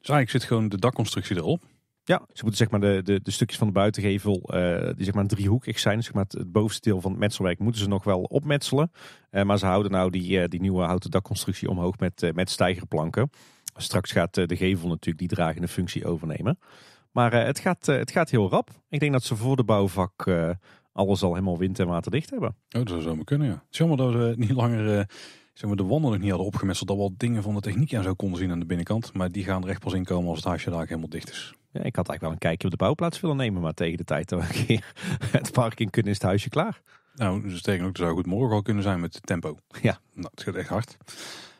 eigenlijk zit gewoon de dakconstructie erop. Ja, ze moeten zeg maar de, de, de stukjes van de buitengevel, eh, die zeg maar driehoekig zijn, zeg maar het, bovenste deel van het metselwerk, moeten ze nog wel opmetselen. Eh, maar ze houden nou die, eh, die nieuwe houten dakconstructie omhoog met, met stijgerplanken. Straks gaat de gevel natuurlijk die dragende functie overnemen. Maar het, gaat, het gaat heel rap. Ik denk dat ze voor de bouwvak alles al helemaal wind- en waterdicht hebben. Oh, dat zou zomaar kunnen, ja. Het is jammer dat we niet langer zeg maar, de wanden nog niet hadden opgemetseld. Dat we al dingen van de techniek aan zo konden zien aan de binnenkant. Maar die gaan er echt pas in komen als het huisje daar helemaal dicht is. Ja, ik had eigenlijk wel een kijkje op de bouwplaats willen nemen, maar tegen de tijd dat we een keer het park in kunnen is het huisje klaar. Nou, dus tegen ook, zou goed morgen al kunnen zijn met het tempo. Ja. Nou, het gaat echt hard.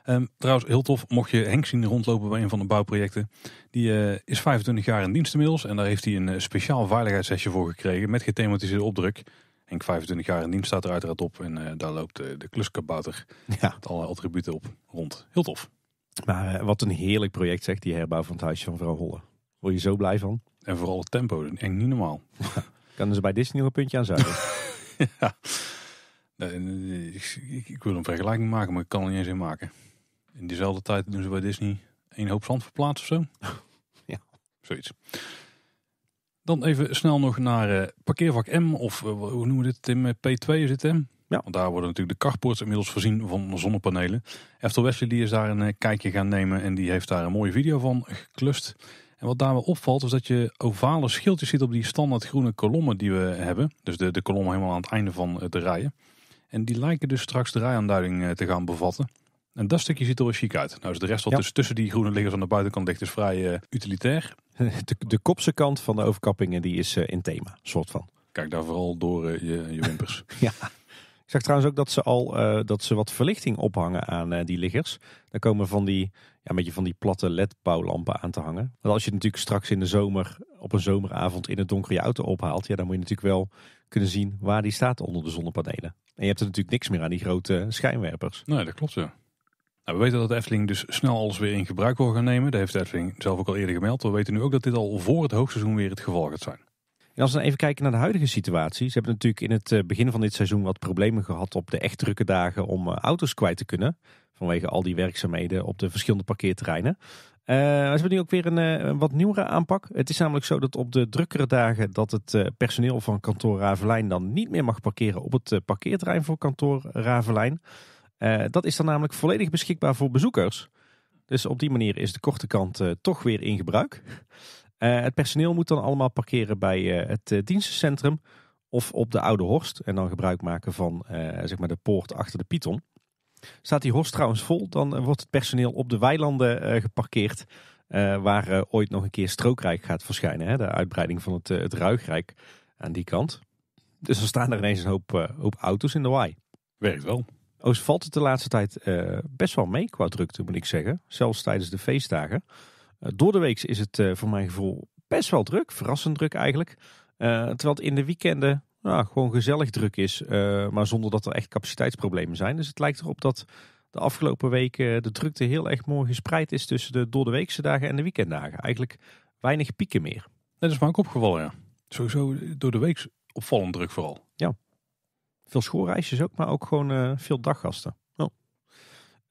Ehm, trouwens, heel tof, mocht je Henk zien rondlopen bij een van de bouwprojecten. Die eh, is 25 jaar in dienst inmiddels en daar heeft hij een eh, speciaal veiligheidssessie voor gekregen met gethematiseerde opdruk. Henk 25 jaar in dienst staat er uiteraard op en eh, daar loopt de kluskabouter ja. met alle attributen op rond. Heel tof. Maar wat een heerlijk project zegt die herbouw van het huisje van vrouw Holle. Word je zo blij van. En vooral het tempo, echt niet normaal. kan ze dus bij Disney nog een puntje aan zuigen? ja. ik, wil een vergelijking maken, maar ik kan er niet eens in maken. In dezelfde tijd doen ze bij Disney een hoop zand verplaatsen of zo. ja. Zoiets. Dan even snel nog naar eh, parkeervak M, of eh, hoe noemen we dit, Tim? Eh, P2 is het M. Ja. Want daar worden natuurlijk de carports inmiddels voorzien van zonnepanelen. Eftel Wesley die is daar een kijkje gaan nemen en die heeft daar een mooie video van geklust wat daar wel opvalt is dat je ovale schildjes ziet op die standaard groene kolommen die we hebben. Dus de, de kolommen helemaal aan het einde van de rijen. En die lijken dus straks de rijaanduiding eh, te gaan bevatten. En dat stukje ziet er wel chic uit. Nou is dus de rest wat dus tussen die groene liggers aan de buitenkant ligt is vrij eh, utilitair. De, de, kopse kant van de overkappingen die is eh, in thema, soort van. Kijk daar vooral door je, je, wimpers. ja. Ik zag trouwens ook dat ze al dat ze wat verlichting ophangen aan die liggers. Daar komen van die ja, een beetje van die platte LED-pauwlampen aan te hangen. Want als je het natuurlijk straks in de zomer op een zomeravond in het donker je auto ophaalt, ja, dan moet je natuurlijk wel kunnen zien waar die staat onder de zonnepanelen. En je hebt er natuurlijk niks meer aan die grote schijnwerpers. Nee, dat klopt ja. Nou, we weten dat de Efteling dus snel alles weer in gebruik wil gaan nemen. Dat heeft de Efteling zelf ook al eerder gemeld. We weten nu ook dat dit al voor het hoogseizoen weer het geval gaat zijn. En als we dan even kijken naar de huidige situatie. Ze hebben natuurlijk in het eh, begin van dit seizoen wat problemen gehad op de echt drukke dagen om eh, auto's kwijt te kunnen. Vanwege al die werkzaamheden op de verschillende parkeerterreinen. Uh, eh, ze hebben nu ook weer eh, een, wat nieuwere aanpak. Het is namelijk zo dat op de drukkere dagen dat het eh, personeel van kantoor Ravelijn dan niet meer mag parkeren op het parkeerterrein voor kantoor Ravelijn. dat is dan namelijk volledig beschikbaar voor bezoekers. Dus op die manier is de korte kant toch weer in gebruik. het personeel moet dan allemaal parkeren bij het dienstencentrum of op de Oude Horst. En dan gebruik maken van zeg maar de poort achter de Python. Staat die horst trouwens vol, dan eh, wordt het personeel op de weilanden eh, geparkeerd. Eh, waar ooit nog een keer strookrijk gaat verschijnen. Hè? De uitbreiding van het, het ruigrijk aan die kant. Dus dan staan er ineens een hoop, auto's in de waai. Werkt wel. Oost oh, valt het de laatste tijd best wel mee qua drukte, moet ik zeggen. Zelfs tijdens de feestdagen. door de week is het voor mijn gevoel best wel druk. Verrassend druk eigenlijk. terwijl het in de weekenden ja, gewoon gezellig druk is, eh, maar zonder dat er echt capaciteitsproblemen zijn. Dus het lijkt erop dat de afgelopen weken de drukte heel erg mooi gespreid is tussen de door de weekse dagen en de weekenddagen. Eigenlijk weinig pieken meer. Dat is me opgevallen, ja. Sowieso door de week opvallend druk vooral. Ja. Veel schoolreisjes ook, maar ook gewoon eh, veel daggasten.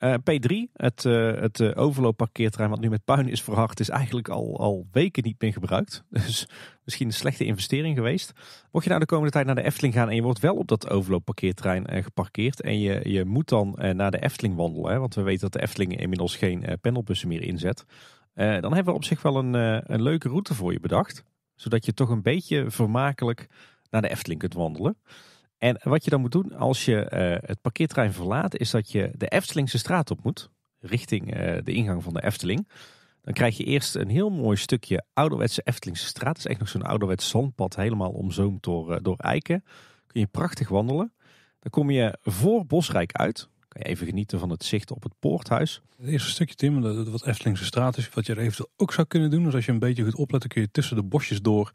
Eh, P3, het, uh, het eh, overloopparkeerterrein wat nu met puin is verhard, is eigenlijk al, al weken niet meer gebruikt. Dus misschien een slechte investering geweest. Mocht je nou de komende tijd naar de Efteling gaan en je wordt wel op dat overloopparkeerterrein uh, geparkeerd en je, je moet dan naar de Efteling wandelen, hè, want we weten dat de Efteling inmiddels geen pendelbussen meer inzet, dan hebben we op zich wel een, een leuke route voor je bedacht. Zodat je toch een beetje vermakelijk naar de Efteling kunt wandelen. En wat je dan moet doen als je eh, het parkeertrein verlaat, is dat je de Eftelingse straat op moet, richting eh, de ingang van de Efteling. Dan krijg je eerst een heel mooi stukje ouderwetse Eftelingse straat. Het is echt nog zo'n ouderwetse zandpad, helemaal omzoomd door, eh, door eiken. Kun je prachtig wandelen. Dan kom je voor Bosrijk uit. Kan je even genieten van het zicht op het poorthuis. Het eerste stukje, Tim, wat Eftelingse straat is, wat je er eventueel ook zou kunnen doen, is als je een beetje goed oplet, kun je tussen de bosjes door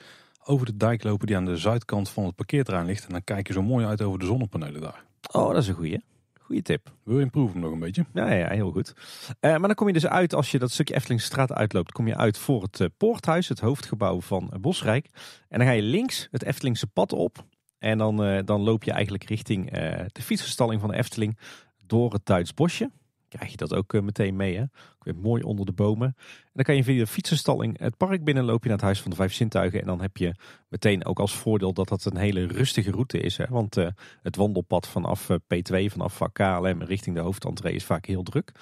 over de dijk lopen die aan de zuidkant van het parkeerterrein ligt. En dan kijk je zo mooi uit over de zonnepanelen daar. Oh, dat is een goede. Goeie tip. Wil je hem nog een beetje? Ja, ja heel goed. Eh, maar dan kom je dus uit, als je dat stukje Eftelingstraat uitloopt, kom je uit voor het eh, Poorthuis, het hoofdgebouw van eh, Bosrijk. En dan ga je links het Eftelingse pad op. En dan, dan loop je eigenlijk richting de fietsenstalling van de Efteling door het Duits krijg je dat ook eh, meteen mee. Hè? Ook weer mooi onder de bomen. En dan kan je via de fietsenstalling het park binnen, loop je naar het Huis van de Vijf Zintuigen. En dan heb je meteen ook als voordeel dat dat een hele rustige route is. Hè? Want eh, het wandelpad vanaf eh, P2, vanaf KLM richting de hoofdentree is vaak heel druk.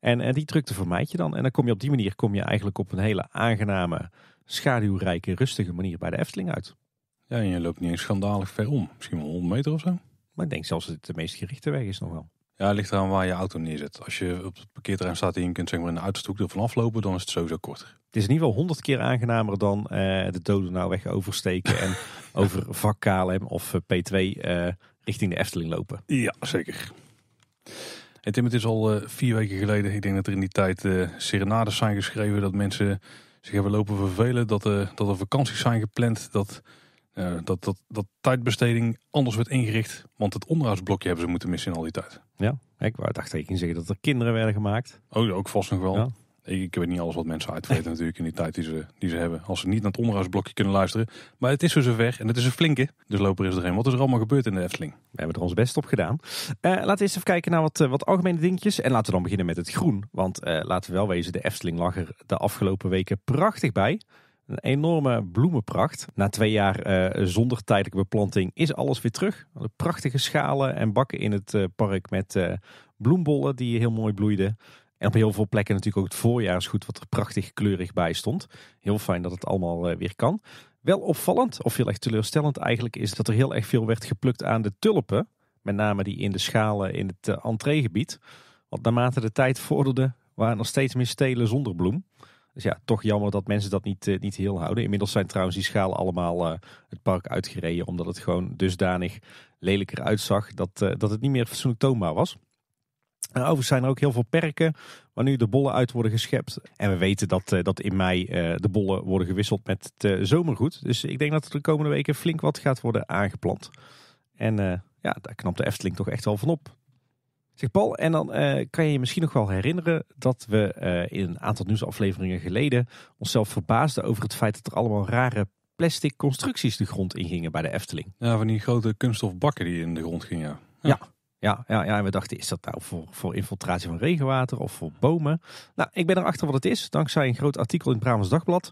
En, en die drukte vermijd je dan. En dan kom je op die manier kom je eigenlijk op een hele aangename, schaduwrijke, rustige manier bij de Efteling uit. Ja, en je loopt niet eens schandalig ver om. Misschien wel 100 meter of zo. Maar ik denk zelfs dat het de meest gerichte weg is nog wel. Ja, het ligt eraan waar je auto neerzet. Als je op het parkeerterrein staat en je kunt zeg maar, in de uiterste hoek ervan aflopen, dan is het sowieso korter. Het is in ieder geval honderd keer aangenamer dan uh, de doden nou weg oversteken en over vak KLM of eh, P2 eh, richting de Efteling lopen. Ja, zeker. En Tim, het is al vier weken geleden, ik denk dat er in die tijd serenades zijn geschreven, dat mensen zich hebben lopen vervelen, dat, dat er vakanties zijn gepland, dat eh, dat, dat, dat tijdbesteding anders werd ingericht. Want het onderhoudsblokje hebben ze moeten missen in al die tijd. Ja, ik wou dacht ik zeggen dat er kinderen werden gemaakt. Oh, ook vast nog wel. Ik, weet niet alles wat mensen uitweten natuurlijk in die tijd die ze, die ze hebben. Als ze niet naar het onderhoudsblokje kunnen luisteren. Maar het is zo dus zover en het is een flinke. Dus lopen er eens Wat is er allemaal gebeurd in de Efteling? We hebben er ons best op gedaan. Eh, laten we eerst even kijken naar wat, eh, wat algemene dingetjes. En laten we dan beginnen met het groen. Want laten we wel wezen, de Efteling lag er de afgelopen weken prachtig bij. Een enorme bloemenpracht. Na twee jaar eh, zonder tijdelijke beplanting is alles weer terug. De prachtige schalen en bakken in het eh, park met eh, bloembollen die heel mooi bloeiden. En op heel veel plekken natuurlijk ook het voorjaarsgoed wat er prachtig kleurig bij stond. Heel fijn dat het allemaal weer kan. Wel opvallend, of heel erg teleurstellend eigenlijk, is dat er heel erg veel werd geplukt aan de tulpen. Met name die in de schalen in het entreegebied. Want naarmate de tijd vorderde, waren er steeds meer stelen zonder bloem. Dus ja, toch jammer dat mensen dat niet, eh, niet heel houden. Inmiddels zijn trouwens die schalen allemaal eh, het park uitgereden. Omdat het gewoon dusdanig lelijker uitzag dat, eh, dat het niet meer fatsoenlijk toonbaar was. En overigens zijn er ook heel veel perken waar nu de bollen uit worden geschept. En we weten dat, dat in mei de bollen worden gewisseld met het zomergoed. Dus ik denk dat er de komende weken flink wat gaat worden aangeplant. En ja, daar knapt de Efteling toch echt wel van op. Zeg Paul, en dan eh, kan je je misschien nog wel herinneren dat we eh, in een aantal nieuwsafleveringen geleden onszelf verbaasden over het feit dat er allemaal rare plastic constructies de grond ingingen bij de Efteling. Ja, van die grote kunststofbakken die in de grond gingen. Ja. ja. Ja, ja, ja, en we dachten, is dat nou voor, voor infiltratie van regenwater of voor bomen? Nou, ik ben erachter wat het is, dankzij een groot artikel in het Brabants Dagblad.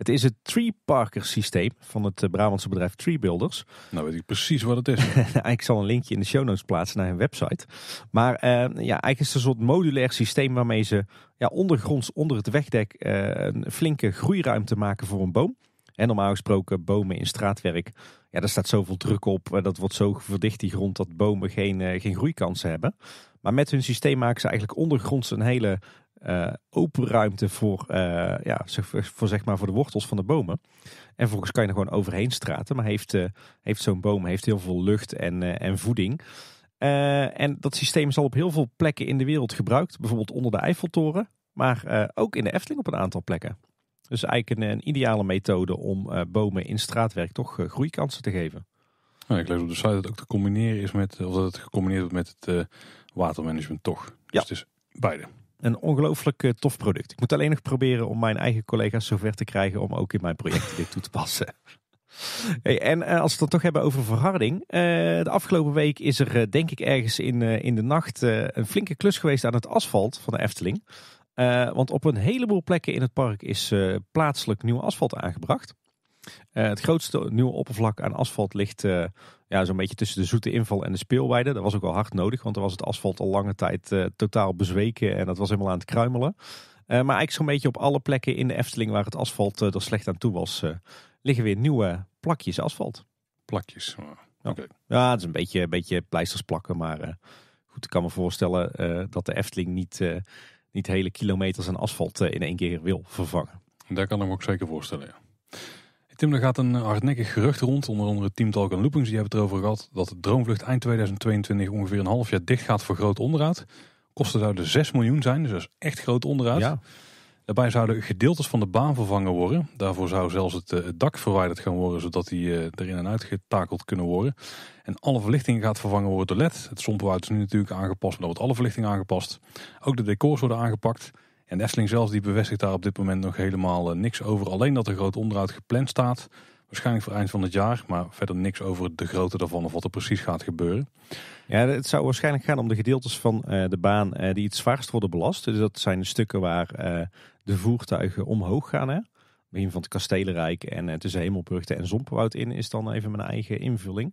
Het is het Tree Parker systeem van het eh, Brabantse bedrijf Tree Builders. Nou weet ik precies wat het is. ik zal een linkje in de show notes plaatsen naar hun website. Maar eh, ja, eigenlijk is het een soort modulair systeem waarmee ze ja, ondergronds onder het wegdek eh, een flinke groeiruimte maken voor een boom. En normaal gesproken bomen in straatwerk, ja, daar staat zoveel druk op. Dat wordt zo verdicht die grond dat bomen geen, geen groeikansen hebben. Maar met hun systeem maken ze eigenlijk ondergronds een hele eh, open ruimte voor, eh, ja, voor, zeg maar voor de wortels van de bomen. En vervolgens kan je er gewoon overheen straten. Maar heeft, eh, heeft zo'n boom heeft heel veel lucht en, en voeding. en dat systeem is al op heel veel plekken in de wereld gebruikt. Bijvoorbeeld onder de Eiffeltoren. Maar ook in de Efteling op een aantal plekken. Dus eigenlijk een, ideale methode om bomen in straatwerk toch groeikansen te geven. ik lees op de site dat het ook te combineren is met, of dat het gecombineerd wordt met het watermanagement toch. Dus ja. het is beide een ongelooflijk eh, tof product. Ik moet alleen nog proberen om mijn eigen collega's zover te krijgen om ook in mijn projecten dit toe te passen. Hey, en eh, als we het dan toch hebben over verharding. Eh, de afgelopen week is er denk ik ergens in, in de nacht een flinke klus geweest aan het asfalt van de Efteling. want op een heleboel plekken in het park is plaatselijk nieuw asfalt aangebracht. Eh, het grootste nieuwe oppervlak aan asfalt ligt eh, ja, zo'n beetje tussen de zoete inval en de speelweide. Dat was ook wel hard nodig, want er was het asfalt al lange tijd eh, totaal bezweken en dat was helemaal aan het kruimelen. maar eigenlijk zo'n beetje op alle plekken in de Efteling waar het asfalt er slecht aan toe was, liggen weer nieuwe plakjes asfalt. Plakjes, oh, oké. Ja, het is een beetje, een beetje pleisters plakken, maar goed, ik kan me voorstellen dat de Efteling niet, niet hele kilometers aan asfalt in één keer wil vervangen. Daar kan ik me ook zeker voorstellen, ja. Tim, er gaat een hardnekkig gerucht rond, onder andere Team Talk en Loopings. Die hebben het erover gehad dat de Droomvlucht eind 2022 ongeveer een half jaar dicht gaat voor groot onderhoud. Kosten zouden 6 miljoen zijn, dus dat is echt groot onderhoud. Ja. Daarbij zouden gedeeltes van de baan vervangen worden. Daarvoor zou zelfs het, eh, dak verwijderd gaan worden, zodat die eh, erin en uit getakeld kunnen worden. En alle verlichting gaat vervangen worden door LED. Het sompenwoud is nu natuurlijk aangepast, maar dan wordt alle verlichting aangepast. Ook de decors worden aangepakt. En de Efteling zelf die bevestigt daar op dit moment nog helemaal eh, niks over. Alleen dat er groot onderhoud gepland staat. Waarschijnlijk voor eind van het jaar, maar verder niks over de grootte daarvan of wat er precies gaat gebeuren. Ja, het zou waarschijnlijk gaan om de gedeeltes van eh, de baan eh, die het zwaarst worden belast. Dus dat zijn de stukken waar de voertuigen omhoog gaan. Hè? Begin van het Kastelenrijk en tussen Hemelburgte en Zomperwoud in is dan even mijn eigen invulling.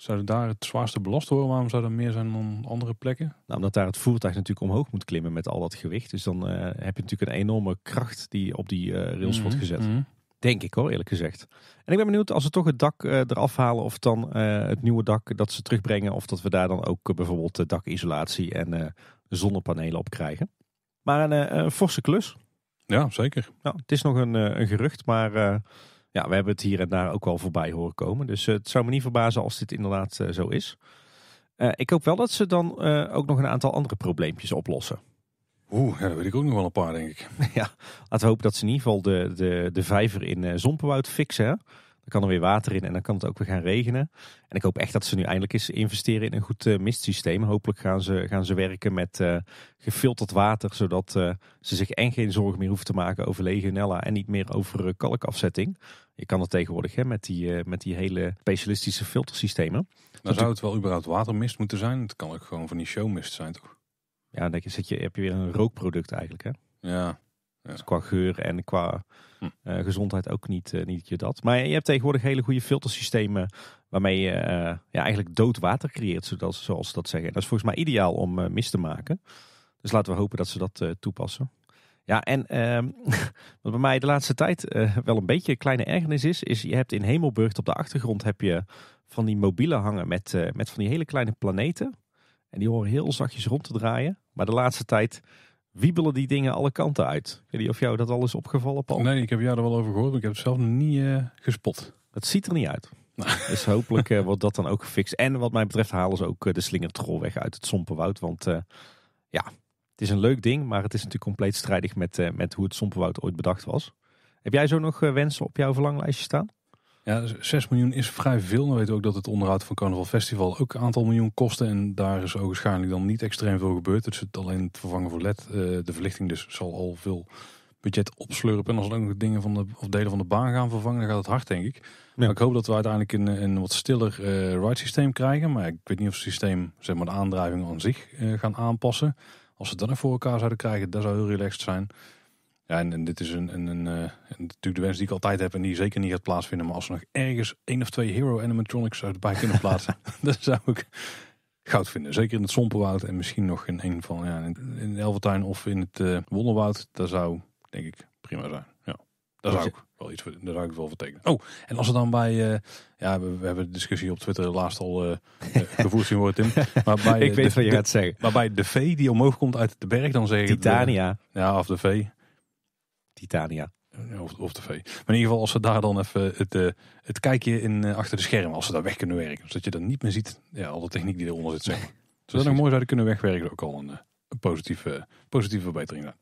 Zou daar het zwaarste belast worden? Waarom zou dat meer zijn dan andere plekken? Nou, omdat daar het voertuig natuurlijk omhoog moet klimmen met al dat gewicht. Dus dan eh, heb je natuurlijk een enorme kracht die op die uh, rails wordt mhm, gezet. Mhm. Denk ik hoor, eerlijk gezegd. En ik ben benieuwd als ze toch het dak eh, eraf halen of dan het nieuwe dak dat ze terugbrengen. Of dat we daar dan ook bijvoorbeeld dakisolatie en zonnepanelen op krijgen. Maar een forse klus. Ja, zeker. Nou, het is nog een, een gerucht, maar ja, we hebben het hier en daar ook wel voorbij horen komen. Dus eh, het zou me niet verbazen als dit inderdaad eh, zo is. Eh, ik hoop wel dat ze dan ook nog een aantal andere probleempjes oplossen. Oeh, ja, dat weet ik ook nog wel een paar, denk ik. ja, laten we hopen dat ze in ieder geval de, de, de vijver in Zompenwoud fixen kan er weer water in en dan kan het ook weer gaan regenen. En ik hoop echt dat ze nu eindelijk eens investeren in een goed uh, mistsysteem. Hopelijk gaan ze, gaan ze werken met eh, gefilterd water, zodat eh, ze zich en geen zorgen meer hoeven te maken over legionella en niet meer over kalkafzetting. Je kan dat tegenwoordig hè, met, die, met die hele specialistische filtersystemen. Maar zou het wel überhaupt watermist moeten zijn? Het kan ook gewoon van die showmist zijn, toch? Ja, denk je, zit je, heb je weer een rookproduct eigenlijk, hè? Ja, dus qua geur en qua hm. eh, gezondheid ook niet, eh, niet je dat. Maar je hebt tegenwoordig hele goede filtersystemen waarmee je eh, ja, eigenlijk dood water creëert, zodat, zoals ze dat zeggen. Dat is volgens mij ideaal om mist te maken. Dus laten we hopen dat ze dat toepassen. Ja, en ehm, wat bij mij de laatste tijd wel een beetje een kleine ergernis is, is je hebt in Hemelburg op de achtergrond heb je van die mobiele hangen met, met van die hele kleine planeten. En die horen heel zachtjes rond te draaien. Maar de laatste tijd wiebelen die dingen alle kanten uit. Ik weet niet of jou dat al is opgevallen, Paul? Nee, ik heb jou er wel over gehoord, maar ik heb het zelf nog niet eh, gespot. Het ziet er niet uit. Dus hopelijk eh, wordt dat dan ook gefixt. En wat mij betreft halen ze ook eh, de slingertrol weg uit het Sompenwoud. Want ja, het is een leuk ding, maar het is natuurlijk compleet strijdig met, met hoe het Sompenwoud ooit bedacht was. Heb jij zo nog wensen op jouw verlanglijstje staan? Ja, 6 dus miljoen is vrij veel. We weten ook dat het onderhoud van Carnaval Festival ook een aantal miljoen kostte. En daar is ook waarschijnlijk dan niet extreem veel gebeurd. is het alleen het vervangen voor LED, eh, de verlichting dus, zal al veel budget opslurpen. En als dan ook dingen van de, of delen van de baan gaan vervangen, dan gaat het hard, denk ik. Maar ik hoop dat we uiteindelijk een, een wat stiller uh, eh, ride systeem krijgen. Maar ik weet niet of het systeem, zeg maar, de aandrijving aan zich uh, gaan aanpassen. Als ze dat nog voor elkaar zouden krijgen, dat zou heel relaxed zijn. Ja, en, dit is een, een, eh, een, natuurlijk de wens die ik altijd heb en die zeker niet gaat plaatsvinden. Maar als er nog ergens één of twee Hero animatronics erbij kunnen plaatsen, dat zou ik goud vinden. Zeker in het Sompenwoud en misschien nog in een van ja, in, de Elvertuin of in het uh, Wonderwoud. Daar zou denk ik prima zijn. Ja, dat zou ik wel iets voor, daar zou ik wel voor Oh, en als we dan bij, eh, ja, we, we, hebben de discussie op Twitter laatst al gevoerd zien worden, Tim. Maar bij, ik weet de, wat je gaat zeggen. Maar bij de vee die omhoog komt uit de berg, dan zeg ik. Titania. ja, of de vee. Titania. Of, de tv. Maar in ieder geval als ze daar dan even het, eh, het kijkje in eh, achter de schermen, als ze daar weg kunnen werken. Zodat je dan niet meer ziet ja, al de techniek die eronder zit. Zeg. Zodat dus dat nog mooi zouden kunnen wegwerken, ook al een, eh, positieve, positieve verbetering. Dan.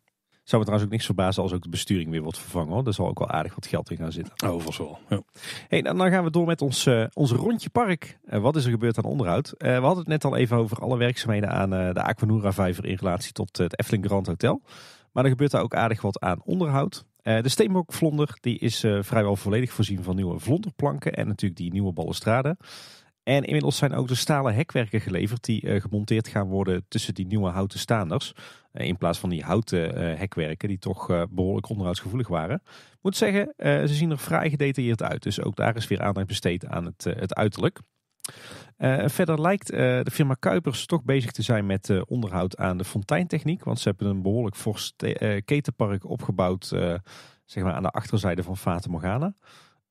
Zou me trouwens ook niks verbazen als ook de besturing weer wordt vervangen. Hoor. Daar zal ook wel aardig wat geld in gaan zitten. Overigens oh, wel. Ja. Hey, nou, dan gaan we door met ons, uh, ons rondje park. wat is er gebeurd aan onderhoud? we hadden het net al even over alle werkzaamheden aan de Aquanura vijver in relatie tot het Efteling Grand Hotel. Maar er gebeurt daar ook aardig wat aan onderhoud. Uh, de steenbokvlonder die is eh, vrijwel volledig voorzien van nieuwe vlonderplanken en natuurlijk die nieuwe balustrade. En inmiddels zijn ook de stalen hekwerken geleverd die eh, gemonteerd gaan worden tussen die nieuwe houten staanders. in plaats van die houten hekwerken die toch behoorlijk onderhoudsgevoelig waren. Ik moet zeggen, ze zien er vrij gedetailleerd uit. Dus ook daar is weer aandacht besteed aan het, het uiterlijk. Eh, verder lijkt eh, de firma Kuipers toch bezig te zijn met eh, onderhoud aan de fonteintechniek. Want ze hebben een behoorlijk fors ketenpark opgebouwd zeg maar aan de achterzijde van Fata Morgana.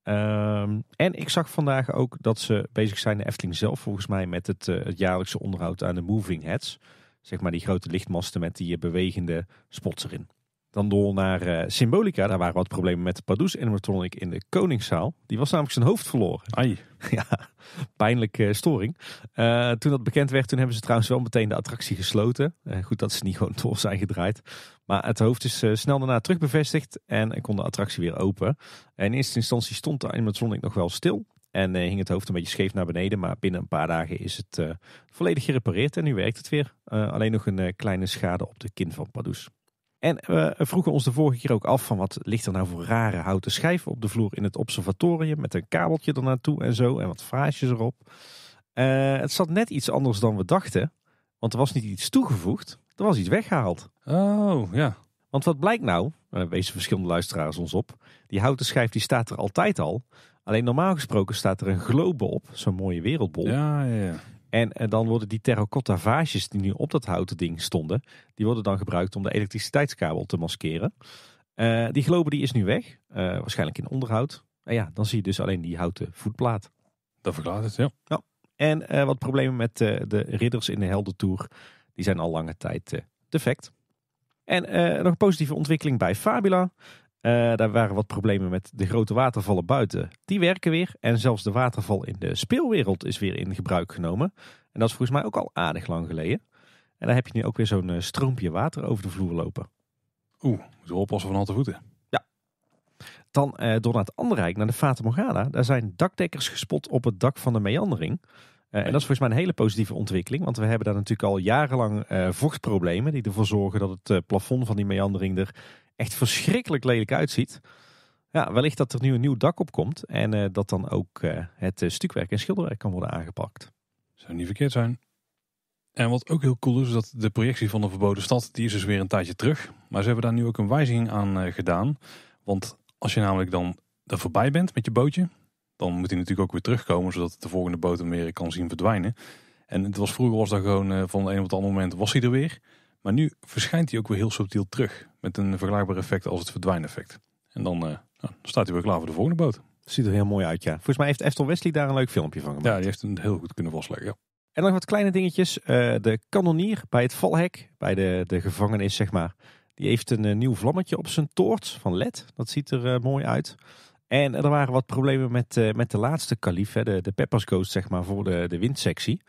Ehm, en ik zag vandaag ook dat ze bezig zijn, de Efteling zelf volgens mij, met het, het jaarlijkse onderhoud aan de moving heads. Zeg maar die grote lichtmasten met die bewegende spots erin. Dan door naar eh, Symbolica. Daar waren wat problemen met de Padoes animatronic in de Koningszaal. Die was namelijk zijn hoofd verloren. Ai. ja, pijnlijke eh, storing. Eh, toen dat bekend werd, toen hebben ze trouwens wel meteen de attractie gesloten. goed dat ze niet gewoon door zijn gedraaid. Maar het hoofd is snel daarna terugbevestigd en kon de attractie weer open. En in eerste instantie stond de animatronic nog wel stil. En hing het hoofd een beetje scheef naar beneden. Maar binnen een paar dagen is het volledig gerepareerd en nu werkt het weer. alleen nog een kleine schade op de kin van Padoes. En we vroegen ons de vorige keer ook af van wat ligt er nou voor rare houten schijven op de vloer in het observatorium met een kabeltje ernaartoe en zo en wat vaasjes erop. Eh, het zat net iets anders dan we dachten, want er was niet iets toegevoegd, er was iets weggehaald. Oh, ja. Want wat blijkt nou, daar wezen verschillende luisteraars ons op, die houten schijf die staat er altijd al. Alleen normaal gesproken staat er een globe op, zo'n mooie wereldbol. Ja, ja, ja. En eh, dan worden die terracotta vaasjes die nu op dat houten ding stonden, die worden dan gebruikt om de elektriciteitskabel te maskeren. Eh, die globe die is nu weg, eh, waarschijnlijk in onderhoud. En ja, dan zie je dus alleen die houten voetplaat. Dat verklaart het, ja. ja. En wat problemen met de ridders in de heldentour, die zijn al lange tijd defect. En nog een positieve ontwikkeling bij Fabula. Eh, daar waren wat problemen met de grote watervallen buiten. Die werken weer. En zelfs de waterval in de speelwereld is weer in gebruik genomen. En dat is volgens mij ook al aardig lang geleden. En daar heb je nu ook weer zo'n eh, stroompje water over de vloer lopen. Oeh, moeten we oppassen van al te voeten. Ja. Dan eh, door naar het andere rijk, naar de Fata Morgana. Daar zijn dakdekkers gespot op het dak van de meandering. en dat is volgens mij een hele positieve ontwikkeling. Want we hebben daar natuurlijk al jarenlang vochtproblemen. Die ervoor zorgen dat het plafond van die meandering er echt verschrikkelijk lelijk uitziet. Ja, wellicht dat er nu een nieuw dak op komt en eh, dat dan ook eh, het eh, stukwerk en schilderwerk kan worden aangepakt. Zou niet verkeerd zijn. En wat ook heel cool is, dat de projectie van de verboden stad, die is dus weer een tijdje terug. Maar ze hebben daar nu ook een wijziging aan gedaan. Want als je namelijk dan er voorbij bent met je bootje, dan moet hij natuurlijk ook weer terugkomen, zodat de volgende boot hem weer kan zien verdwijnen. En het was vroeger was dat gewoon van een op het andere moment was hij er weer. Maar nu verschijnt hij ook weer heel subtiel terug. Met een vergelijkbaar effect als het verdwijneffect. En eh, nou, dan, staat hij weer klaar voor de volgende boot. Ziet er heel mooi uit, ja. Volgens mij heeft Eftel Wesley daar een leuk filmpje van gemaakt. Ja, die heeft het heel goed kunnen vastleggen, ja. En nog wat kleine dingetjes. Eh, de kanonier bij het valhek, bij de, de gevangenis zeg maar. Die heeft een eh, nieuw vlammetje op zijn toort van LED. Dat ziet er mooi uit. En er waren wat problemen met, met de laatste kalif, de, de Peppers Ghost zeg maar, voor de, de windsectie.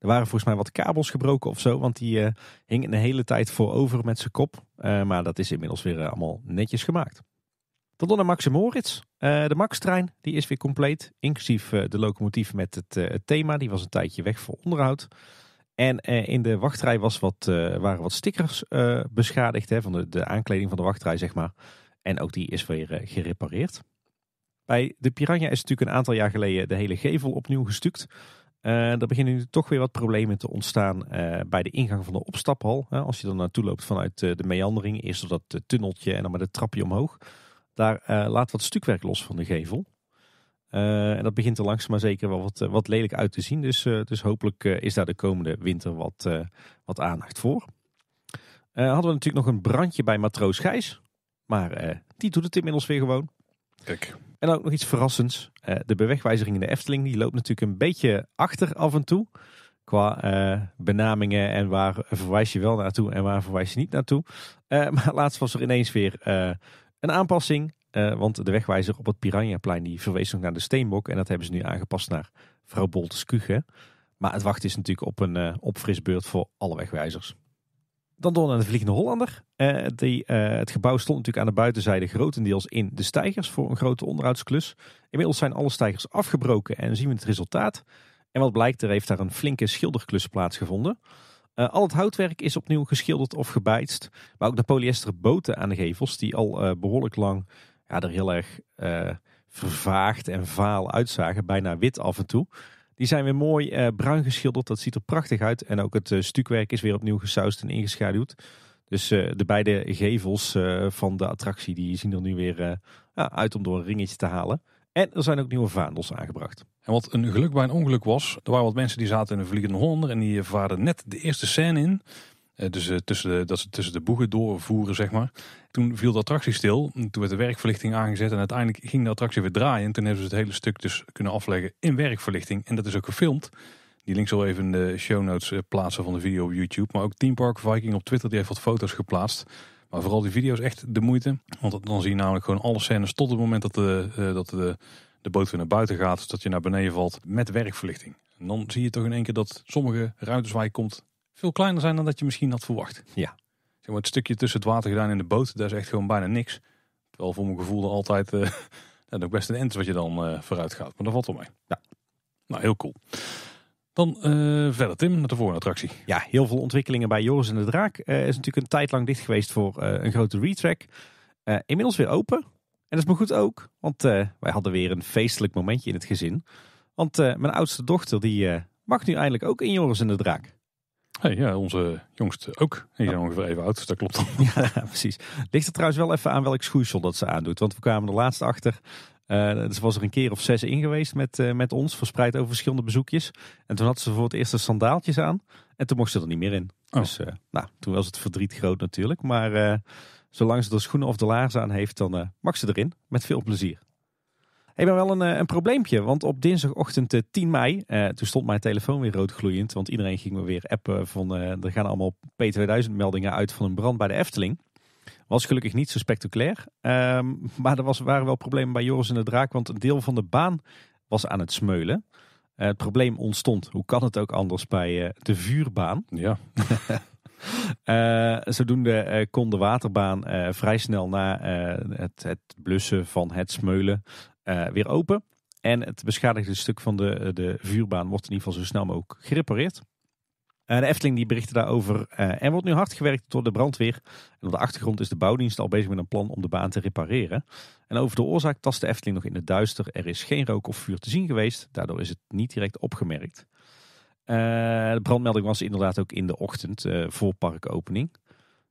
Er waren volgens mij wat kabels gebroken of zo, want die uh, hing de hele tijd voorover met zijn kop. Eh, maar dat is inmiddels weer eh, allemaal netjes gemaakt. Tot dan naar Max Moritz. de Max-trein die is weer compleet, inclusief de locomotief met het, thema. Die was een tijdje weg voor onderhoud. En in de wachtrij was wat, waren wat stickers beschadigd hè, van de, de aankleding van de wachtrij, zeg maar. En ook die is weer gerepareerd. Bij de Piranha is natuurlijk een aantal jaar geleden de hele gevel opnieuw gestuukt. Uh, er beginnen nu toch weer wat problemen te ontstaan eh, bij de ingang van de opstaphal. als je er naartoe loopt vanuit eh, de meandering, eerst door dat tunneltje en dan met het trapje omhoog. Daar laat wat stukwerk los van de gevel. en dat begint er langzaam maar zeker wel wat, wat lelijk uit te zien. Dus, dus hopelijk is daar de komende winter wat, wat aandacht voor. hadden we natuurlijk nog een brandje bij Matroos Gijs. Maar die doet het inmiddels weer gewoon. Kijk. En ook nog iets verrassends. Eh, de bewegwijzering in de Efteling die loopt natuurlijk een beetje achter af en toe. Qua eh, benamingen en waar verwijs je wel naartoe en waar verwijs je niet naartoe. Uh, maar laatst was er ineens weer een aanpassing. want de wegwijzer op het Piranhaplein die verwees nog naar de Steenbok. En dat hebben ze nu aangepast naar vrouw Bolteskuge. Maar het wachten is natuurlijk op een opfrisbeurt voor alle wegwijzers. Dan door naar de Vliegende Hollander. Eh, eh, het gebouw stond natuurlijk aan de buitenzijde grotendeels in de stijgers voor een grote onderhoudsklus. Inmiddels zijn alle stijgers afgebroken en zien we het resultaat. En wat blijkt, er heeft daar een flinke schilderklus plaatsgevonden. Eh, al het houtwerk is opnieuw geschilderd of gebijtst. Maar ook de polyester boten aan de gevels, die al behoorlijk lang ja, er heel erg vervaagd en vaal uitzagen. Bijna wit af en toe. Die zijn weer mooi eh, bruin geschilderd. Dat ziet er prachtig uit. En ook het eh, stukwerk is weer opnieuw gesuist en ingeschaduwd. Dus eh, de beide gevels van de attractie die zien er nu weer uit om door een ringetje te halen. En er zijn ook nieuwe vaandels aangebracht. En wat een geluk bij een ongeluk was, er waren wat mensen die zaten in een vliegende hond en die vaarden net de eerste scène in. Eh, dus eh, tussen de, dat ze tussen de boegen doorvoeren, zeg maar. Toen viel de attractie stil. Toen werd de werkverlichting aangezet. En uiteindelijk ging de attractie weer draaien. toen hebben ze het hele stuk dus kunnen afleggen in werkverlichting. En dat is ook gefilmd. Die link zal even in de show notes eh, plaatsen van de video op YouTube. Maar ook Team Park Viking op Twitter, die heeft wat foto's geplaatst. Maar vooral die video's echt de moeite. Want dan zie je namelijk gewoon alle scènes tot het moment dat de, dat de, de boot weer naar buiten gaat. Dus dat je naar beneden valt met werkverlichting. En dan zie je toch in één keer dat sommige ruimtes komt veel kleiner zijn dan dat je misschien had verwacht. Ja. Zeg het stukje tussen het water gedaan in de boot, daar is echt gewoon bijna niks. Terwijl voor mijn gevoel er altijd uh, dat ook best een end wat je dan eh, vooruit gaat. Maar dat valt wel mee. Ja. Nou, heel cool. Dan eh, verder Tim, naar de volgende attractie. Ja, heel veel ontwikkelingen bij Joris en de Draak. Eh, is natuurlijk een tijd lang dicht geweest voor een grote retrack. inmiddels weer open. En dat is maar goed ook, want wij hadden weer een feestelijk momentje in het gezin. Want mijn oudste dochter die mag nu eindelijk ook in Joris en de Draak ja, onze jongste ook. Die zijn ja. ongeveer even oud, dus dat klopt. Ja, precies. Ligt er trouwens wel even aan welk schoeisel dat ze aandoet. Want we kwamen er laatst achter. Uh, dus was er een keer of zes in geweest met, eh, met ons, verspreid over verschillende bezoekjes. En toen had ze voor het eerst de sandaaltjes aan. En toen mocht ze er niet meer in. Oh. Dus eh, nou, toen was het verdriet groot natuurlijk. Maar zolang ze de schoenen of de laarzen aan heeft, dan mag ze erin. Met veel plezier. Ik ben wel een, eh, een probleempje, want op dinsdagochtend 10 eh, mei, eh, toen stond mijn telefoon weer roodgloeiend, want iedereen ging me weer appen van er gaan allemaal P2000 meldingen uit van een brand bij de Efteling. Was gelukkig niet zo spectaculair, ehm, maar er was, waren wel problemen bij Joris en de Draak, want een deel van de baan was aan het smeulen. het probleem ontstond, hoe kan het ook anders, bij de vuurbaan. Ja. zodoende kon de waterbaan vrij snel na het, het, blussen van het smeulen eh, weer open. En het beschadigde stuk van de, eh, de vuurbaan wordt in ieder geval zo snel mogelijk gerepareerd. Eh, de Efteling die berichtte daarover. en wordt nu hard gewerkt door de brandweer. En op de achtergrond is de bouwdienst al bezig met een plan om de baan te repareren. En over de oorzaak tast de Efteling nog in het duister. Er is geen rook of vuur te zien geweest. Daardoor is het niet direct opgemerkt. de brandmelding was inderdaad ook in de ochtend voor parkopening.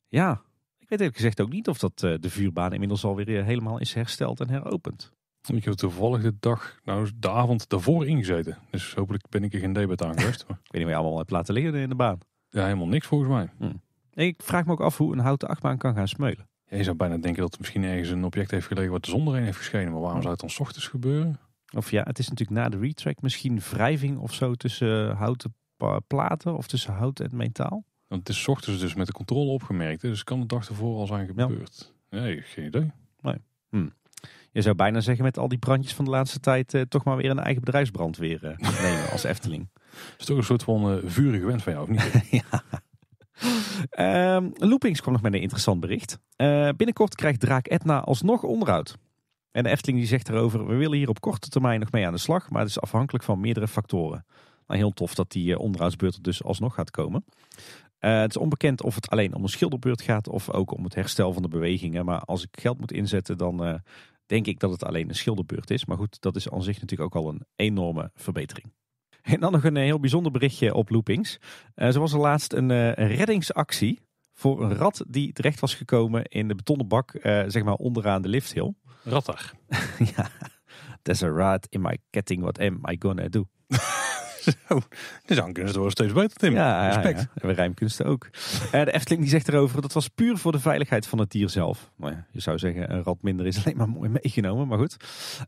Ja, ik weet eerlijk gezegd ook niet of dat, de vuurbaan inmiddels alweer helemaal is hersteld en heropend. Ik heb toevallig de dag, nou de avond daarvoor ingezeten. Dus hopelijk ben ik er geen debat aan geweest. ik weet niet waar je allemaal hebt laten liggen in de baan. Ja, helemaal niks volgens mij. Hm. Ik vraag me ook af hoe een houten achtbaan kan gaan smeulen. Ja, je zou bijna denken dat er misschien ergens een object heeft gelegen wat de zon erin heeft geschenen. Maar waarom zou het dan s ochtends gebeuren? Of ja, het is natuurlijk na de retrack misschien wrijving of zo tussen houten platen of tussen hout en metaal. Want het is ochtends dus met de controle opgemerkt. Dus kan de dag ervoor al zijn gebeurd. Nee, geen idee. Nee. Hm je zou bijna zeggen met al die brandjes van de laatste tijd eh, toch maar weer een eigen bedrijfsbrand weer eh, nemen als Efteling. Dat is toch een soort van uh, eh, vurige wens van jou, of niet? ja. Ehm, Loopings kwam nog met een interessant bericht. binnenkort krijgt Draak Etna alsnog onderhoud. En de Efteling die zegt erover, we willen hier op korte termijn nog mee aan de slag, maar het is afhankelijk van meerdere factoren. Nou, heel tof dat die onderhoudsbeurt er dus alsnog gaat komen. het is onbekend of het alleen om een schilderbeurt gaat of ook om het herstel van de bewegingen. Maar als ik geld moet inzetten, dan denk ik dat het alleen een schilderbeurt is. Maar goed, dat is aan zich natuurlijk ook al een enorme verbetering. En dan nog een eh, heel bijzonder berichtje op Loopings. Uh, was laatst eh, een reddingsactie voor een rat die terecht was gekomen in de betonnen bak, zeg maar onderaan de lifthill. Ratter. ja, there's a rat in my ketting, what am I gonna do? Zo, de dus zangkunst wordt steeds beter, Tim. Ja, Respect. En we rijmkunsten ook. Eh, de Efteling die zegt erover, dat was puur voor de veiligheid van het dier zelf. Maar nou ja, je zou zeggen, een rat minder is alleen maar mooi meegenomen, maar goed.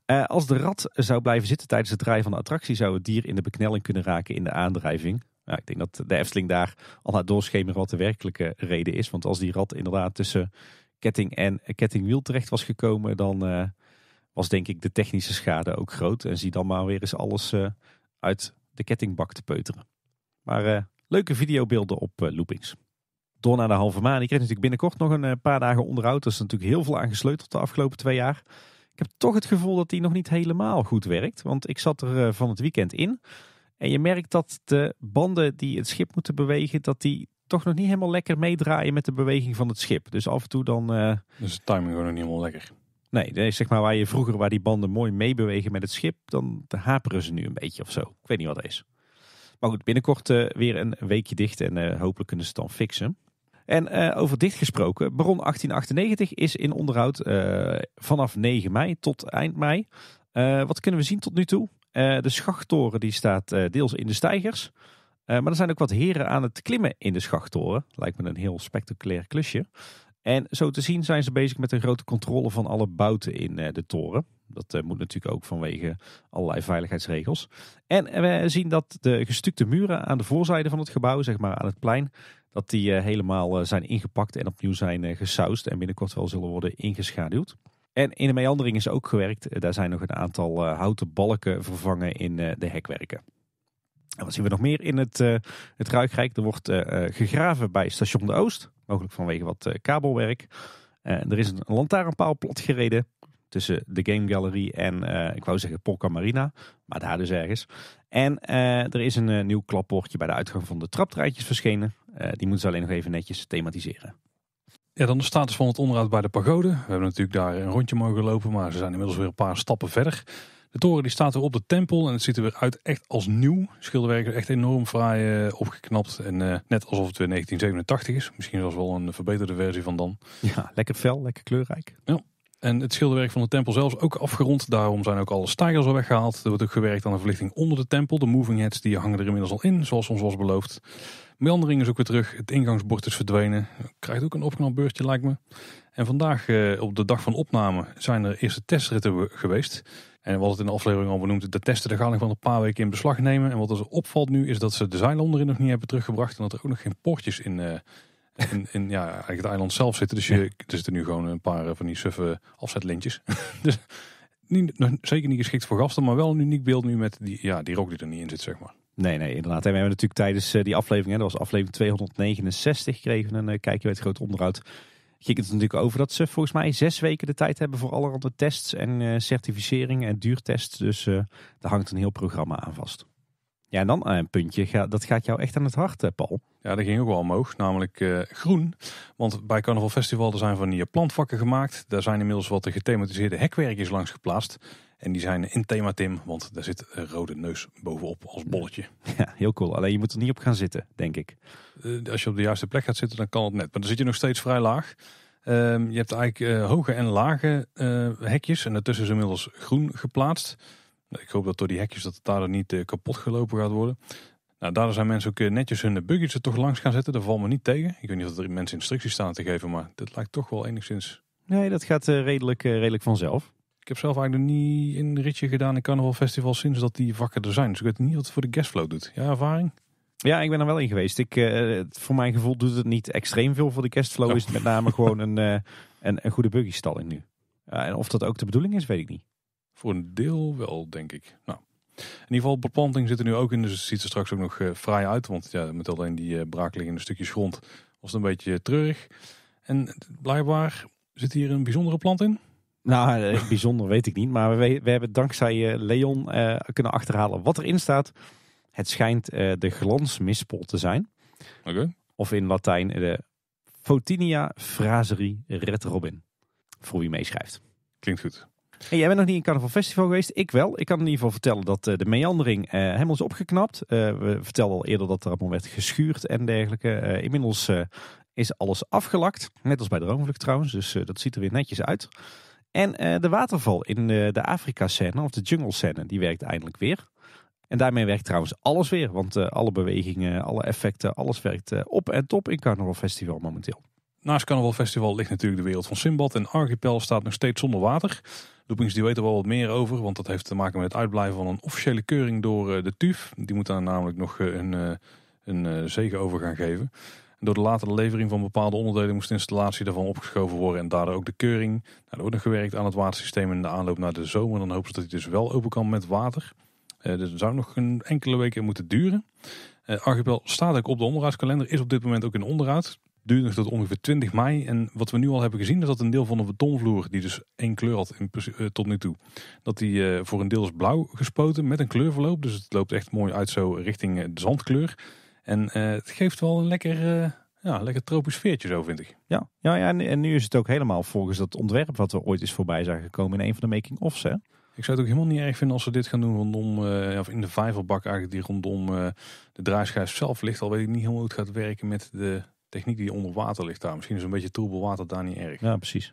Eh, als de rat zou blijven zitten tijdens het draaien van de attractie, zou het dier in de beknelling kunnen raken in de aandrijving. Nou, ik denk dat de Efteling daar al naar doorschemeren wat de werkelijke reden is. Want als die rat inderdaad tussen ketting en kettingwiel terecht was gekomen, dan eh, was denk ik de technische schade ook groot. En zie dan maar weer eens alles uit de kettingbak te peuteren. Maar eh, leuke videobeelden op eh, loopings. Door naar de halve maan. Ik kreeg natuurlijk binnenkort nog een eh, paar dagen onderhoud. Er is natuurlijk heel veel aangesleuteld de afgelopen twee jaar. Ik heb toch het gevoel dat die nog niet helemaal goed werkt. Want ik zat er van het weekend in. En je merkt dat de banden die het schip moeten bewegen, dat die toch nog niet helemaal lekker meedraaien met de beweging van het schip. Dus af en toe dan... Uh... Dus de timing gewoon nog niet helemaal lekker. Nee, zeg maar waar je vroeger waar die banden mooi meebewegen met het schip, dan haperen ze nu een beetje of zo. Ik weet niet wat het is. Maar goed, binnenkort eh, weer een weekje dicht en eh, hopelijk kunnen ze het dan fixen. En eh, over dicht gesproken, Baron 1898 is in onderhoud vanaf 9 mei tot eind mei. wat kunnen we zien tot nu toe? de schachttoren die staat deels in de stijgers. maar er zijn ook wat heren aan het klimmen in de schachttoren. Lijkt me een heel spectaculair klusje. En zo te zien zijn ze bezig met een grote controle van alle bouten in eh, de toren. Dat eh, moet natuurlijk ook vanwege allerlei veiligheidsregels. En we zien dat de gestukte muren aan de voorzijde van het gebouw, zeg maar aan het plein, dat die eh, helemaal zijn ingepakt en opnieuw zijn gesausd en binnenkort wel zullen worden ingeschaduwd. En in de meandering is ook gewerkt. Daar zijn nog een aantal houten balken vervangen in de hekwerken wat zien we nog meer in het, uh, het Ruikrijk? Er wordt eh, eh, gegraven bij station De Oost, mogelijk vanwege wat kabelwerk. er is een lantaarnpaal platgereden tussen de Game Gallery en, ik wou zeggen Polka Marina, maar daar dus ergens. En er is een nieuw klappoortje bij de uitgang van de traptreintjes verschenen. die moeten ze alleen nog even netjes thematiseren. Ja, dan de status van het onderhoud bij de pagode. We hebben natuurlijk daar een rondje mogen lopen, maar ze zijn inmiddels weer een paar stappen verder. De toren die staat er op de tempel en het ziet er weer uit echt als nieuw. Schilderwerk is echt enorm fraai eh, opgeknapt en eh, net alsof het weer 1987 is. Misschien was wel een verbeterde versie van dan. Ja, lekker fel, lekker kleurrijk. Ja. En het schilderwerk van de tempel zelfs ook afgerond. Daarom zijn ook alle stijgers al weggehaald. Er wordt ook gewerkt aan de verlichting onder de tempel. De moving heads die hangen er inmiddels al in, zoals ons was beloofd. Meandering is ook weer terug. Het ingangsbord is verdwenen. Krijgt ook een opknapbeurtje lijkt me. En vandaag, eh, op de dag van opname, zijn er eerste testritten geweest. En wat het in de aflevering al benoemd, de testen de gaan nog wel een paar weken in beslag nemen. En wat ze opvalt nu is dat ze de zeilen onderin nog niet hebben teruggebracht. En dat er ook nog geen poortjes in, eh, in, ja, eigenlijk het eiland zelf zitten. Dus je, er zitten nu gewoon een paar eh, van die suffe afzetlintjes. dus niet, nog, zeker niet geschikt voor gasten, maar wel een uniek beeld nu met die, ja, die rook die er niet in zit, zeg maar. Nee, nee, inderdaad. En we hebben natuurlijk tijdens eh, die aflevering, hè, dat was aflevering 269, kregen we een kijkje bij het grote onderhoud ging het natuurlijk over dat ze volgens mij zes weken de tijd hebben voor allerhande tests en eh, certificeringen en duurtests. Dus daar eh, hangt een heel programma aan vast. Ja, en dan eh, een puntje, dat gaat jou echt aan het hart, Paul. Ja, dat ging ook wel omhoog, namelijk groen. Want bij Carnaval Festival zijn van die plantvakken gemaakt. Daar zijn inmiddels wat gethematiseerde hekwerkjes langs geplaatst. En die zijn in thema Tim, want daar zit een rode neus bovenop als bolletje. Ja, heel cool. Alleen je moet er niet op gaan zitten, denk ik. Eh, als je op de juiste plek gaat zitten, dan kan het net. Maar dan zit je nog steeds vrij laag. Ehm, je hebt eigenlijk eh, hoge en lage eh, hekjes. En daartussen is inmiddels groen geplaatst. Nou, ik hoop dat door die hekjes dat het daar niet kapot gelopen gaat worden. Nou, daardoor zijn mensen ook netjes hun buggies er toch langs gaan zetten. Daar valt me niet tegen. Ik weet niet of er mensen instructies staan te geven, maar dat lijkt toch wel enigszins... Nee, dat gaat redelijk, redelijk vanzelf. Ik heb zelf eigenlijk nog niet een ritje gedaan in Carnaval Festival sinds dat die vakken er zijn. Dus ik weet niet wat het voor de guestflow doet. Ja, ervaring? Ja, ik ben er wel in geweest. Ik, eh, voor mijn gevoel doet het niet extreem veel voor de kerstflow. Is het met name gewoon een, uh, een, een goede buggystalling nu. en of dat ook de bedoeling is, weet ik niet. Voor een deel wel, denk ik. Nou, in ieder geval, beplanting zit er nu ook in. Dus het ziet er straks ook nog eh, fraai uit. Want ja, met alleen die braakliggende stukjes grond was het een beetje treurig. En blijkbaar zit hier een bijzondere plant in. Nou, bijzonder weet ik niet. Maar we, we hebben dankzij Leon kunnen achterhalen wat erin staat. Het schijnt uh, de glansmispel te zijn. Of in Latijn eh, de Fotinia fraseri red robin. Voor wie meeschrijft. Klinkt goed. jij bent nog niet in Carnaval Festival geweest. Ik wel. Ik kan in ieder geval vertellen dat eh, de meandering uh, helemaal is opgeknapt. we vertelden al eerder dat er allemaal werd geschuurd en dergelijke. inmiddels is alles afgelakt. Net als bij de Roomvlucht trouwens. Dus dat ziet er weer netjes uit. En de waterval in de Afrika-scène of de jungle-scène, die werkt eindelijk weer. En daarmee werkt trouwens alles weer. Want eh, alle bewegingen, alle effecten, alles werkt eh, op en top in Carnival Festival momenteel. Naast Carnival Festival ligt natuurlijk de wereld van Simbad. En Archipel staat nog steeds zonder water. Loopings die weten er wel wat meer over. Want dat heeft te maken met het uitblijven van een officiële keuring door eh, de TUF. Die moet daar namelijk nog een, een zegen over gaan geven. door de latere levering van bepaalde onderdelen moest de installatie daarvan opgeschoven worden. En daardoor ook de keuring. Nou, er wordt nog gewerkt aan het watersysteem in de aanloop naar de zomer. Dan hopen ze dat hij dus wel open kan met water dus dat zou nog een enkele weken moeten duren. Eh, Archipel staat ook op de onderraadskalender, is op dit moment ook in onderraad. Duurt nog tot ongeveer 20 mei. En wat we nu al hebben gezien is dat een deel van de betonvloer, die dus één kleur had eh, tot nu toe, dat die voor een deel is blauw gespoten met een kleurverloop. Dus het loopt echt mooi uit zo richting de zandkleur. En het geeft wel een lekker, ja, lekker tropisch veertje zo, vind ik. Ja, ja, ja en, nu is het ook helemaal volgens dat ontwerp wat er ooit is voorbij zijn gekomen in een van de making-offs. Ik zou het ook helemaal niet erg vinden als ze dit gaan doen rondom, eh, of in de vijverbak eigenlijk, die rondom eh, de draaischijf zelf ligt. Al weet ik niet helemaal hoe het gaat werken met de techniek die onder water ligt daar. Misschien is een beetje troebel water daar niet erg. Ja, precies.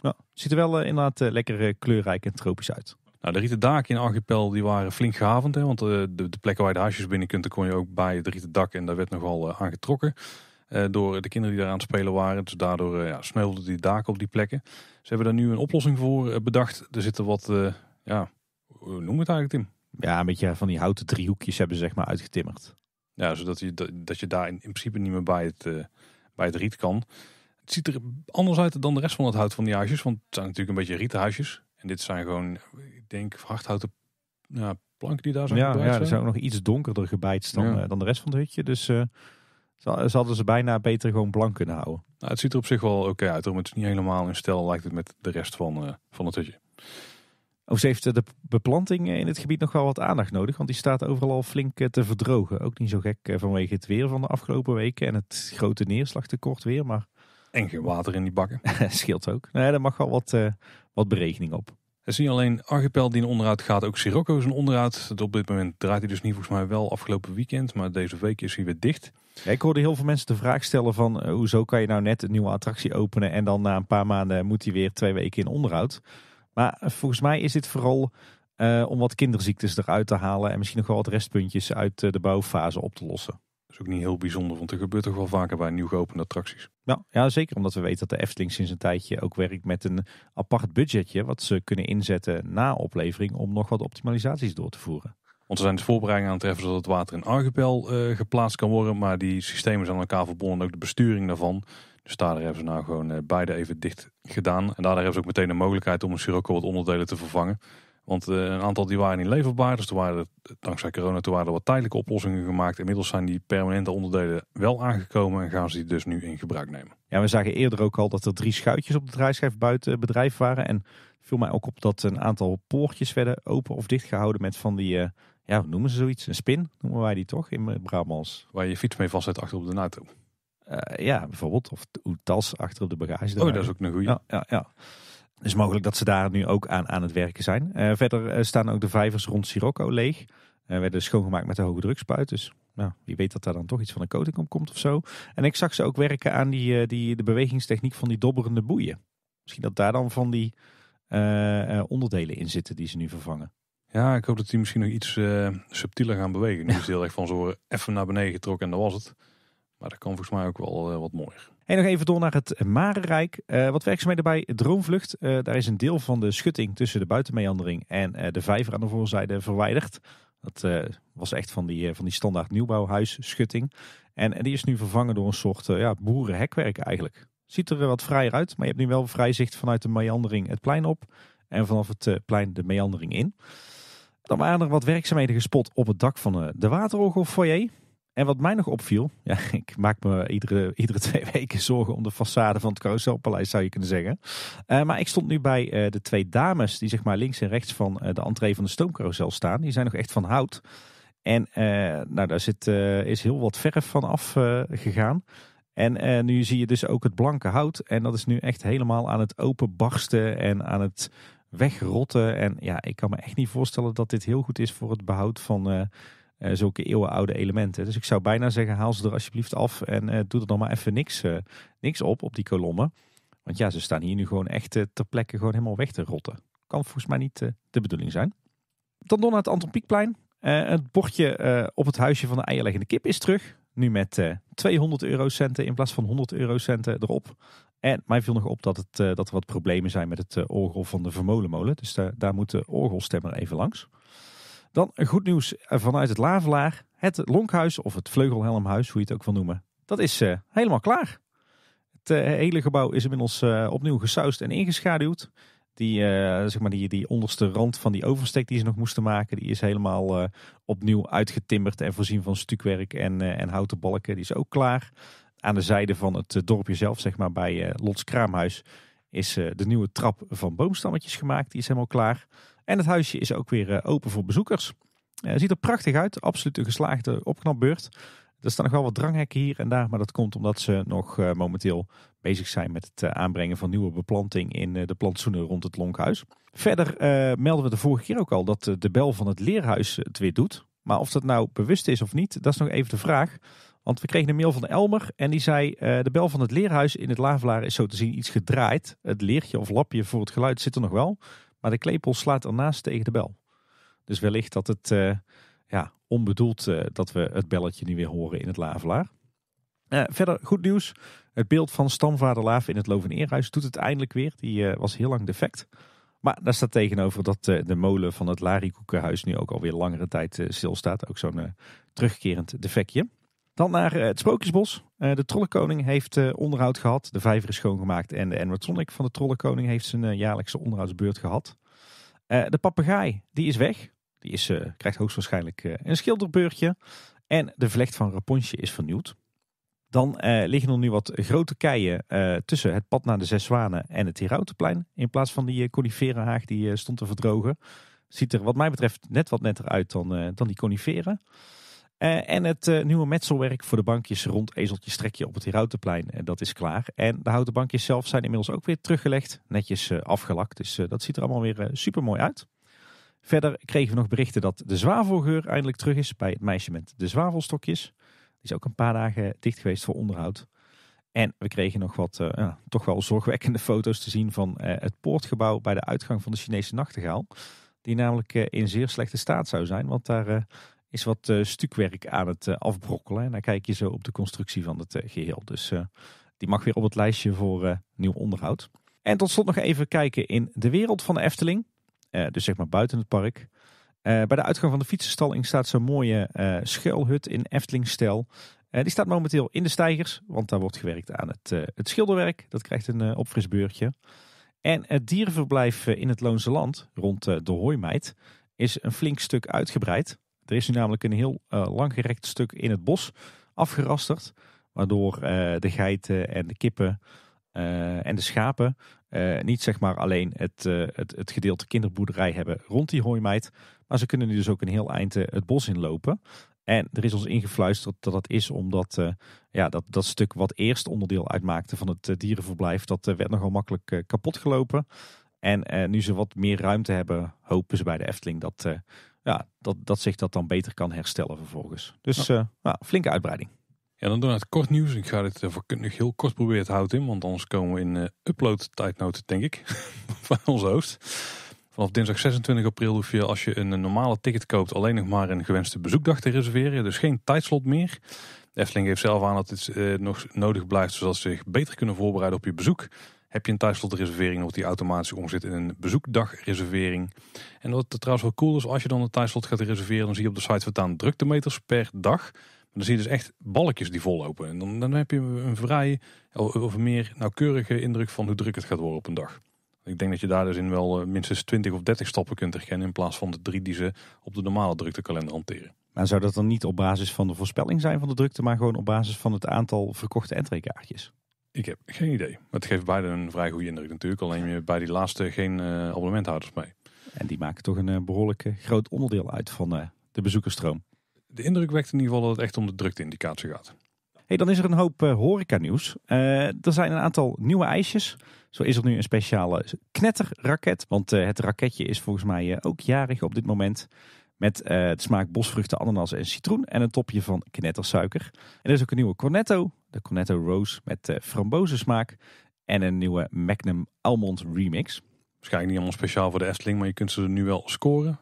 Ja. ziet er wel eh, inderdaad lekker kleurrijk en tropisch uit. Nou, de rieten daken in Archipel die waren flink gehavend. Hè, want de, de, plekken waar je de huisjes binnen kunt, kon je ook bij het rieten dak. En daar werd nogal aan getrokken door de kinderen die daar aan het spelen waren. Dus daardoor ja, sneuvelden die daken op die plekken. Ze hebben daar nu een oplossing voor bedacht. Er zitten wat ja, hoe noem het eigenlijk Tim? Ja, een beetje van die houten driehoekjes hebben ze zeg maar uitgetimmerd. Ja, zodat je, dat je daar in, principe niet meer bij het, eh, bij het riet kan. Het ziet er anders uit dan de rest van het hout van die huisjes. Want het zijn natuurlijk een beetje rieten huisjes. En dit zijn gewoon, ik denk, vrachthouten, ja, planken die daar zijn Ja, ja ze zijn ook nog iets donkerder gebijt dan, eh, dan de rest van het hutje. Dus uh, ze hadden ze bijna beter gewoon blank kunnen houden. Nou, het ziet er op zich wel oké uit. Maar het is niet helemaal in stijl lijkt het met de rest van, van het hutje ze heeft eh, de beplanting eh, in het gebied nog wel wat aandacht nodig, want die staat overal al flink eh, te verdrogen. Ook niet zo gek vanwege het weer van de afgelopen weken en het grote neerslagtekort weer, maar... En geen water in die bakken. Scheelt ook. Nee, daar mag wel wat, wat berekening op. Het is niet alleen Archipel die een onderhoud gaat, ook Sirocco is een onderhoud. Op dit moment draait hij dus niet volgens mij wel afgelopen weekend, maar deze week is hij weer dicht. ik hoorde heel veel mensen de vraag stellen van, hoezo kan je nou net een nieuwe attractie openen en dan na een paar maanden moet hij weer twee weken in onderhoud? Maar eh, volgens mij is dit vooral eh, om wat kinderziektes eruit te halen en misschien nog wel wat restpuntjes uit eh, de bouwfase op te lossen. Dat is ook niet heel bijzonder, want er gebeurt toch wel vaker bij nieuw geopende attracties. Nou, ja, zeker omdat we weten dat de Efteling sinds een tijdje ook werkt met een apart budgetje wat ze kunnen inzetten na oplevering om nog wat optimalisaties door te voeren. Want ze zijn dus voorbereidingen aan het treffen zodat het water in Archipel geplaatst kan worden. Maar die systemen zijn aan elkaar verbonden. Ook de besturing daarvan. Dus daar hebben ze nou gewoon eh, beide even dicht gedaan. En daardoor hebben ze ook meteen de mogelijkheid om een Sirocco wat onderdelen te vervangen. Want eh, een aantal die waren niet leverbaar. Dus die waren, dankzij corona toen waren er wat tijdelijke oplossingen gemaakt. Inmiddels zijn die permanente onderdelen wel aangekomen en gaan ze die dus nu in gebruik nemen. Ja, we zagen eerder ook al dat er drie schuitjes op de draaischijf buiten bedrijf waren. En viel mij ook op dat een aantal poortjes werden open of dichtgehouden met van die, eh, ja, hoe noemen ze zoiets? Een spin noemen wij die toch in Brabants. Waar je je fiets mee vastzet achter op de auto. Eh, ja, bijvoorbeeld. Of hoe tas achter op de bagage. Oh, dat is ook een goede Ja, ja, ja. mogelijk dat ze daar nu ook aan, aan het werken zijn. Eh, verder eh, staan ook de vijvers rond Sirocco leeg. werden schoongemaakt met de hoge drukspuit. Dus nou, wie weet dat daar dan toch iets van een coating op komt of zo. En ik zag ze ook werken aan die, die, de bewegingstechniek van die dobberende boeien. Misschien dat daar dan van die onderdelen in zitten die ze nu vervangen. Ja, ik hoop dat die misschien nog iets uh, subtieler gaan bewegen. Nu is het heel erg van zo even naar beneden getrokken en dat was het. Maar dat kan volgens mij ook wel eh, wat mooier. En nog even door naar het Marenrijk. Uh, wat werkzaamheden bij Droomvlucht. Eh, daar is een deel van de schutting tussen de buitenmeandering en de vijver aan de voorzijde verwijderd. Dat was echt van die, van die standaard nieuwbouwhuisschutting. En, en die is nu vervangen door een soort ja, boerenhekwerk eigenlijk. Ziet er wat vrijer uit, maar je hebt nu wel vrij zicht vanuit de meandering het plein op. En vanaf het plein de meandering in. Dan waren er wat werkzaamheden gespot op het dak van de foyer. En wat mij nog opviel, ja, ik maak me iedere, iedere twee weken zorgen om de façade van het Carouselpaleis, zou je kunnen zeggen. Eh, maar ik stond nu bij eh, de twee dames die zeg maar links en rechts van eh, de entree van de stoomcarousel staan. Die zijn nog echt van hout. En nou, daar zit, is heel wat verf van af gegaan. En nu zie je dus ook het blanke hout. En dat is nu echt helemaal aan het openbarsten en aan het wegrotten. En ja, ik kan me echt niet voorstellen dat dit heel goed is voor het behoud van uh, zulke eeuwenoude elementen. Dus ik zou bijna zeggen, haal ze er alsjeblieft af en uh, doe er dan maar even niks, eh, niks op, op die kolommen. Want ja, ze staan hier nu gewoon echt ter plekke gewoon helemaal weg te rotten. Kan volgens mij niet de bedoeling zijn. Dan door naar het Anton Pieckplein. het bordje op het huisje van de eierleggende kip is terug. Nu met 200 eurocenten in plaats van 100 eurocenten erop. En mij viel nog op dat, het, dat er wat problemen zijn met het orgel van de Vermolenmolen. Dus daar moet de orgelstemmer even langs. Dan goed nieuws eh, vanuit het Lavelaar. Het Lonkhuis of het Vleugelhelmhuis, hoe je het ook wil noemen. Dat is eh, helemaal klaar. Het eh, hele gebouw is inmiddels opnieuw gesuist en ingeschaduwd. Die, zeg maar die, die onderste rand van die oversteek die ze nog moesten maken, die is helemaal opnieuw uitgetimmerd en voorzien van stukwerk en, en houten balken. Die is ook klaar. Aan de zijde van het dorpje zelf, zeg maar bij Lots Kraamhuis, is de nieuwe trap van boomstammetjes gemaakt. Die is helemaal klaar. En het huisje is ook weer eh, open voor bezoekers. Eh, ziet er prachtig uit. Absoluut een geslaagde opknapbeurt. Er staan nog wel wat dranghekken hier en daar, maar dat komt omdat ze nog eh, momenteel bezig zijn met het aanbrengen van nieuwe beplanting in de plantsoenen rond het Lonkhuis. Verder melden we de vorige keer ook al dat de bel van het leerhuis het weer doet. Maar of dat nou bewust is of niet, dat is nog even de vraag. Want we kregen een mail van Elmer en die zei: De bel van het leerhuis in het Lavelaar is zo te zien iets gedraaid. Het leertje of lapje voor het geluid zit er nog wel. Maar de klepel slaat ernaast tegen de bel. Dus wellicht dat het uh, ja, onbedoeld eh, dat we het belletje nu weer horen in het Lavelaar. Eh, verder goed nieuws. Het beeld van stamvader Laaf in het Loven Eerhuis doet het eindelijk weer. Die was heel lang defect. Maar daar staat tegenover dat de molen van het Larikoekenhuis nu ook alweer langere tijd stilstaat. Ook zo'n terugkerend defectje. Dan naar eh, het Sprookjesbos. Eh, de Trollenkoning heeft eh, onderhoud gehad. De vijver is schoongemaakt. En de animatronic van de Trollenkoning heeft zijn jaarlijkse onderhoudsbeurt gehad. de papegaai, die is weg. Die is, krijgt hoogstwaarschijnlijk een schilderbeurtje. En de vlecht van Rapunzel is vernieuwd. Dan eh, liggen er nu wat grote keien eh, tussen het pad naar de Zes Zwanen en het Herautenplein. In plaats van die coniferenhaag die stond te verdrogen. Ziet er wat mij betreft net wat netter uit dan, dan die coniferen. Eh, en het eh, nieuwe metselwerk voor de bankjes rond Ezeltje Strekje op het Herautenplein, eh, dat is klaar. En de houten bankjes zelf zijn inmiddels ook weer teruggelegd, netjes afgelakt. Dus dat ziet er allemaal weer super mooi uit. Verder kregen we nog berichten dat de zwavelgeur eindelijk terug is bij het meisje met de zwavelstokjes. Die is ook een paar dagen dicht geweest voor onderhoud. En we kregen nog wat ja, toch wel zorgwekkende foto's te zien van het poortgebouw bij de uitgang van de Chinese nachtegaal. Die namelijk in zeer slechte staat zou zijn, want daar is wat eh, stukwerk aan het eh, afbrokkelen. En dan kijk je zo op de constructie van het eh, geheel. Dus die mag weer op het lijstje voor nieuw onderhoud. En tot slot nog even kijken in de wereld van de Efteling. dus zeg maar buiten het park. bij de uitgang van de fietsenstalling staat zo'n mooie schuilhut in Eftelingstijl. die staat momenteel in de stijgers, want daar wordt gewerkt aan het, het schilderwerk. Dat krijgt een opfrisbeurtje. En het dierenverblijf in het Loonse Land, rond de Hooimeid, is een flink stuk uitgebreid. Er is nu namelijk een heel eh, langgerekt stuk in het bos afgerasterd. Waardoor eh, de geiten en de kippen eh, en de schapen niet zeg maar alleen het, het, het gedeelte kinderboerderij hebben rond die hooimeid. Maar ze kunnen nu dus ook een heel eind het bos inlopen. En er is ons ingefluisterd dat dat is omdat ja, dat, dat stuk wat eerst onderdeel uitmaakte van het dierenverblijf, dat werd nogal makkelijk kapot gelopen. En nu ze wat meer ruimte hebben, hopen ze bij de Efteling dat ja, dat, dat zich dat dan beter kan herstellen vervolgens. Dus eh, nou, flinke uitbreiding. Ja, dan doen we het kort nieuws. Ik ga dit eh, nog heel kort proberen te houden in, want anders komen we in uh, upload tijdnoten, denk ik, van onze host. Vanaf dinsdag 26 april hoef je als je een normale ticket koopt alleen nog maar een gewenste bezoekdag te reserveren. Dus geen tijdslot meer. De Efteling geeft zelf aan dat dit nog nodig blijft zodat ze zich beter kunnen voorbereiden op je bezoek heb je een tijdslotreservering of die automatisch omzet in een bezoekdagreservering. En wat trouwens wel cool is, als je dan een tijdslot gaat reserveren, dan zie je op de site drukte druktemeters per dag. Maar dan zie je dus echt balkjes die vollopen. En dan, dan heb je een vrij of meer nauwkeurige indruk van hoe druk het gaat worden op een dag. Ik denk dat je daar dus in wel eh, minstens 20 of 30 stappen kunt herkennen in plaats van de drie die ze op de normale druktekalender hanteren. Maar zou dat dan niet op basis van de voorspelling zijn van de drukte, maar gewoon op basis van het aantal verkochte entreekaartjes? Ik heb geen idee. Maar het geeft beide een vrij goede indruk natuurlijk. Alleen je bij die laatste geen eh, abonnementhouders mee. En die maken toch een uh, behoorlijk eh, groot onderdeel uit van de bezoekersstroom. De indruk wekt in ieder geval dat het echt om de drukteindicatie gaat. Hey, dan is er een hoop horeca-nieuws. er zijn een aantal nieuwe ijsjes. Zo is er nu een speciale knetterraket. Want het raketje is volgens mij ook jarig op dit moment. Met het smaak bosvruchten, ananas en citroen. En een topje van knettersuiker. En er is ook een nieuwe cornetto de Cornetto Rose met eh, frambozensmaak en een nieuwe Magnum Almond remix. Waarschijnlijk niet allemaal speciaal voor de Efteling, maar je kunt ze er nu wel scoren.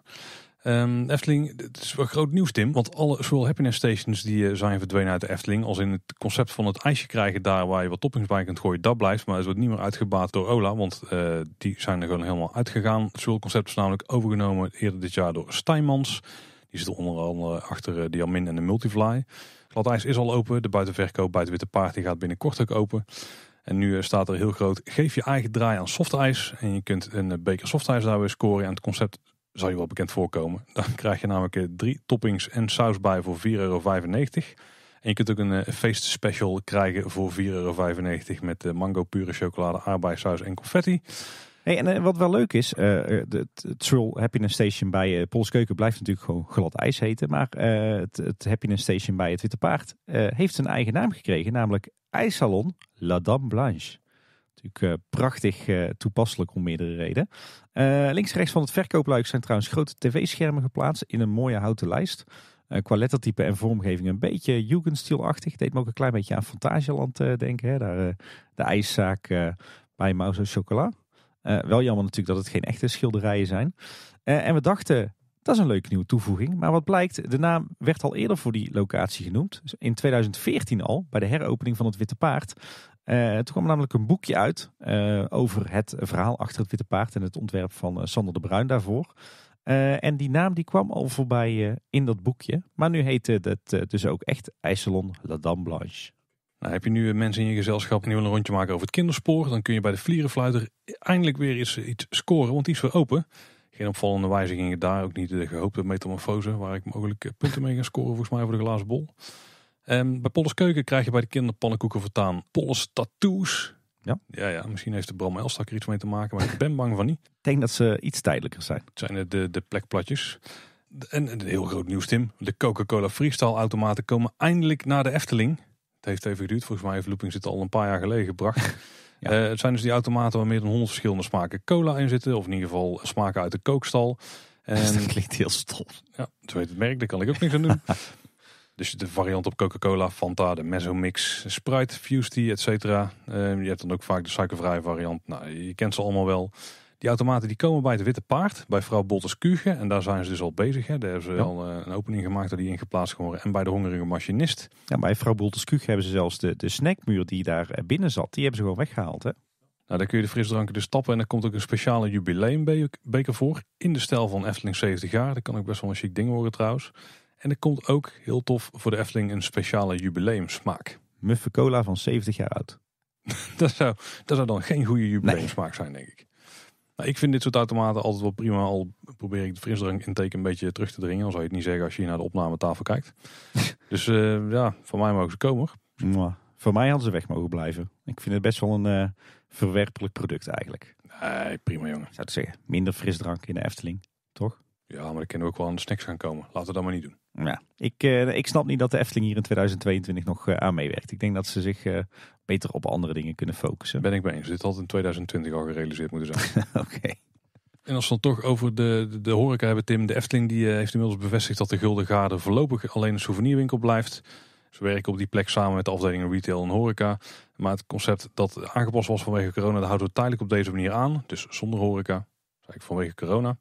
Ehm, Efteling, het is wel groot nieuws Tim, want alle Swirl Happiness Stations die eh, zijn verdwenen uit de Efteling. Als in het concept van het ijsje krijgen daar waar je wat toppings bij kunt gooien, dat blijft. Maar het wordt niet meer uitgebaat door Ola, want eh, die zijn er gewoon helemaal uitgegaan. Het Swirl concept is namelijk overgenomen eerder dit jaar door Steinmans. Die zit onder andere achter de en de Multifly. Gladijs is al open. De buitenverkoop bij het Witte Paard die gaat binnenkort ook open. En nu eh, staat er heel groot, geef je eigen draai aan softijs. En je kunt een eh, beker softijs daar weer scoren. En het concept zal je wel bekend voorkomen. Dan krijg je namelijk eh, drie toppings en saus bij voor 4,95 euro. En je kunt ook een feestspecial krijgen voor 4,95 euro met mango, pure chocolade, saus en confetti en eh, wat wel leuk is, uh, het, het Happiness Station bij uh, Polskeuken blijft natuurlijk gewoon glad ijs heten. Maar uh, het, Happiness Station bij het Witte Paard heeft zijn eigen naam gekregen, namelijk IJssalon La Dame Blanche. Natuurlijk prachtig toepasselijk om meerdere redenen. links en rechts van het verkoopluik zijn trouwens grote tv-schermen geplaatst in een mooie houten lijst. Uh, qua lettertype en vormgeving een beetje Jugendstil-achtig. Deed me ook een klein beetje aan Fantagialand uh, denken. Hè? Daar, de ijszaak bij Mauso Chocola. Eh, wel jammer natuurlijk dat het geen echte schilderijen zijn. Eh, en we dachten, dat is een leuke nieuwe toevoeging. Maar wat blijkt, de naam werd al eerder voor die locatie genoemd. Dus in 2014 al, bij de heropening van het Witte Paard. Eh, toen kwam namelijk een boekje uit over het verhaal achter het Witte Paard en het ontwerp van Sander de Bruin daarvoor. en die naam die kwam al voorbij in dat boekje. Maar nu heette het dus ook echt IJsselon La Dame Blanche. Nou, heb je nu mensen in je gezelschap die willen een rondje maken over het kinderspoor, dan kun je bij de vlierenfluiter eindelijk weer iets, iets scoren, want die is weer open. Geen opvallende wijzigingen daar, ook niet de gehoopte metamorfose, waar ik mogelijk eh, punten mee ga scoren volgens mij voor de glazen bol. En ehm, bij Polles Keuken krijg je bij de kinderpannenkoeken vertaan Polles Tattoos. Ja? ja, ja, misschien heeft de Bram Elstak er iets mee te maken, maar ik ben bang van niet. Ik denk dat ze iets tijdelijker zijn. Het zijn de, de plekplatjes. En, en heel groot nieuws, Tim. De Coca-Cola Freestyle automaten komen eindelijk naar de Efteling heeft even geduurd. Volgens mij heeft Looping zit al een paar jaar geleden gebracht. Eh, het zijn dus die automaten waar meer dan 100 verschillende smaken cola in zitten. Of in ieder geval smaken uit de kookstal. En, dat klinkt heel stom. Ja, zo heet het merk, daar kan ik ook niks aan doen. dus de variant op Coca-Cola, Fanta, de Mezomix, Sprite, Fusty, et cetera. Eh, je hebt dan ook vaak de suikervrije variant. Nou, je kent ze allemaal wel. Die automaten die komen bij het Witte Paard, bij vrouw Bolters Kuge. En daar zijn ze dus al bezig. Hè. Daar hebben ze al eh, een opening gemaakt waar die ingeplaatst geworden. En bij de hongerige machinist. Ja, bij vrouw Bolters Kuge hebben ze zelfs de, de snackmuur die daar eh, binnen zat, die hebben ze gewoon weggehaald. Hè? Nou, daar kun je de frisdranken dus stappen en er komt ook een speciale jubileumbeker voor. In de stijl van Efteling 70 jaar. Dat kan ook best wel een chic ding worden trouwens. En er komt ook, heel tof, voor de Efteling een speciale jubileumsmaak. Muffe cola van 70 jaar oud. dat, zou, dat zou dan geen goede jubileumsmaak zijn, denk ik. Nou, ik vind dit soort automaten altijd wel prima. Al probeer ik de frisdrank intake een beetje terug te dringen. Al zou je het niet zeggen als je naar de opnametafel kijkt. dus eh, ja, voor mij mogen ze komen. Nou, voor mij hadden ze weg mogen blijven. Ik vind het best wel een eh, verwerpelijk product eigenlijk. Nee, prima jongen. Ik zou het zeggen, minder frisdrank in de Efteling, toch? Ja, maar er kunnen ook wel aan de snacks gaan komen. Laten we dat maar niet doen. Ja, ik, eh, ik snap niet dat de Efteling hier in 2022 nog eh, aan meewerkt. Ik denk dat ze zich eh, beter op andere dingen kunnen focussen. Ben ik mee eens. Dit had in 2020 al gerealiseerd moeten zijn. Oké. En als we het toch over de, de, horeca hebben, Tim. De Efteling die heeft inmiddels bevestigd dat de Gulden Gade voorlopig alleen een souvenirwinkel blijft. Ze werken op die plek samen met de afdelingen retail en horeca. Maar het concept dat aangepast was vanwege corona, dat houden we tijdelijk op deze manier aan. Dus zonder horeca, eigenlijk vanwege corona.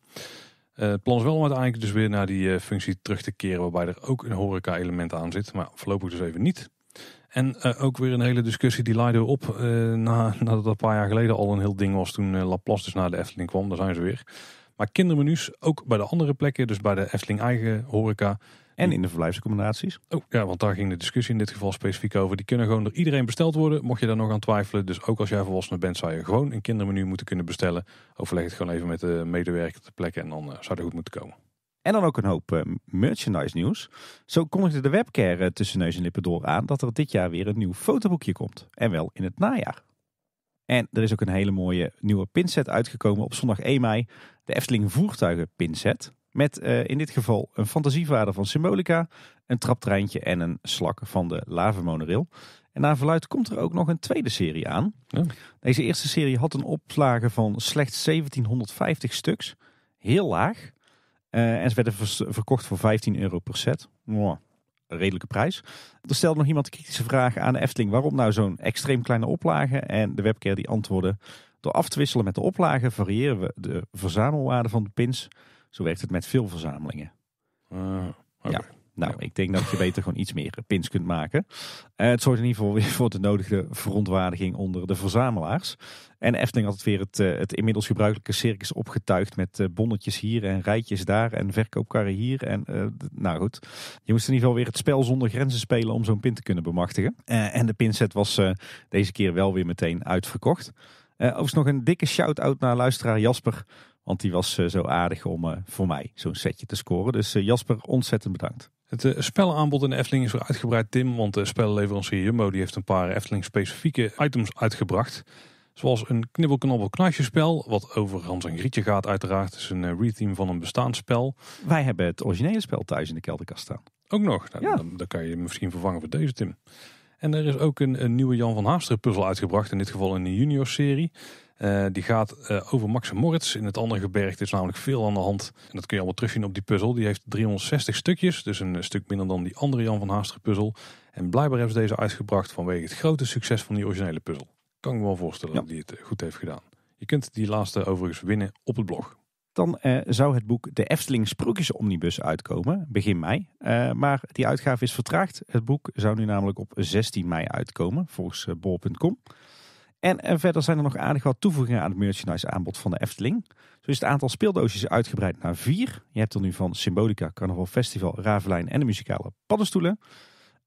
Eh, het plan is wel om uiteindelijk dus weer naar die eh, functie terug te keren waarbij er ook een horeca element aan zit. Maar voorlopig dus even niet. En eh, ook weer een hele discussie die leidde op na, nadat dat een paar jaar geleden al een heel ding was toen Laplace dus naar de Efteling kwam. Daar zijn ze weer. Maar kindermenu's ook bij de andere plekken, dus bij de Efteling eigen horeca, en in de verblijfsaccommodaties. Oh, ja, want daar ging de discussie in dit geval specifiek over. Die kunnen gewoon door iedereen besteld worden. Mocht je daar nog aan twijfelen. Dus ook als jij volwassener bent, zou je gewoon een kindermenu moeten kunnen bestellen. Overleg het gewoon even met de medewerker ter plekke en dan eh, zou dat goed moeten komen. En dan ook een hoop eh, merchandise nieuws. Zo kondigde de webcare eh, tussen neus en lippen door aan dat er dit jaar weer een nieuw fotoboekje komt. En wel in het najaar. En er is ook een hele mooie nieuwe pinset uitgekomen op zondag 1 mei. De Efteling Voertuigen Pinset. Met eh, in dit geval een fantasievader van Symbolica, een traptreintje en een slak van de lavemonorail. En naar verluid komt er ook nog een tweede serie aan. Ja. Deze eerste serie had een oplage van slechts 1750 stuks. Heel laag. Eh, en ze werden verkocht voor 15 euro per set. een redelijke prijs. Er stelde nog iemand de kritische vraag aan de Efteling waarom nou zo'n extreem kleine oplage. En de webcare die antwoordde: door af te wisselen met de oplagen variëren we de verzamelwaarde van de pins. Zo werkt het met veel verzamelingen. Ah, ja. Nou, ik denk dat je beter gewoon iets meer pins kunt maken. Eh, het zorgt in ieder geval weer voor de nodige verontwaardiging onder de verzamelaars. En Efteling had het weer het, eh, het inmiddels gebruikelijke circus opgetuigd met eh, bonnetjes hier en rijtjes daar en verkoopkarren hier. En nou goed, je moest in ieder geval weer het spel zonder grenzen spelen om zo'n pin te kunnen bemachtigen. en de pinset was deze keer wel weer meteen uitverkocht. overigens nog een dikke shout-out naar luisteraar Jasper want die was eh, zo aardig om eh, voor mij zo'n setje te scoren. Dus eh, Jasper, ontzettend bedankt. Het spelaanbod in de Efteling is weer uitgebreid, Tim. Want de spellenleverancier Jumbo die heeft een paar Efteling-specifieke items uitgebracht. Zoals een knibbelknobbel wat over Hans en Grietje gaat uiteraard. Het is een retheme van een bestaand spel. Wij hebben het originele spel thuis in de kelderkast staan. Ook nog? Nou, ja. dan, dan, kan je misschien vervangen voor deze, Tim. En er is ook een, een nieuwe Jan van Haasteren puzzel uitgebracht. In dit geval in de junior serie. Eh, die gaat eh, over Max Moritz. In het andere gebergte is namelijk veel aan de hand. En dat kun je allemaal terugzien op die puzzel. Die heeft 360 stukjes, dus een eh, stuk minder dan die andere Jan van Haasteren puzzel. En blijkbaar hebben ze deze uitgebracht vanwege het grote succes van die originele puzzel. Kan ik me wel voorstellen dat die het goed heeft gedaan. Je kunt die laatste overigens winnen op het blog. Dan eh, zou het boek De Efteling Sprookjes Omnibus uitkomen, begin mei. Eh, maar die uitgave is vertraagd. Het boek zou nu namelijk op 16 mei uitkomen, volgens bol.com. En, eh, verder zijn er nog aardig wat toevoegingen aan het merchandise aanbod van de Efteling. Zo is het aantal speeldoosjes uitgebreid naar vier. Je hebt er nu van Symbolica, Carnaval Festival, Ravelijn en de muzikale paddenstoelen.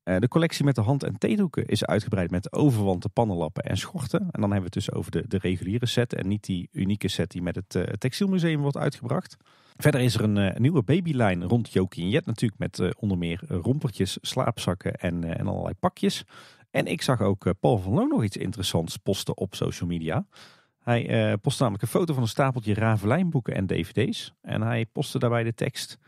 Eh, de collectie met de hand- en theedoeken is uitgebreid met overwanten, pannenlappen en schorten. En dan hebben we het dus over de, de reguliere set en niet die unieke set die met het eh, textielmuseum wordt uitgebracht. Verder is er een nieuwe babylijn rond Jokie en Jet natuurlijk met onder meer rompertjes, slaapzakken en, en allerlei pakjes. En ik zag ook eh, Paul van Loon nog iets interessants posten op social media. Hij eh, postte namelijk een foto van een stapeltje Ravelijnboeken en dvd's. En hij postte daarbij de tekst,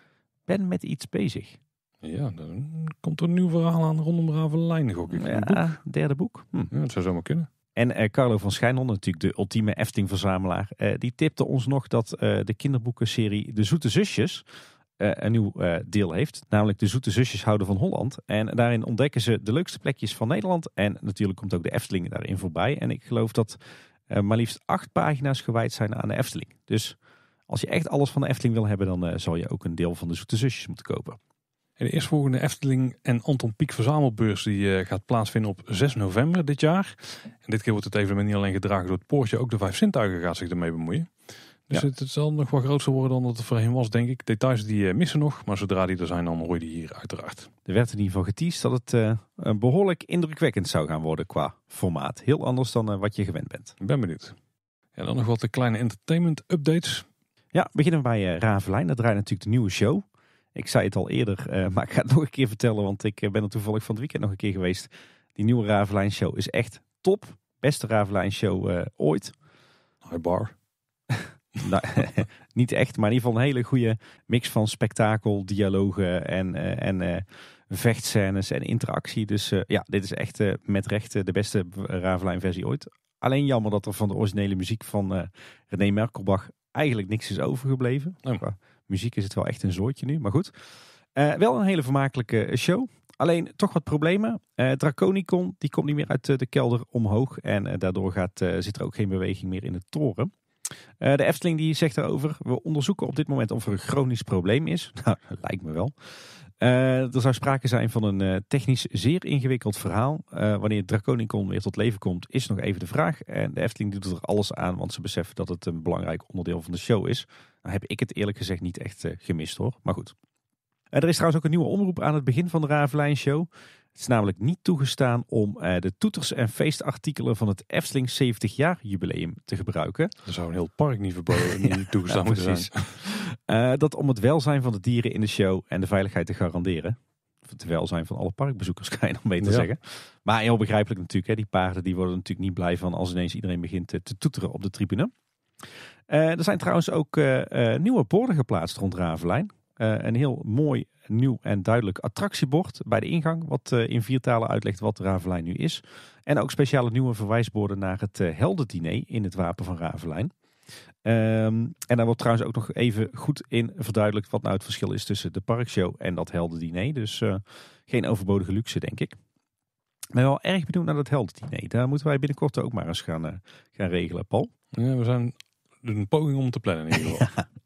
ben met iets bezig. Ja, dan komt er een nieuw verhaal aan rondom Ravelijn, gok ik. Ja, boek. derde boek. Hm. Ja, dat zou zomaar kunnen. En eh, Carlo van Schijnhond, natuurlijk de ultieme Efting-verzamelaar, die tipte ons nog dat uh, de kinderboekenserie De Zoete Zusjes eh, een nieuw eh, deel heeft. Namelijk de Zoete Zusjes houden van Holland. En daarin ontdekken ze de leukste plekjes van Nederland. En natuurlijk komt ook de Efteling daarin voorbij. En ik geloof dat eh, maar liefst acht pagina's gewijd zijn aan de Efteling. Dus als je echt alles van de Efteling wil hebben, dan zal je ook een deel van de Zoete Zusjes moeten kopen. De eerstvolgende Efteling en Anton Pieck verzamelbeurs die gaat plaatsvinden op 6 november dit jaar. En dit keer wordt het evenement niet alleen gedragen door het poortje, ook de vijf Sintuigen gaat zich ermee bemoeien. Dus het, zal nog wat groter worden dan dat het voorheen was, denk ik. Details die eh, missen nog, maar zodra die er zijn, dan hoor je die hier uiteraard. Er werd in ieder geval geteased dat het eh, een behoorlijk indrukwekkend zou gaan worden qua formaat. Heel anders dan eh, wat je gewend bent. Ik ben benieuwd. Ja, dan nog wat de kleine entertainment updates. Ja, beginnen bij uh, Dat draait natuurlijk de nieuwe show. Ik zei het al eerder, maar ik ga het nog een keer vertellen, want ik ben er toevallig van het weekend nog een keer geweest. Die nieuwe Ravelijn show is echt top. Beste Ravelijn show ooit. High bar. nou, niet echt, maar in ieder geval een hele goede mix van spektakel, dialogen en, uh, en eh, vechtscènes en interactie. Dus eh, ja, dit is echt met recht de beste Ravelijn versie ooit. Alleen jammer dat er van de originele muziek van René Merkelbach eigenlijk niks is overgebleven. Oh. muziek is het wel echt een zoortje nu, maar goed. wel een hele vermakelijke show. Alleen toch wat problemen. Uh, Draconicon die komt niet meer uit de kelder omhoog. En daardoor gaat, zit er ook geen beweging meer in de toren. Eh, de Efteling die zegt daarover, we onderzoeken op dit moment of er een chronisch probleem is. Nou, lijkt me wel. Eh, er zou sprake zijn van een eh, technisch zeer ingewikkeld verhaal. wanneer Draconicon weer tot leven komt, is nog even de vraag. En de Efteling doet er alles aan, want ze beseffen dat het een belangrijk onderdeel van de show is. Nou heb ik het eerlijk gezegd niet echt gemist hoor, maar goed. er is trouwens ook een nieuwe omroep aan het begin van de Ravelijn Show. Het is namelijk niet toegestaan om eh, de toeters en feestartikelen van het Efteling 70 jaar jubileum te gebruiken. Er zou een heel park niet verboden niet toegestaan zijn. Eh, dat om het welzijn van de dieren in de show en de veiligheid te garanderen. het welzijn van alle parkbezoekers kan je nog beter zeggen. Maar heel begrijpelijk natuurlijk. Hè, die paarden die worden natuurlijk niet blij van als ineens iedereen begint te, toeteren op de tribune. Eh, er zijn trouwens ook nieuwe borden geplaatst rond Ravenlijn. Eh, een heel mooi, nieuw en duidelijk attractiebord bij de ingang. Wat eh, in vier talen uitlegt wat Ravelijn nu is. En ook speciale nieuwe verwijsborden naar het eh, heldendiner in het Wapen van Ravelijn. Ehm, en daar wordt trouwens ook nog even goed in verduidelijkt wat nou het verschil is tussen de parkshow en dat heldendiner. Dus geen overbodige luxe, denk ik. Maar wel erg benieuwd naar dat heldendiner. Daar moeten wij binnenkort ook maar eens gaan, gaan regelen, Paul. Ja, we zijn een poging om te plannen in ieder geval.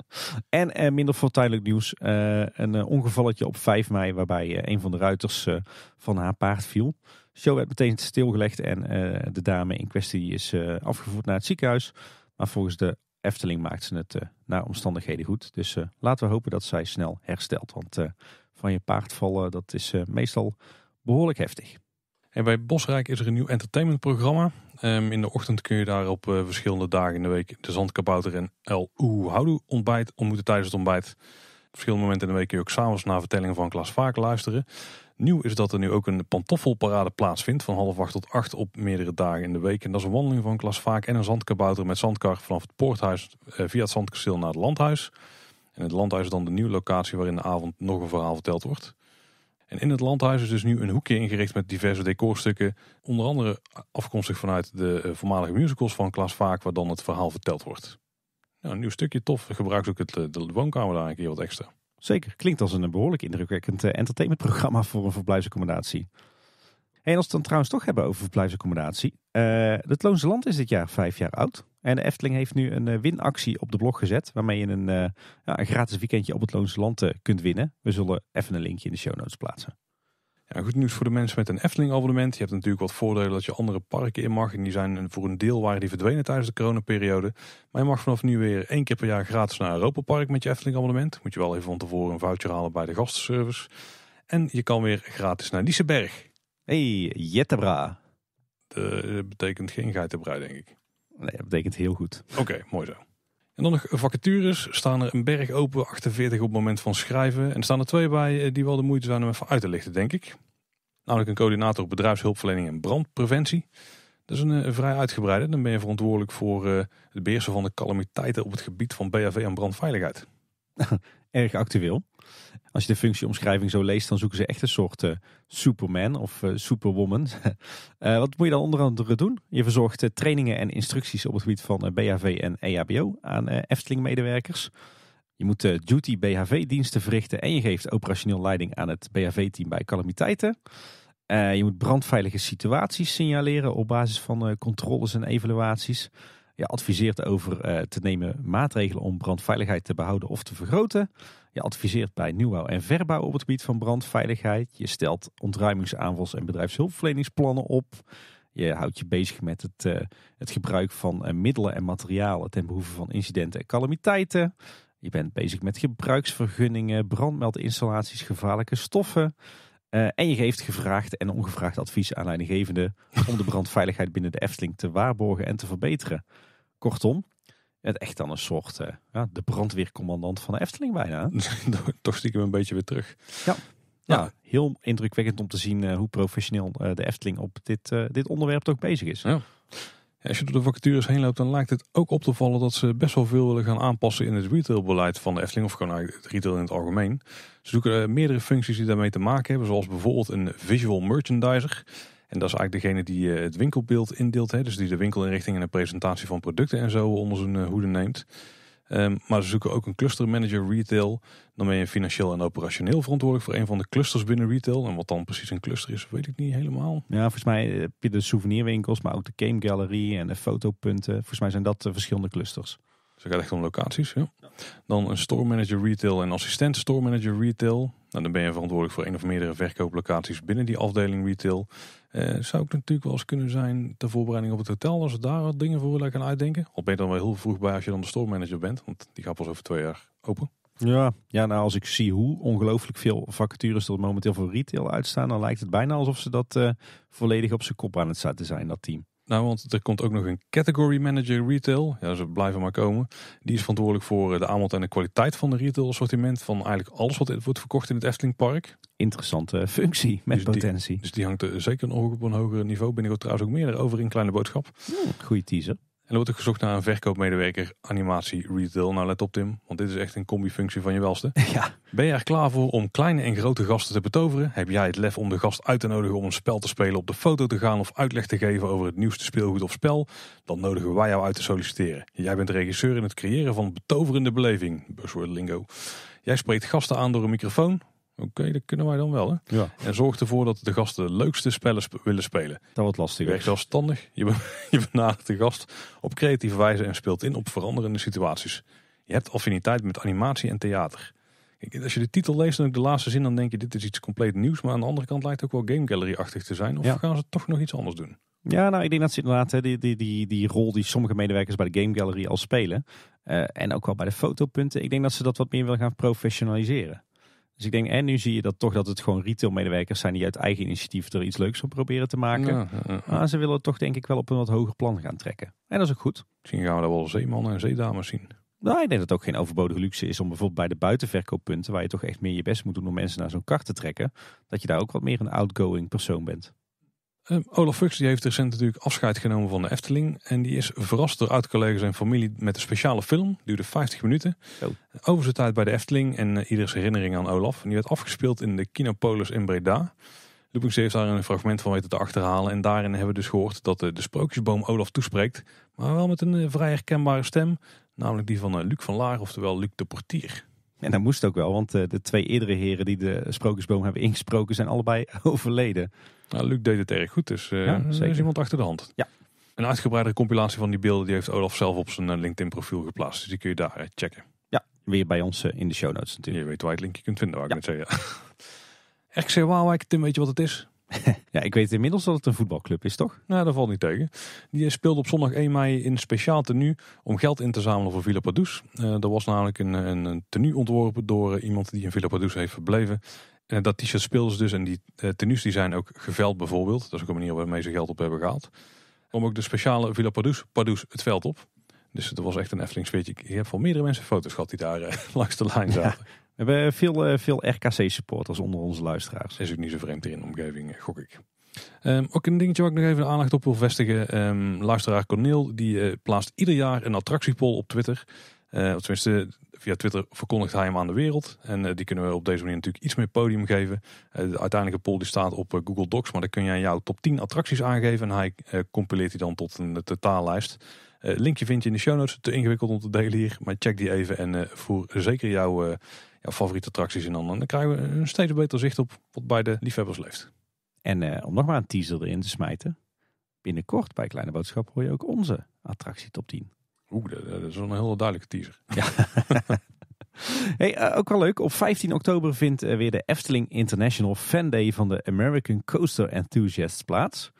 En eh, minder minder tijdelijk nieuws. Eh, een eh, ongevalletje op 5 mei waarbij een van de ruiters van haar paard viel. De show werd meteen stilgelegd en de dame in kwestie is afgevoerd naar het ziekenhuis. Maar volgens de Efteling maakt ze het naar omstandigheden goed. Dus laten we hopen dat zij snel herstelt. Want van je paard vallen, dat is meestal behoorlijk heftig. En bij Bosrijk is er een nieuw entertainmentprogramma. Um, in de ochtend kun je daar op eh, verschillende dagen in de week de Zandkabouter en El Houdoe ontbijt ontmoeten tijdens het ontbijt. Op verschillende momenten in de week kun je ook s'avonds naar vertellingen van Klas Vaak luisteren. Nieuw is dat er nu ook een pantoffelparade plaatsvindt van half acht tot acht op meerdere dagen in de week. En dat is een wandeling van Klas Vaak en een zandkabouter met zandkar vanaf het poorthuis eh, via het zandkasteel naar het landhuis. En het landhuis is dan de nieuwe locatie waarin de avond nog een verhaal verteld wordt. En in het landhuis is dus nu een hoekje ingericht met diverse decorstukken. Onder andere afkomstig vanuit de eh, voormalige musicals van Klas Vaak, waar dan het verhaal verteld wordt. Nou, een nieuw stukje, tof. Gebruikt ook het, eh, de woonkamer daar een keer wat extra. Zeker, klinkt als een eh, behoorlijk indrukwekkend entertainmentprogramma voor een verblijfsaccommodatie. En als we het dan trouwens toch hebben over verblijfsaccommodatie. Uh, het Loonse Land is dit jaar vijf jaar oud. En de Efteling heeft nu een eh, winactie op de blog gezet. Waarmee je een, eh, ja, een gratis weekendje op het Loonse Land eh, kunt winnen. We zullen even een linkje in de show notes plaatsen. Ja, goed nieuws voor de mensen met een Efteling-abonnement. Je hebt natuurlijk wat voordelen dat je andere parken in mag. En die zijn voor een deel waren die verdwenen tijdens de coronaperiode. Maar je mag vanaf nu weer één keer per jaar gratis naar Europa Park met je Efteling-abonnement. Moet je wel even van tevoren een voucher halen bij de gastenservice. En je kan weer gratis naar Lieseberg. Hey, Jettebra. Dat betekent geen geitenbrei, denk ik. Nee, dat betekent heel goed. Oké, mooi zo. En dan nog vacatures. Staan er een berg open, 48 op het moment van schrijven. En er staan er twee bij eh, die wel de moeite zijn om even uit te lichten, denk ik. Namelijk een coördinator bedrijfshulpverlening en brandpreventie. Dat is een, eh, vrij uitgebreide. Dan ben je verantwoordelijk voor eh, het beheersen van de calamiteiten op het gebied van BAV en brandveiligheid. Erg actueel. Als je de functieomschrijving zo leest, dan zoeken ze echt een soort eh, Superman of eh, Superwoman. Eh, wat moet je dan onder andere doen? Je verzorgt trainingen en instructies op het gebied van BHV en EHBO aan Efteling-medewerkers. Je moet duty BHV-diensten verrichten en je geeft operationeel leiding aan het BHV-team bij calamiteiten. je moet brandveilige situaties signaleren op basis van controles en evaluaties. Je adviseert over te nemen maatregelen om brandveiligheid te behouden of te vergroten. Je adviseert bij nieuwbouw en verbouw op het gebied van brandveiligheid. Je stelt ontruimingsaanvals- en bedrijfshulpverleningsplannen op. Je houdt je bezig met het, eh, het gebruik van eh, middelen en materialen ten behoeve van incidenten en calamiteiten. Je bent bezig met gebruiksvergunningen, brandmeldinstallaties, gevaarlijke stoffen. Eh, en je geeft gevraagd en ongevraagd advies aan leidinggevenden om de brandveiligheid binnen de Efteling te waarborgen en te verbeteren. Kortom, het echt dan een soort eh, ja, de brandweercommandant van de Efteling bijna. Toch stiekem een beetje weer terug. Ja. Ja, heel indrukwekkend om te zien eh, hoe professioneel eh, de Efteling op dit, dit onderwerp toch bezig is. Ja. Als je door de vacatures heen loopt, dan lijkt het ook op te vallen dat ze best wel veel willen gaan aanpassen in het retailbeleid van de Efteling. Of gewoon nou het retail in het algemeen. Ze zoeken meerdere functies die daarmee te maken hebben, zoals bijvoorbeeld een visual merchandiser. En dat is eigenlijk degene die eh, het winkelbeeld indeelt. Hè? Dus die de winkelinrichting en de presentatie van producten en zo onder zijn eh, hoede neemt. Ehm, maar ze zoeken ook een cluster manager retail. Dan ben je financieel en operationeel verantwoordelijk voor een van de clusters binnen retail. En wat dan precies een cluster is, weet ik niet helemaal. Ja, volgens mij eh, heb je de souvenirwinkels, maar ook de game gallery en de fotopunten. Volgens mij zijn dat verschillende clusters. Dus het gaat echt om locaties. Ja. Dan een store manager retail en assistent store manager retail. Nou, dan ben je verantwoordelijk voor een of meerdere verkooplocaties binnen die afdeling retail. Eh, zou ik natuurlijk wel eens kunnen zijn ter voorbereiding op het hotel, als ze daar wat dingen voor willen gaan uitdenken. Al ben je dan wel heel vroeg bij als je dan de store manager bent, want die gaat pas over twee jaar open. Ja, ja nou, als ik zie hoe ongelooflijk veel vacatures er momenteel voor retail uitstaan, dan lijkt het bijna alsof ze dat eh, volledig op zijn kop aan het zetten zijn, dat team. Nou, want er komt ook nog een category manager retail. Ja, ze blijven maar komen. Die is verantwoordelijk voor eh, de aanbod en de kwaliteit van de retail assortiment. Van eigenlijk alles wat wordt verkocht in het Eftelingpark. Interessante eh, functie dus met potentie. dus die hangt er eh, zeker nog op een hoger niveau. binnen ik trouwens ook meer over in Kleine Boodschap. Hmm, goede teaser. En er wordt ook gezocht naar een verkoopmedewerker animatie retail. Nou let op Tim, want dit is echt een combifunctie van je welste. Ja. Ben je er klaar voor om kleine en grote gasten te betoveren? Heb jij het lef om de gast uit te nodigen om een spel te spelen, op de foto te gaan of uitleg te geven over het nieuwste speelgoed of spel? Dan nodigen wij jou uit te solliciteren. Jij bent regisseur in het creëren van betoverende beleving. Buzzword lingo. Jij spreekt gasten aan door een microfoon. Oké, dat kunnen wij dan wel. Hè? Ja. En zorg ervoor dat de gasten de leukste spellen willen spelen. Dat wordt lastig. Je zelfstandig, dus. je, be je benadert de gast op creatieve wijze en speelt in op veranderende situaties. Je hebt affiniteit met animatie en theater. Kijk, als je de titel leest en ook de laatste zin, dan denk je dit is iets compleet nieuws. Maar aan de andere kant lijkt het ook wel Game Gallery-achtig te zijn. Of gaan ze toch nog iets anders doen? Ja, nou ik denk dat ze inderdaad hè, die, die, die, die rol die sommige medewerkers bij de Game Gallery al spelen. Eh, en ook wel bij de fotopunten. Ik denk dat ze dat wat meer willen gaan professionaliseren. Dus ik denk, en nu zie je dat toch dat het gewoon retailmedewerkers zijn die uit eigen initiatief er iets leuks van proberen te maken. Ja, maar ze willen het toch denk ik wel op een wat hoger plan gaan trekken. En dat is ook goed. Misschien gaan we daar wel zeemannen en zeedames zien. Nou, ik denk dat het ook geen overbodige luxe is om bijvoorbeeld bij de buitenverkooppunten, waar je toch echt meer je best moet doen om mensen naar zo'n kar te trekken, dat je daar ook wat meer een outgoing persoon bent. Ehm, Olaf Fuchs heeft recent natuurlijk afscheid genomen van de Efteling. En die is verrast door oud-collega's en familie met een speciale film. Duurde 50 minuten. Over zijn tijd bij de Efteling en uh, ieders herinnering aan Olaf. En die werd afgespeeld in de Kinopolis in Breda. Loopings heeft daar een fragment van weten te achterhalen. En daarin hebben we dus gehoord dat eh, de, sprookjesboom Olaf toespreekt. Maar wel met een eh, vrij herkenbare stem. Namelijk die van Luc van Laar, oftewel Luc de Portier. En dat moest ook wel, want de twee eerdere heren die de sprookjesboom hebben ingesproken zijn allebei overleden. Nou, Luc deed het erg goed, dus uh, is iemand achter de hand. Ja. Een uitgebreidere compilatie van die beelden die heeft Olaf zelf op zijn eh, LinkedIn profiel geplaatst. Dus die kun je daar eh, checken. Ja, weer bij ons in de show notes natuurlijk. Je weet waar je het linkje kunt vinden, waar ja. ik net zei. Ja. RC Waalwijk, Tim, weet je wat het is? ja, ik weet inmiddels dat het een voetbalclub is, toch? Nou, dat valt niet tegen. Die speelde op zondag 1 mei in speciaal tenue om geld in te zamelen voor Villa Padus. Uh, dat was namelijk een, een tenue ontworpen door iemand die in Villa Padus heeft verbleven. En eh, dat t-shirt speel dus en die uh, tenues die zijn ook geveld bijvoorbeeld. Dat is ook een manier waarmee ze geld op hebben gehaald. Om ook de speciale Villa Pardoes, Pardoes het veld op. Dus dat was echt een Efteling sfeertje. Ik heb van meerdere mensen foto's gehad die daar eh, langs de lijn zaten. We hebben veel, veel RKC-supporters onder onze luisteraars. Is ook niet zo vreemd in de omgeving, gok ik. Ehm, ook een dingetje waar ik nog even de aandacht op wil vestigen. Ehm, luisteraar Cornel die plaatst ieder jaar een attractiepol op Twitter. Uh, tenminste, via Twitter verkondigt hij hem aan de wereld. En eh, die kunnen we op deze manier natuurlijk iets meer podium geven. Eh, de uiteindelijke poll die staat op eh, Google Docs. Maar dan kun jij jouw top 10 attracties aangeven. En hij compileert die dan tot een totaallijst. linkje vind je in de show notes. Te ingewikkeld om te delen hier. Maar check die even en voer zeker jouw, favoriete attracties in handen. En dan krijgen we een steeds beter zicht op wat bij de liefhebbers leeft. En om nog maar een teaser erin te smijten. Binnenkort bij Kleine Boodschap hoor je ook onze attractie top 10. Oeh, dat, is wel een heel duidelijke teaser. Ja. Hey, eh, ook wel leuk. Op 15 oktober vindt eh, weer de Efteling International Fan Day van de American Coaster Enthusiasts plaats.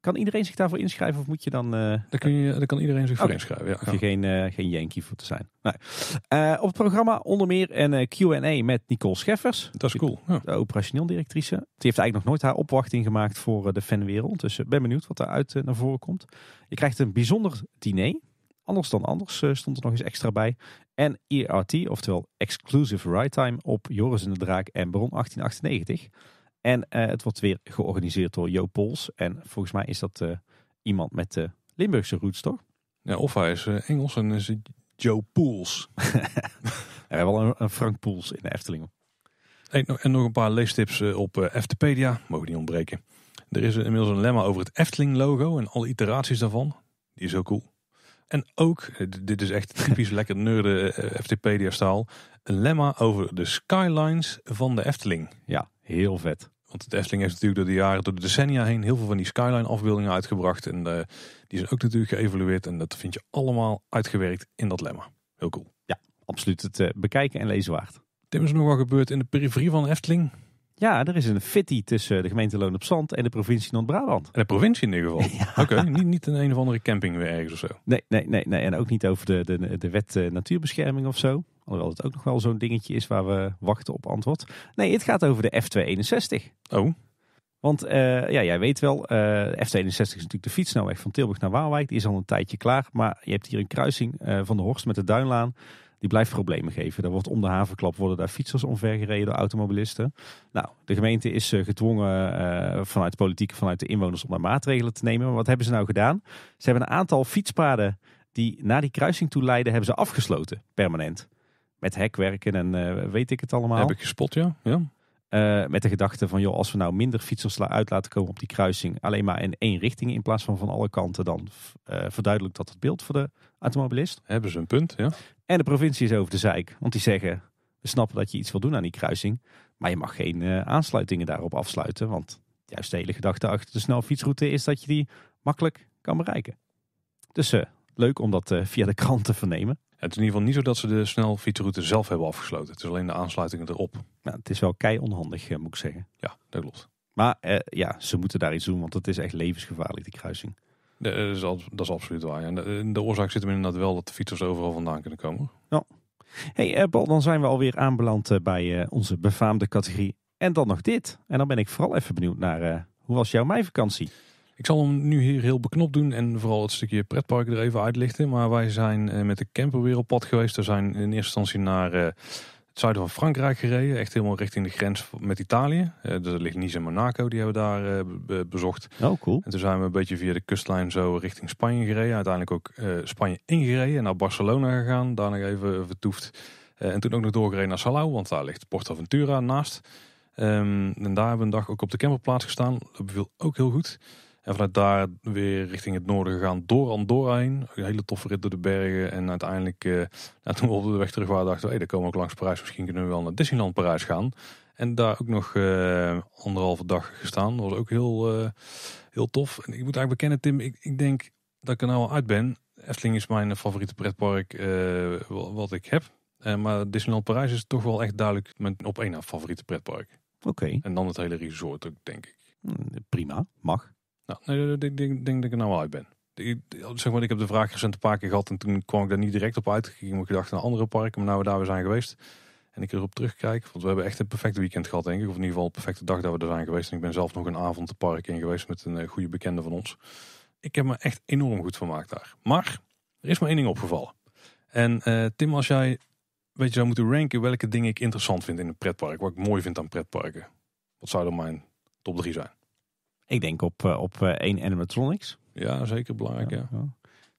Kan iedereen zich daarvoor inschrijven of moet je dan... Uh... Daar, kun je, kan iedereen zich voor inschrijven, ja. je geen, geen Yankee voor te zijn. Nou, op het programma onder meer een Q&A met Nicole Scheffers. Dat is cool. Ja. De operationeel directrice. Die heeft eigenlijk nog nooit haar opwachting gemaakt voor de fanwereld. Dus ben benieuwd wat daaruit naar voren komt. Je krijgt een bijzonder diner Anders dan anders eh, stond er nog eens extra bij. En ERT, oftewel Exclusive Right Time op Joris en de Draak en Bron 1898. En eh, het wordt weer georganiseerd door Jo Pols. En volgens mij is dat eh, iemand met de Limburgse roots, toch? Ja, of hij is Engels en is Joe Pools. er hebben wel een, Frank Pools in de Efteling. En, nog een paar leestips op Eftepedia, mogen niet ontbreken. Er is inmiddels een lemma over het Efteling logo en alle iteraties daarvan. Die is ook cool. En ook, eh, dit is echt typisch lekker neurde eh, FTP-staal, een lemma over de skylines van de Efteling. Ja, heel vet. Want de Efteling heeft natuurlijk door de jaren, door de decennia heen, heel veel van die skyline afbeeldingen uitgebracht. En eh, die zijn ook natuurlijk geëvalueerd. En dat vind je allemaal uitgewerkt in dat lemma. Heel cool. Ja, absoluut het bekijken en lezen waard. Tim, is nog wat gebeurd in de periferie van de Efteling? Ja, er is een fitty tussen de gemeente Loon op Zand en de provincie Noord-Brabant. De provincie in ieder geval. Ja. Oké, niet, niet een een of andere camping ergens of zo. Nee, nee, nee, nee. en ook niet over de, de, de wet eh, natuurbescherming of zo. Alhoewel het ook nog wel zo'n dingetje is waar we wachten op antwoord. Nee, het gaat over de F261. Oh. Want eh, ja, jij weet wel, eh, F261 is natuurlijk de fietsnelweg van Tilburg naar Waalwijk. Die is al een tijdje klaar. Maar je hebt hier een kruising van de Horst met de Duinlaan die blijft problemen geven. Er wordt om de havenklap worden daar fietsers omvergereden door automobilisten. Nou, de gemeente is eh, gedwongen eh, vanuit politiek, vanuit de inwoners om daar maatregelen te nemen. Maar wat hebben ze nou gedaan? Ze hebben een aantal fietspaden die naar die kruising toe leiden, hebben ze afgesloten, permanent. Met hekwerken en eh, weet ik het allemaal. Heb ik gespot, ja. ja. met de gedachte van, joh, als we nou minder fietsers uit laten komen op die kruising, alleen maar in één richting in plaats van van alle kanten, dan uh, verduidelijkt dat het beeld voor de automobilist. Hebben ze een punt, ja. En de provincie is over de zeik. Want die zeggen, we snappen dat je iets wil doen aan die kruising. Maar je mag geen eh, aansluitingen daarop afsluiten. Want juist de hele gedachte achter de snelfietsroute is dat je die makkelijk kan bereiken. Dus eh, leuk om dat eh, via de krant te vernemen. Het is in ieder geval niet zo dat ze de snelfietsroute zelf hebben afgesloten. Het is alleen de aansluitingen erop. Nou, het is wel kei onhandig, moet ik zeggen. Ja, dat klopt. Maar ja, ze moeten daar iets doen, want het is echt levensgevaarlijk, die kruising. Eh, dat, is, dat is absoluut waar. En eh, de, oorzaak zit hem inderdaad wel dat de fietsers overal vandaan kunnen komen. Ja. Hey eh, Paul, dan zijn we alweer aanbeland bij onze befaamde categorie. En dan nog dit. En dan ben ik vooral even benieuwd naar hoe was jouw meivakantie? Ik zal hem nu hier heel beknopt doen en vooral het stukje pretpark er even uitlichten. Maar wij zijn met de camper weer op pad geweest. We zijn in eerste instantie naar het zuiden van Frankrijk gereden. Echt helemaal richting de grens met Italië. Uh, dus dat ligt Nice en Monaco, die hebben we daar eh, bezocht. Oh, cool. En toen zijn we een beetje via de kustlijn zo richting Spanje gereden. Uiteindelijk ook eh, Spanje ingereden naar Barcelona gegaan. Daarna even vertoefd. en toen ook nog doorgereden naar Salau, want daar ligt Ventura naast. Ehm, en daar hebben we een dag ook op de camperplaats gestaan. Dat beviel ook heel goed. En vanuit daar weer richting het noorden gegaan door Andorra heen. Een hele toffe rit door de bergen. En uiteindelijk, eh, nou, toen we op de weg terug waren, dachten we, hey, daar komen we ook langs Parijs. Misschien kunnen we wel naar Disneyland Parijs gaan. En daar ook nog eh, anderhalve dag gestaan. Dat was ook heel, eh, heel tof. En ik moet eigenlijk bekennen, Tim, ik, ik denk dat ik er nou al uit ben. Efteling is mijn favoriete pretpark eh, wat ik heb. maar Disneyland Parijs is toch wel echt duidelijk mijn op één na favoriete pretpark. Oké. En dan het hele resort ook, denk ik. Mm, prima, mag. Nou, ik denk, denk, dat ik er nou uit ben. Ik, zeg maar, ik heb de vraag recent een paar keer gehad en toen kwam ik daar niet direct op uit. Ik ging mijn gedachten naar andere parken, maar nou we daar weer zijn geweest en ik erop terugkijk, want we hebben echt een perfect weekend gehad denk ik. Of in ieder geval een perfecte dag dat we er zijn geweest. En ik ben zelf nog een avond te park in geweest met een eh, goede bekende van ons. Ik heb me echt enorm goed vermaakt daar. Maar er is maar één ding opgevallen. En eh, Tim, als jij weet je, zou moeten ranken welke dingen ik interessant vind in een pretpark. Wat ik mooi vind aan pretparken. Wat zou dan mijn top 3 zijn? Ik denk op, eh, op eh, één animatronics. Ja, zeker belangrijk. Ja,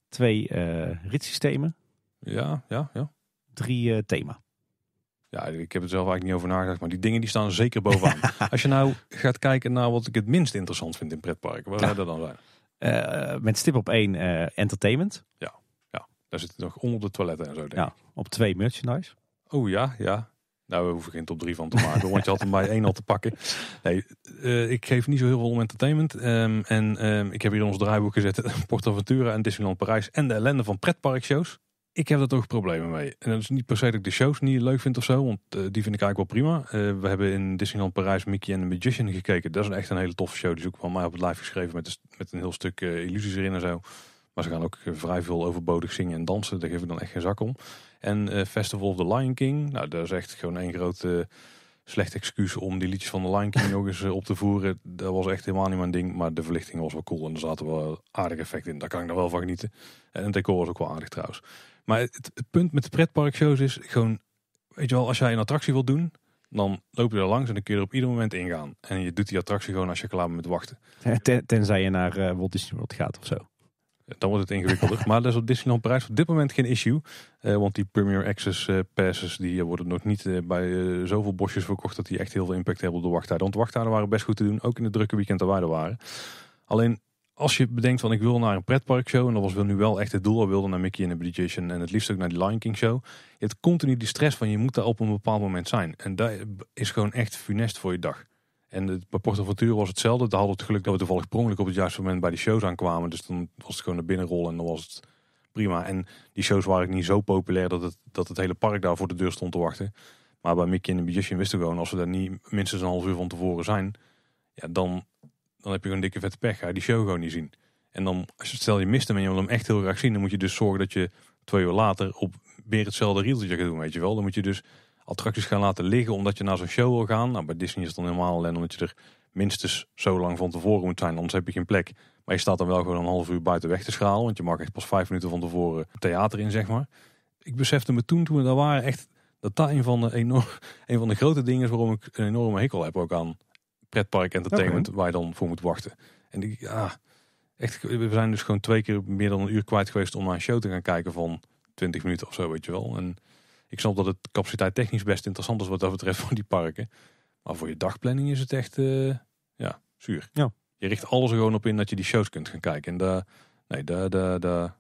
Twee eh, ritssystemen. Ja, ja, ja. Drie thema. Ja, ik heb het zelf eigenlijk niet over nagedacht, maar die dingen die staan zeker bovenaan. Als je nou gaat kijken naar wat ik het minst interessant vind in pretparken, waar zou dat dan zijn? met stip op één entertainment. Ja, ja, daar zit nog onder de toiletten en zo denk ja, ik. Op twee merchandise. Oh ja, ja. Nou, we hoeven geen top 3 van te maken, want je had hem bij één al te pakken. Nee, eh, ik geef niet zo heel veel om entertainment. Ehm, en ehm, ik heb hier ons draaiboek gezet PortAventura en Disneyland Parijs en de ellende van pretparkshows. Ik heb daar toch problemen mee. En dat is niet per se dat ik de shows niet leuk vind of zo, want eh, die vind ik eigenlijk wel prima. Eh, we hebben in Disneyland Parijs Mickey and the Magician gekeken. Dat is echt een hele toffe show. Die is ook wel mij op het live geschreven met, met een heel stuk illusies erin en zo. Maar ze gaan ook vrij veel overbodig zingen en dansen. Daar geef ik dan echt geen zak om. En eh, Festival of the Lion King. Nou, daar is echt gewoon één grote eh, slecht excuus om die liedjes van de Lion King nog eens eh, op te voeren. Dat was echt helemaal niet mijn ding. Maar de verlichting was wel cool en er zaten wel aardig effect in. Daar kan ik nog wel van genieten. En het decor was ook wel aardig trouwens. Maar het, punt met de pretparkshows is gewoon... Weet je wel, als jij een attractie wilt doen, dan loop je er langs en dan kun je er op ieder moment ingaan. En je doet die attractie gewoon als je klaar bent met wachten. tenzij je naar uh, Walt Disney World gaat of zo. Dan wordt het ingewikkelder. maar dat is op Disneyland Parijs op dit moment geen issue. Eh, want die Premier Access eh, passes die eh, worden nog niet bij zoveel bosjes verkocht dat die echt heel veel impact hebben op de wachttijden. Want de wachttijden waren best goed te doen, ook in het drukke weekend waar wij er waren. Alleen als je bedenkt van ik wil naar een pretparkshow en dat was nu wel echt het doel, We wilde naar Mickey en de Magician en het liefst ook naar die Lion King show. het hebt continu die stress van je moet daar op een bepaald moment zijn en dat is gewoon echt funest voor je dag. En het, bij was hetzelfde. Daar hadden we het geluk dat we toevallig per op het juiste moment bij die shows aankwamen. Dus dan was het gewoon een binnenrollen en dan was het prima. En die shows waren niet zo populair dat het, dat het hele park daar voor de deur stond te wachten. Maar bij Mickey en Justin wisten we gewoon, als we daar niet minstens een half uur van tevoren zijn, ja, dan, dan heb je gewoon dikke vette pech. Ga je die show gewoon niet zien. En dan, als je, stel je mist hem en je wil hem echt heel graag zien, dan moet je dus zorgen dat je twee uur later op weer hetzelfde rieltje gaat doen, weet je wel. Dan moet je dus attracties gaan laten liggen omdat je naar zo'n show wil gaan. Nou, bij Disney is het dan helemaal alleen omdat je er minstens zo lang van tevoren moet zijn, anders heb je geen plek. Maar je staat dan wel gewoon een half uur buiten weg te schraal. want je mag echt pas vijf minuten van tevoren theater in, zeg maar. Ik besefte me toen, toen we daar waren, echt dat dat een van de, enorm, een van de grote dingen is waarom ik een enorme hekel heb ook aan pretpark entertainment, waar je dan voor moet wachten. En die, ja, echt, we zijn dus gewoon twee keer meer dan een uur kwijt geweest om naar een show te gaan kijken van 20 minuten of zo, weet je wel. En ik snap dat het capaciteit technisch best interessant is wat dat betreft van die parken. Maar voor je dagplanning is het echt eh, ja, zuur. Ja. Je richt alles er gewoon op in dat je die shows kunt gaan kijken. En daar, nee, daar, daar, daar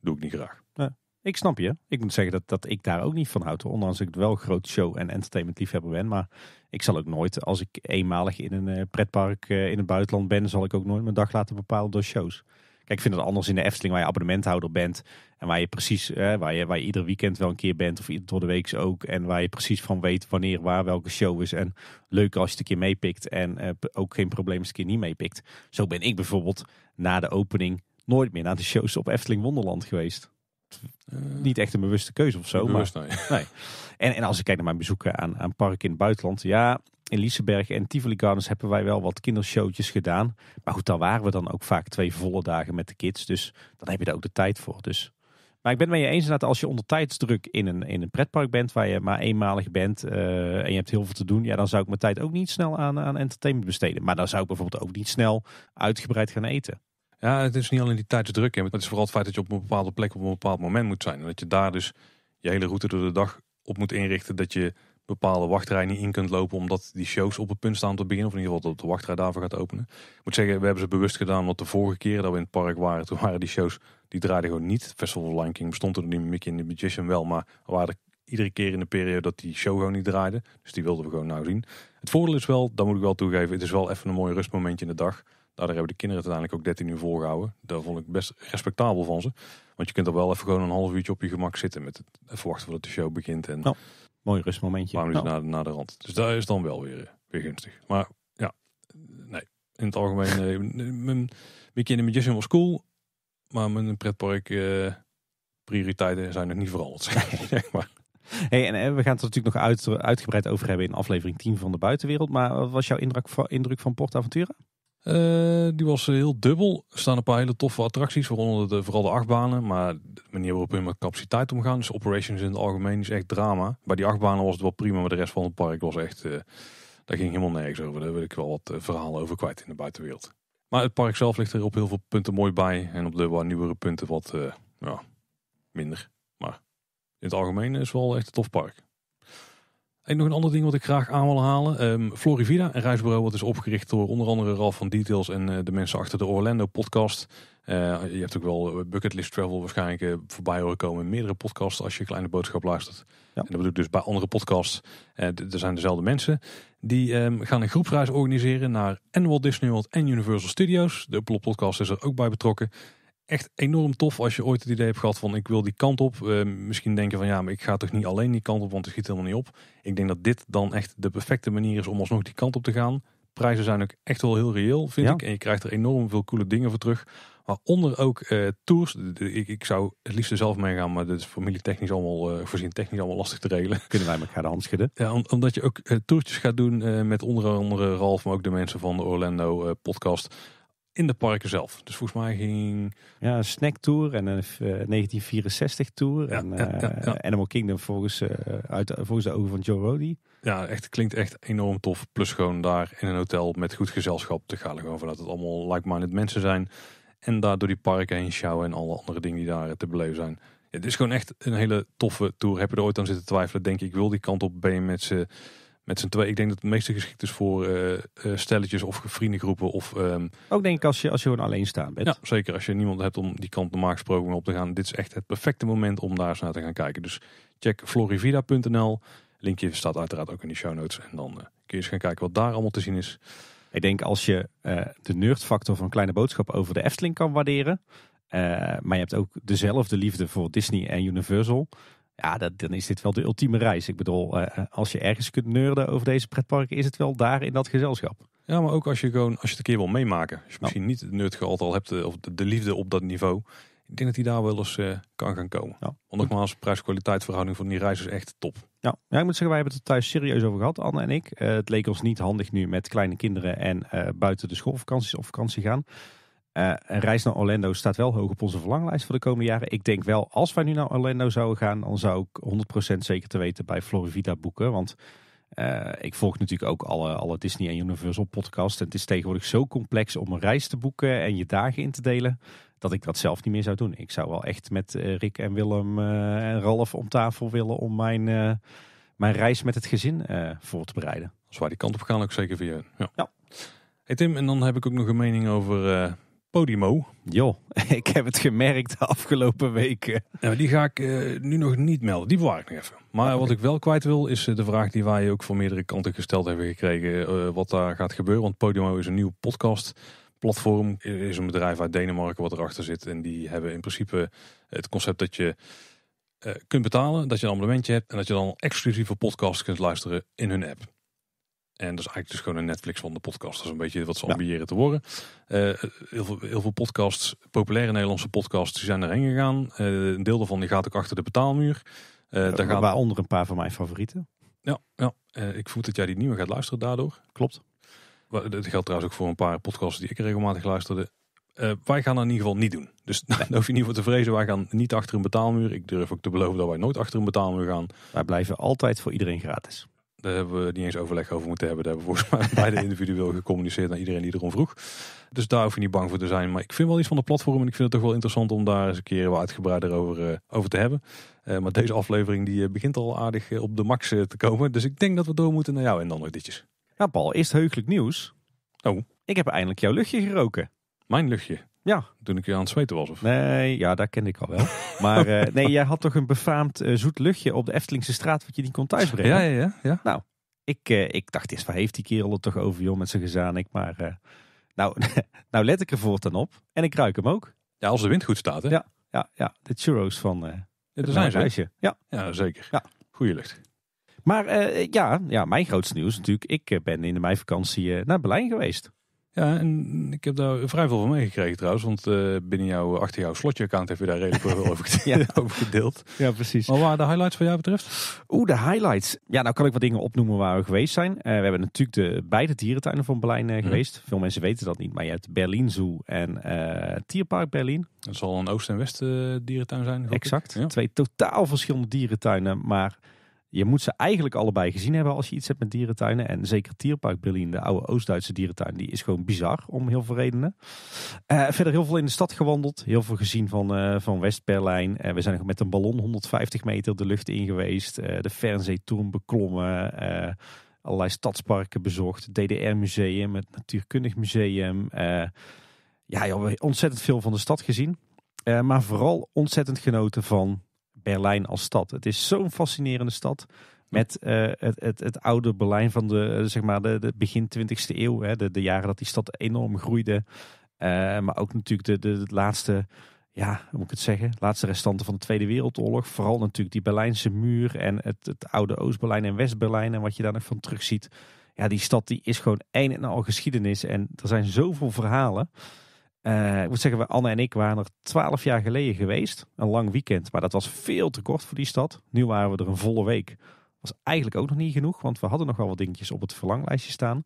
doe ik niet graag. Ja, ik snap je. Ik moet zeggen dat, dat ik daar ook niet van houd. Ondanks ik wel groot show- en entertainment liefhebber ben. Maar ik zal ook nooit, als ik eenmalig in een eh, pretpark eh, in het buitenland ben, zal ik ook nooit mijn dag laten bepalen door shows. Kijk, ik vind het anders in de Efteling waar je abonnementhouder bent. En waar je precies, eh, waar, je, waar je ieder weekend wel een keer bent. Of door de week ook. En waar je precies van weet wanneer, waar, welke show is. En leuk als je het een keer meepikt. En eh, ook geen probleem als je een keer niet meepikt. Zo ben ik bijvoorbeeld na de opening nooit meer naar de shows op Efteling Wonderland geweest. Eh, niet echt een bewuste keuze of zo. maar, nee. nee. En, en als ik kijk naar mijn bezoeken aan, aan parken in het buitenland, ja, in Liseberg en Tivoli Gardens hebben wij wel wat kindershowtjes gedaan. Maar goed, daar waren we dan ook vaak twee volle dagen met de kids. Dus dan heb je daar ook de tijd voor. Dus. Maar ik ben het met je eens dat als je onder tijdsdruk in een, in een pretpark bent, waar je maar eenmalig bent eh, en je hebt heel veel te doen, ja, dan zou ik mijn tijd ook niet snel aan, aan entertainment besteden. Maar dan zou ik bijvoorbeeld ook niet snel uitgebreid gaan eten. Ja, het is niet alleen die tijdsdruk, maar het is vooral het feit dat je op een bepaalde plek op een bepaald moment moet zijn. En dat je daar dus je hele route door de dag op moet inrichten dat je bepaalde wachtrijen niet in kunt lopen omdat die shows op het punt staan te beginnen. Of in ieder geval dat de wachtrij daarvoor gaat openen. Ik moet zeggen, we hebben ze bewust gedaan, wat de vorige keer dat we in het park waren, toen waren die shows, die draaiden gewoon niet. Festival of Lion bestond er niet, Mickey en the Magician wel, maar we waren iedere keer in de periode dat die show gewoon niet draaide. Dus die wilden we gewoon nou zien. Het voordeel is wel, dat moet ik wel toegeven, het is wel even een mooi rustmomentje in de dag. Daardoor hebben de kinderen het uiteindelijk ook 13 uur volgehouden. Daar vond ik best respectabel van ze. Want je kunt er wel even gewoon een half uurtje op je gemak zitten met het even wachten voordat de show begint. En mooi rustmomentje. Een paar minuten na, de rand. Dus daar is dan wel weer, weer gunstig. Maar ja, nee. In het algemeen, mijn Weekend in Magician was cool. Maar mijn pretpark eh, prioriteiten zijn nog niet veranderd. maar. Hey, en eh, we gaan het natuurlijk nog uitgebreid over hebben in aflevering 10 van de buitenwereld. Maar wat was jouw indruk, indruk van Portaventura? Eh, die was heel dubbel. Er staan een paar hele toffe attracties, waaronder de, vooral de achtbanen. Maar de manier waarop we met capaciteit omgaan, dus operations in het algemeen, is echt drama. Bij die achtbanen was het wel prima, maar de rest van het park was echt... Eh, daar ging helemaal nergens over. Daar wil ik wel wat eh, verhalen over kwijt in de buitenwereld. Maar het park zelf ligt er op heel veel punten mooi bij. En op de wat nieuwere punten wat ja, minder. Maar in het algemeen is het wel echt een tof park. En nog een ander ding wat ik graag aan wil halen. Um, Florivida, een reisbureau wat is opgericht door onder andere Ralf van Details en eh, de mensen achter de Orlando podcast. Eh, je hebt ook wel eh, Bucketlist Travel waarschijnlijk voorbij horen komen in meerdere podcasts als je Kleine Boodschap luistert. En dat bedoel ik dus bij andere podcasts. er zijn dezelfde mensen. Die ehm, gaan een groepsreis organiseren naar en Walt Disney World en Universal Studios. De Apollo podcast is er ook bij betrokken echt enorm tof als je ooit het idee hebt gehad van ik wil die kant op. Eh, misschien denken van ja, maar ik ga toch niet alleen die kant op, want het schiet helemaal niet op. Ik denk dat dit dan echt de perfecte manier is om alsnog die kant op te gaan. Prijzen zijn ook echt wel heel reëel, vind ik. En je krijgt er enorm veel coole dingen voor terug. Waaronder ook uh, tours. Ik, ik, zou het liefst zelf meegaan, maar dit is familietechnisch allemaal, uh, voorzien technisch allemaal lastig te regelen. Kunnen wij elkaar de hand Ja, omdat je ook toertjes gaat doen met onder andere Ralf, maar ook de mensen van de Orlando podcast in de parken zelf. Dus volgens mij ging... Ja, een snack tour en een 1964 eh, tour. en eh, ja, Animal Kingdom volgens, eh, uit, volgens de ogen van Joe Rody. Ja, echt, klinkt echt enorm tof. Plus gewoon daar in een hotel met goed gezelschap. Te gaan er gewoon vanuit dat het allemaal like-minded mensen zijn. En daardoor die parken heen sjouwen en alle andere dingen die daar te beleven zijn. Ja, het is gewoon echt een hele toffe tour. Heb je er ooit aan zitten twijfelen? Denk ik, ik wil die kant op. Ben met z'n met z'n twee. Ik denk dat het meeste geschikt is voor eh, eh, stelletjes of vriendengroepen. Of, ehm, Ook denk ik als je, als je gewoon alleen staan bent. Ja, zeker. Als je niemand hebt om die kant normaal gesproken op te gaan. Dit is echt het perfecte moment om daar eens naar te gaan kijken. Dus check florivida.nl. Linkje staat uiteraard ook in de show notes. En dan eh, kun je eens gaan kijken wat daar allemaal te zien is. Ik denk als je de nerdfactor van Kleine Boodschap over de Efteling kan waarderen. maar je hebt ook dezelfde liefde voor Disney en Universal ja, dan is dit wel de ultieme reis. Ik bedoel, eh, eh, als je ergens kunt neurden over deze pretparken, is het wel daar in dat gezelschap. Ja, maar ook als je gewoon als je het een keer wil meemaken. Als dus je misschien niet het nerdgehalte al hebt, eh, of de, liefde op dat niveau. Ik denk dat die daar wel eens kan gaan komen. Ja. Want nogmaals, prijs-kwaliteit verhouding van die reis is echt top. Ja. ja, ik moet zeggen, wij hebben het er thuis serieus over gehad, Anne en ik. het leek ons niet handig nu met kleine kinderen en buiten de schoolvakanties of vakantie gaan. Eh, een reis naar Orlando staat wel hoog op onze verlanglijst voor de komende jaren. Ik denk wel, als wij nu naar Orlando zouden gaan, dan zou ik 100% zeker te weten bij Florivida boeken. Want eh, ik volg natuurlijk ook alle, alle Disney en Universal podcast. En het is tegenwoordig zo complex om een reis te boeken en je dagen in te delen. Dat ik dat zelf niet meer zou doen. Ik zou wel echt met eh, Rick en Willem en Ralf om tafel willen om mijn, mijn reis met het gezin voor te bereiden. Als wij die kant op gaan, ook zeker via. Ja. ja. Hey Tim, en dan heb ik ook nog een mening over Podimo. Jo, ik heb het gemerkt de afgelopen weken. Nou, die ga ik eh, nu nog niet melden. Die bewaar ik nog even. Maar wat ik wel kwijt wil, is eh, de vraag die wij ook van meerdere kanten gesteld hebben gekregen. Eh, wat daar gaat gebeuren. Want Podimo is een nieuw podcast platform. is een bedrijf uit Denemarken wat erachter zit. En die hebben in principe het concept dat je kunt betalen. Dat je een abonnementje hebt. En dat je dan exclusieve podcasts kunt luisteren in hun app. En dat is eigenlijk dus gewoon een Netflix van de podcast. Dat is een beetje wat ze ambiëren te worden. Eh, heel, veel, heel veel podcasts, populaire Nederlandse podcasts, die zijn erheen gegaan. Eh, een deel daarvan die gaat ook achter de betaalmuur. Uh, daar gaan... Waaronder een paar van mijn favorieten. Ja, ja. ik voel dat jij die nieuwe gaat luisteren daardoor. Klopt. Dat geldt trouwens ook voor een paar podcasts die ik regelmatig luisterde. wij gaan dat in ieder geval niet doen. Dus nee. daar hoef je niet voor te vrezen. Wij gaan niet achter een betaalmuur. Ik durf ook te beloven dat wij nooit achter een betaalmuur gaan. Wij blijven altijd voor iedereen gratis. Daar hebben we niet eens overleg over moeten hebben. Daar hebben we volgens mij beide individueel gecommuniceerd naar iedereen die erom vroeg. Dus daar hoef je niet bang voor te zijn. Maar ik vind wel iets van de platform en ik vind het toch wel interessant om daar eens een keer wat uitgebreider over, eh, over te hebben. Eh, maar deze aflevering die eh, begint al aardig op de max te komen. Dus ik denk dat we door moeten naar jou en dan nog ditjes. Ja Paul, eerst heugelijk nieuws. Oh. Ik heb eindelijk jouw luchtje geroken. Mijn luchtje? Ja. Toen ik je aan het zweten was? Of? Nee, ja, daar kende ik al wel. maar oh. eh, nee, jij had toch een befaamd eh, zoet luchtje op de Eftelingse straat wat je niet kon thuisbrengen? Ja, ja, ja. Nou, ik, eh, ik dacht eerst, waar heeft die kerel er toch over, joh, met zijn gezanik? Maar nou, nou let ik er voortaan op. En ik ruik hem ook. Ja, als de wind goed staat, hè? Ja, ja, ja. De churros van uh, het zijn reisje. Ja. ja, zeker. Ja. Goeie lucht. Maar ja, ja, mijn grootste nieuws natuurlijk. Ik ben in de meivakantie naar Berlijn geweest. Ja, en ik heb daar vrij veel van meegekregen trouwens. Want eh, binnen jouw, achter jouw slotje-account heb je daar redelijk veel over, gedeeld. Ja, precies. Maar waar de highlights van jou betreft? Oeh, de highlights. Ja, nou kan ik wat dingen opnoemen waar we geweest zijn. Eh, we hebben natuurlijk de beide dierentuinen van Berlijn eh, mhm. geweest. Veel mensen weten dat niet, maar je hebt Berlin Zoo en Tierpark Berlin. Dat zal een Oost- en West-dierentuin zijn. Exact. Twee totaal verschillende dierentuinen, maar je moet ze eigenlijk allebei gezien hebben als je iets hebt met dierentuinen. En zeker Tierpark Berlin, de oude Oost-Duitse dierentuin, die is gewoon bizar om heel veel redenen. Eh, verder heel veel in de stad gewandeld, heel veel gezien van, eh, van West-Berlijn. Eh, we zijn nog met een ballon 150 meter de lucht in geweest, de Fernsehturm beklommen allerlei stadsparken bezocht. DDR-museum, het Natuurkundig Museum. Uh, ja, ontzettend veel van de stad gezien. maar vooral ontzettend genoten van Berlijn als stad. Het is zo'n fascinerende stad. Met eh, het, het, het, oude Berlijn van de, eh, zeg maar de, de begin 20e eeuw. Hè, de, de, jaren dat die stad enorm groeide. Eh, maar ook natuurlijk de, de, laatste, ja, hoe moet ik het zeggen? Laatste restanten van de Tweede Wereldoorlog. Vooral natuurlijk die Berlijnse muur en het, het oude Oost-Berlijn en West-Berlijn. En wat je daar nog van terug ziet. Ja, die stad die is gewoon een en al geschiedenis. En er zijn zoveel verhalen. Eh, ik moet zeggen, Anne en ik waren er twaalf jaar geleden geweest. Een lang weekend, maar dat was veel te kort voor die stad. Nu waren we er een volle week. Was eigenlijk ook nog niet genoeg, want we hadden nog wel wat dingetjes op het verlanglijstje staan.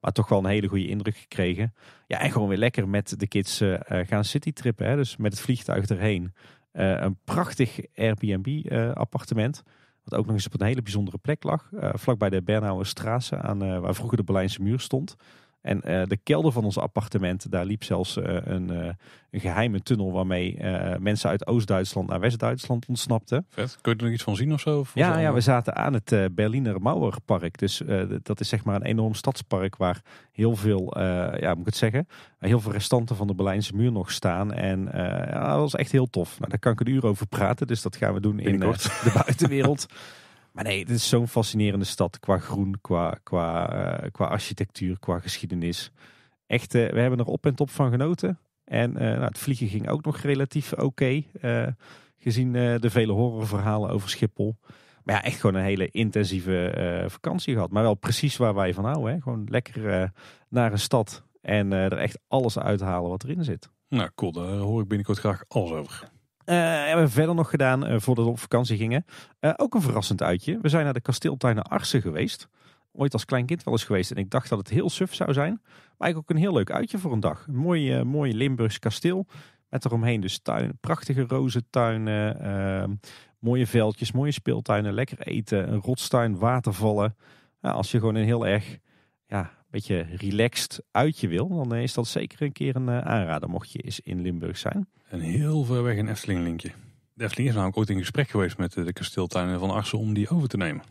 Maar toch wel een hele goede indruk gekregen. Ja, en gewoon weer lekker met de kids eh, eh, gaan citytrippen. Hè? Dus met het vliegtuig erheen. een prachtig Airbnb-appartement. wat ook nog eens op een hele bijzondere plek lag. vlakbij de Bernauer Straße, aan, waar vroeger de Berlijnse muur stond. En eh, de kelder van ons appartement, daar liep zelfs eh, een, eh, een, geheime tunnel waarmee mensen uit Oost-Duitsland naar West-Duitsland ontsnapten. Vet. Kun je er nog iets van zien of zo? ja, ja, we zaten aan het Berliner Mauerpark. Dus dat is zeg maar een enorm stadspark waar heel veel, ja, moet ik het zeggen, heel veel restanten van de Berlijnse muur nog staan. En ja, dat was echt heel tof. Nou, daar kan ik een uur over praten, dus dat gaan we doen in de buitenwereld. Maar nee, het is zo'n fascinerende stad qua groen, qua, qua, eh, qua architectuur, qua geschiedenis. Echt, eh, we hebben er op en top van genoten. En eh, nou, het vliegen ging ook nog relatief oké, gezien de vele horrorverhalen over Schiphol. Maar ja, echt gewoon een hele intensieve vakantie gehad. Maar wel precies waar wij van houden. Hè? Gewoon lekker naar een stad en er echt alles uithalen wat erin zit. Nou, cool. Daar hoor ik binnenkort graag alles over. Eh, hebben we verder nog gedaan eh, voordat we op vakantie gingen. Eh, ook een verrassend uitje. We zijn naar de kasteeltuinen Arsen geweest ooit als klein kind wel eens geweest. En ik dacht dat het heel suf zou zijn. Maar eigenlijk ook een heel leuk uitje voor een dag. Een mooi, Limburgs kasteel. Met eromheen dus tuin, prachtige rozentuinen. Uh, mooie veldjes, mooie speeltuinen. Lekker eten, een rotstuin, watervallen. als je gewoon een heel erg ja, beetje relaxed uit je wil, dan eh, is dat zeker een keer een eh, aanrader mocht je eens in Limburg zijn. En heel ver weg een Efteling linkje. De Efteling is namelijk ooit in gesprek geweest met eh, de kasteeltuinen van Arsen om die over te nemen.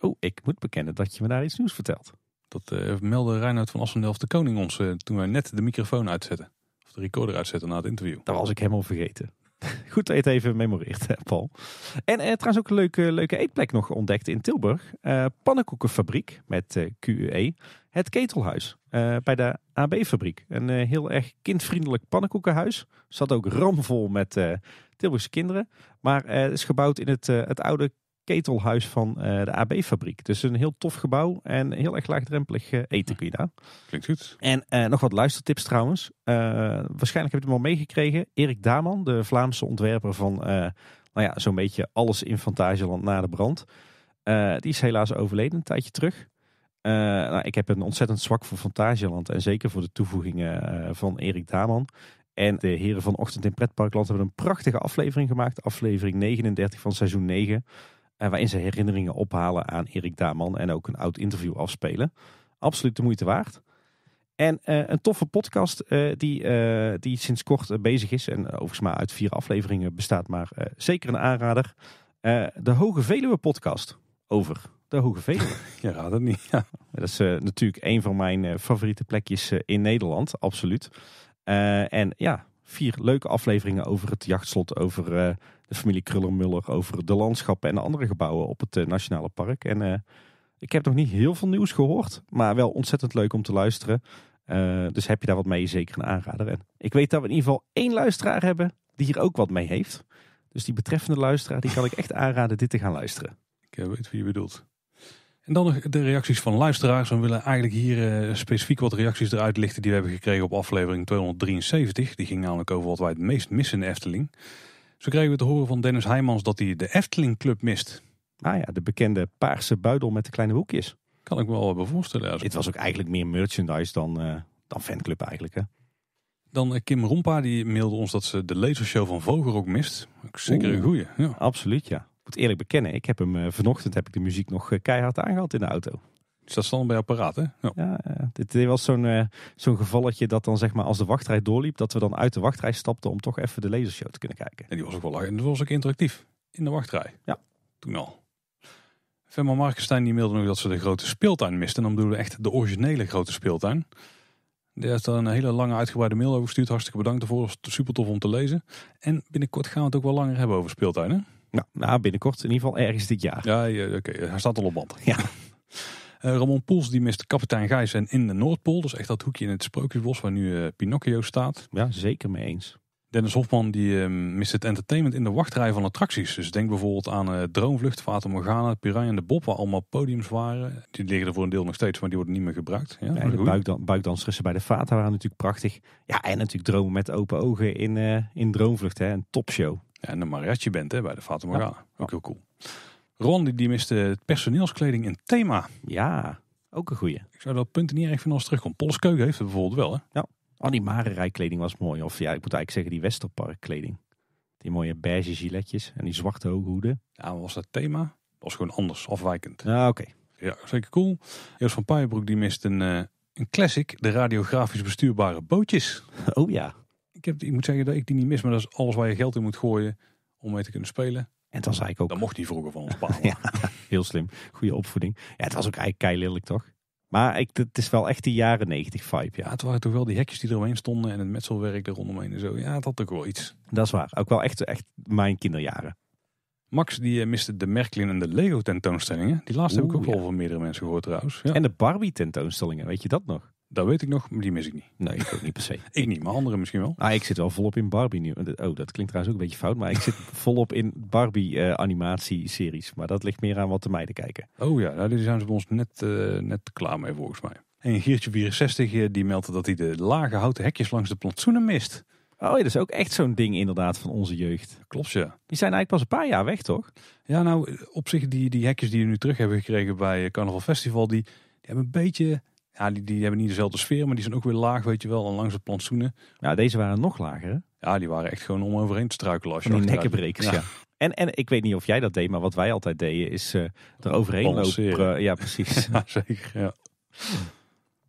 Oh, ik moet bekennen dat je me daar iets nieuws vertelt. Dat meldde Reinhard van Assendelft de Koning ons toen wij net de microfoon uitzetten. Of de recorder uitzetten na het interview. Dat was ik helemaal vergeten. Goed dat je het even memoreert, Paul. En er trouwens ook een leuke, leuke eetplek nog ontdekt in Tilburg. Uh, pannenkoekenfabriek met uh, QE het ketelhuis eh, bij de AB-fabriek. Een eh, heel erg kindvriendelijk pannenkoekenhuis. Zat ook ramvol met eh, Tilburgse kinderen. Maar het is gebouwd in het, het oude ketelhuis van de AB-fabriek. Dus een heel tof gebouw en heel erg laagdrempelig eten kun je daar. Klinkt goed. En nog wat luistertips trouwens. waarschijnlijk heb je het al meegekregen. Erik Daman, de Vlaamse ontwerper van nou ja, zo'n beetje alles in Fantageland na de brand. die is helaas overleden een tijdje terug. Eh, nou, ik heb een ontzettend zwak voor Fantasieland. En zeker voor de toevoegingen eh, van Erik Daman. En de heren van Ochtend in Pretparkland hebben een prachtige aflevering gemaakt. Aflevering 39 van seizoen 9. Eh, waarin ze herinneringen ophalen aan Erik Daman. En ook een oud interview afspelen. Absoluut de moeite waard. En een toffe podcast die, die sinds kort bezig is. En overigens maar uit vier afleveringen bestaat. Maar zeker een aanrader. de Hoge Veluwe podcast. Over de Hoge Veen. Ja raad niet. Dat is eh, natuurlijk een van mijn eh, favoriete plekjes eh, in Nederland, absoluut. en ja, vier leuke afleveringen over het jachtslot, over de familie Kruller-Muller, over de landschappen en andere gebouwen op het Nationale Park. En ik heb nog niet heel veel nieuws gehoord, maar wel ontzettend leuk om te luisteren. dus heb je daar wat mee, zeker een aanrader. En ik weet dat we in ieder geval één luisteraar hebben die hier ook wat mee heeft. Dus die betreffende luisteraar, die kan ik echt aanraden dit te gaan luisteren. Ik weet wie je bedoelt. En dan de reacties van luisteraars. We willen eigenlijk hier eh, specifiek wat reacties eruit lichten die we hebben gekregen op aflevering 273. Die ging namelijk over wat wij het meest missen in Efteling. Zo kregen we te horen van Dennis Heijmans dat hij de Efteling Club mist. Ah ja, de bekende paarse buidel met de kleine hoekjes. Kan ik me wel hebben voorstellen. Dit was ook eigenlijk meer merchandise dan, eh, dan fanclub eigenlijk hè. Dan eh, Kim Rompa, die mailde ons dat ze de lasershow van ook mist. zeker een goeie. Ja. Absoluut, ja moet eerlijk bekennen, ik heb hem eh, vanochtend heb ik de muziek nog eh, keihard aangehaald in de auto. Dus dat stond bij apparaat, hè? Ja, ja dit, dit, was zo'n eh, zo'n gevalletje dat dan zeg maar als de wachtrij doorliep, dat we dan uit de wachtrij stapten om toch even de lasershow te kunnen kijken. En die was ook wel lang en dat was ook interactief in de wachtrij. Ja. Toen al. Femma Markenstein die mailde nog dat ze de grote speeltuin misten. En dan bedoelen we echt de originele grote speeltuin. Die heeft daar een hele lange uitgebreide mail over gestuurd. Hartstikke bedankt ervoor. super tof om te lezen. En binnenkort gaan we het ook wel langer hebben over speeltuinen. Nou, nou, binnenkort in ieder geval ergens dit jaar. Ja, ja oké. Hij staat al op band. Ja. Uh, Ramon Poels die mistte kapitein Gijs in de Noordpool. Dus echt dat hoekje in het Sprookjesbos waar nu eh, Pinocchio staat. Ja, zeker mee eens. Dennis Hofman die uh, mist het entertainment in de wachtrij van attracties. Dus denk bijvoorbeeld aan Droomvlucht, Fata Morgana, Piranha en de Bob, waar allemaal podiums waren. Die liggen er voor een deel nog steeds, maar die worden niet meer gebruikt. Ja, de buikdansrussen bij de Fata waren natuurlijk prachtig. Ja, en natuurlijk Dromen met open ogen in, in Droomvlucht, hè, een topshow. Ja, en een mariachi bent hè, bij de Fata Morgana. Ook heel cool. Ron die, die miste personeelskleding in thema. Ja, ook een goeie. Ik zou dat punt niet erg van als terugkomt. Polskeuken heeft het bijvoorbeeld wel hè. Ja, oh, die kleding was mooi. Of ja, ik moet eigenlijk zeggen die Westerpark kleding. Die mooie beige giletjes en die zwarte hoge hoeden. Ja, was dat thema? was gewoon anders, afwijkend. Ja, oké. Ja, zeker cool. Joost van Puijenbroek die mist een, eh, een classic, de radiografisch bestuurbare bootjes. Oh ja ik, heb, ik moet zeggen dat ik die niet mis, maar dat is alles waar je geld in moet gooien om mee te kunnen spelen. En dan zei ik ook... Dat mocht hij vroeger van ons heel slim. Goede opvoeding. Ja, het was ook eigenlijk kei lelijk, toch? Maar ik, het is wel echt de jaren 90 vibe. Ja. het waren toch wel die hekjes die eromheen stonden en het metselwerk er rondomheen en zo. Ja, dat had ook wel iets. Dat is waar. Ook wel echt, echt mijn kinderjaren. Max die eh, miste de Merklin en de Lego tentoonstellingen. Die laatste heb ik ook ja. van meerdere mensen gehoord trouwens. Ja. En de Barbie tentoonstellingen, weet je dat nog? Dat weet ik nog, maar die mis ik niet. Nee, ik ook niet per se. ik niet, maar anderen misschien wel. Ah, ik zit wel volop in Barbie nu. Oh, dat klinkt trouwens ook een beetje fout, maar ik zit volop in Barbie uh, animatieseries. Maar dat ligt meer aan wat de meiden kijken. Oh ja, daar nou, die zijn ze bij ons net, eh, net klaar mee volgens mij. En Giertje 64 eh, die meldde dat hij de lage houten hekjes langs de plantsoenen mist. Oh ja, dat is ook echt zo'n ding inderdaad van onze jeugd. Klopt ja. Die zijn eigenlijk pas een paar jaar weg toch? Ja nou, op zich die, die hekjes die we nu terug hebben gekregen bij Carnaval Festival, die, die hebben een beetje ja, die, die hebben niet dezelfde sfeer, maar die zijn ook weer laag, weet je wel, en langs de plantsoenen. Ja, deze waren nog lager, hè? Ja, die waren echt gewoon om overheen te struikelen. Als je die nekkenbrekers, ja. ja. En, en ik weet niet of jij dat deed, maar wat wij altijd deden is eh, er overheen lopen. Eh, ja, precies. zeker, ja.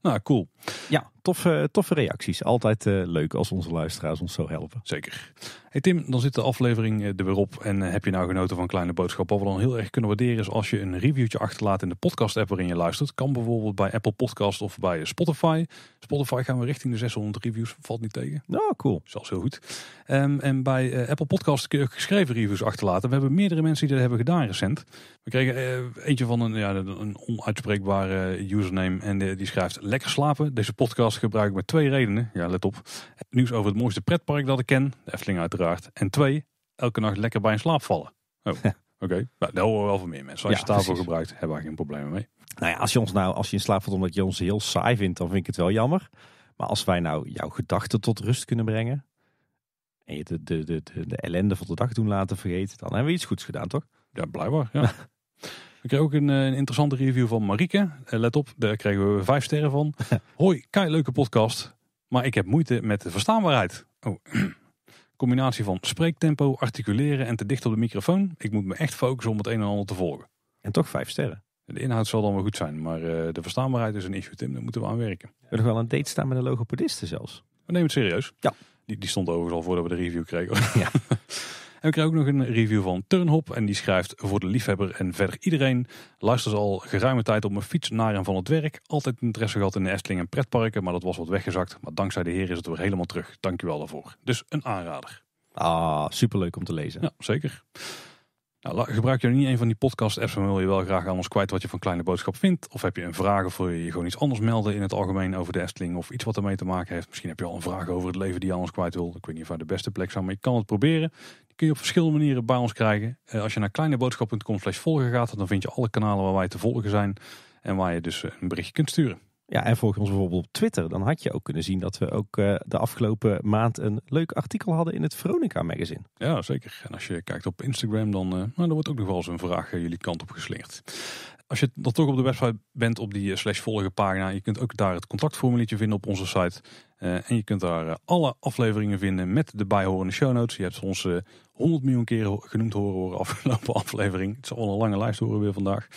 Nou, cool. Ja, toffe, toffe reacties. Altijd eh, leuk als onze luisteraars ons zo helpen. Zeker. Hey Tim, dan zit de aflevering eh, er weer op. En eh, heb je nou genoten van Kleine Boodschap? Wat we dan heel erg kunnen waarderen is als je een reviewtje achterlaat in de podcast app waarin je luistert. Kan bijvoorbeeld bij Apple Podcast of bij Spotify. Spotify gaan we richting de 600 reviews. Valt niet tegen. Nou, oh, cool. Dat is heel goed. Ehm, en bij Apple Podcast kun je ook geschreven reviews achterlaten. We hebben meerdere mensen die dat hebben gedaan recent. We kregen eentje van een, ja, een onuitspreekbare username. En die schrijft lekker slapen deze podcast gebruik ik met twee redenen. Ja, let op. nieuws over het mooiste pretpark dat ik ken, de Efteling uiteraard. En twee, elke nacht lekker bij een slaap vallen. Oh, oké. Nou, daar horen we wel van meer mensen. Als je ja, tafel gebruikt, hebben we geen problemen mee. Nou ja, als je ons nou, als je in slaap valt omdat je ons heel saai vindt, dan vind ik het wel jammer. Maar als wij nou jouw gedachten tot rust kunnen brengen. En je de, de, de, de, ellende van de dag doen laten vergeten, dan hebben we iets goeds gedaan, toch? Ja, blijkbaar. Ja. We kregen ook eh, een, interessante review van Marieke. Eh, let op, daar kregen we vijf sterren van. Hoi, kei leuke podcast. Maar ik heb moeite met de verstaanbaarheid. Oh. Combinatie van spreektempo, articuleren en te dicht op de microfoon. Ik moet me echt focussen om het een en ander te volgen. En toch vijf sterren. De inhoud zal dan wel goed zijn, maar eh, de verstaanbaarheid is een issue, Tim. Daar moeten we aan werken. We hebben wel een date staan met een logopediste zelfs. We nemen het serieus. Ja. Die, die stond overigens al voordat we de review kregen. Ja. En we krijgen ook nog een review van Turnhop. En die schrijft voor de liefhebber en verder iedereen. Luister al geruime tijd op mijn fiets naar en van het werk. Altijd interesse gehad in de Efteling en pretparken. Maar dat was wat weggezakt. Maar dankzij de heer is het weer helemaal terug. Dank u wel daarvoor. Dus een aanrader. Ah, superleuk om te lezen. Ja, zeker. Nou, gebruik je niet een van die podcast-apps en wil je wel graag aan ons kwijt wat je van Kleine Boodschap vindt? Of heb je een vraag of wil je je gewoon iets anders melden in het algemeen over de Esteling of iets wat ermee te maken heeft? Misschien heb je al een vraag over het leven die je aan ons kwijt wil. Ik weet niet of wij de beste plek zijn, maar je kan het proberen. Die kun je op verschillende manieren bij ons krijgen. Eh, als je naar kleineboodschap.com slash volgen gaat, dan vind je alle kanalen waar wij te volgen zijn en waar je dus eh, een berichtje kunt sturen. Ja, en volg ons bijvoorbeeld op Twitter. Dan had je ook kunnen zien dat we ook eh, de afgelopen maand een leuk artikel hadden in het Veronica magazine. Ja, zeker. En als je kijkt op Instagram, dan, uh, nou, wordt ook nog wel eens een vraag eh, jullie kant op geslingerd. Als je dan toch op de website bent op die eh, slash volgen pagina, je kunt ook daar het contactformuliertje vinden op onze site. Eh, en je kunt daar eh, alle afleveringen vinden met de bijhorende show notes. Je hebt ons uh, 100 miljoen keer genoemd horen horen afgelopen aflevering. Het is al een lange lijst horen weer vandaag.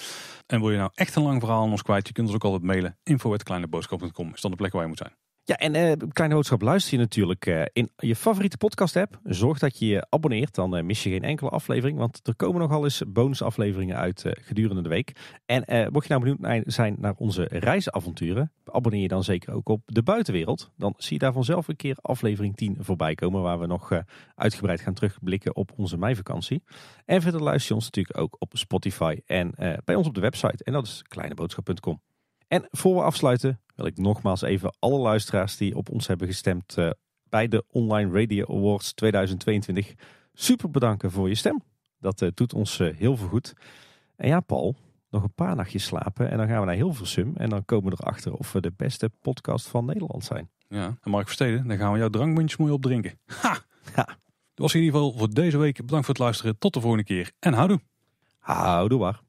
En wil je nou echt een lang verhaal aan ons kwijt, je kunt ons ook altijd mailen. kleineboodschap.com is dan de plek waar je moet zijn. Ja, en uh, Kleine Boodschap luister je natuurlijk eh, in je favoriete podcast app. Zorg dat je je abonneert, dan eh, mis je geen enkele aflevering. Want er komen nogal eens bonusafleveringen uit gedurende de week. En mocht je nou benieuwd zijn naar onze reisavonturen, abonneer je dan zeker ook op De Buitenwereld. Dan zie je daar vanzelf een keer aflevering 10 voorbij komen. Waar we nog uitgebreid gaan terugblikken op onze meivakantie. En verder luister je ons natuurlijk ook op Spotify en bij ons op de website. En dat is kleineboodschap.com. En voor we afsluiten wil ik nogmaals even alle luisteraars die op ons hebben gestemd eh, bij de Online Radio Awards 2022 super bedanken voor je stem. Dat eh, doet ons eh, heel veel goed. En ja, Paul, nog een paar nachtjes slapen en dan gaan we naar Hilversum en dan komen we erachter of we de beste podcast van Nederland zijn. Ja, en Mark Versteden, dan gaan we jouw drankmuntjes mooi opdrinken. Ha! Ja. Dat was in ieder geval voor deze week. Bedankt voor het luisteren. Tot de volgende keer en houdoe. Houdoe waar.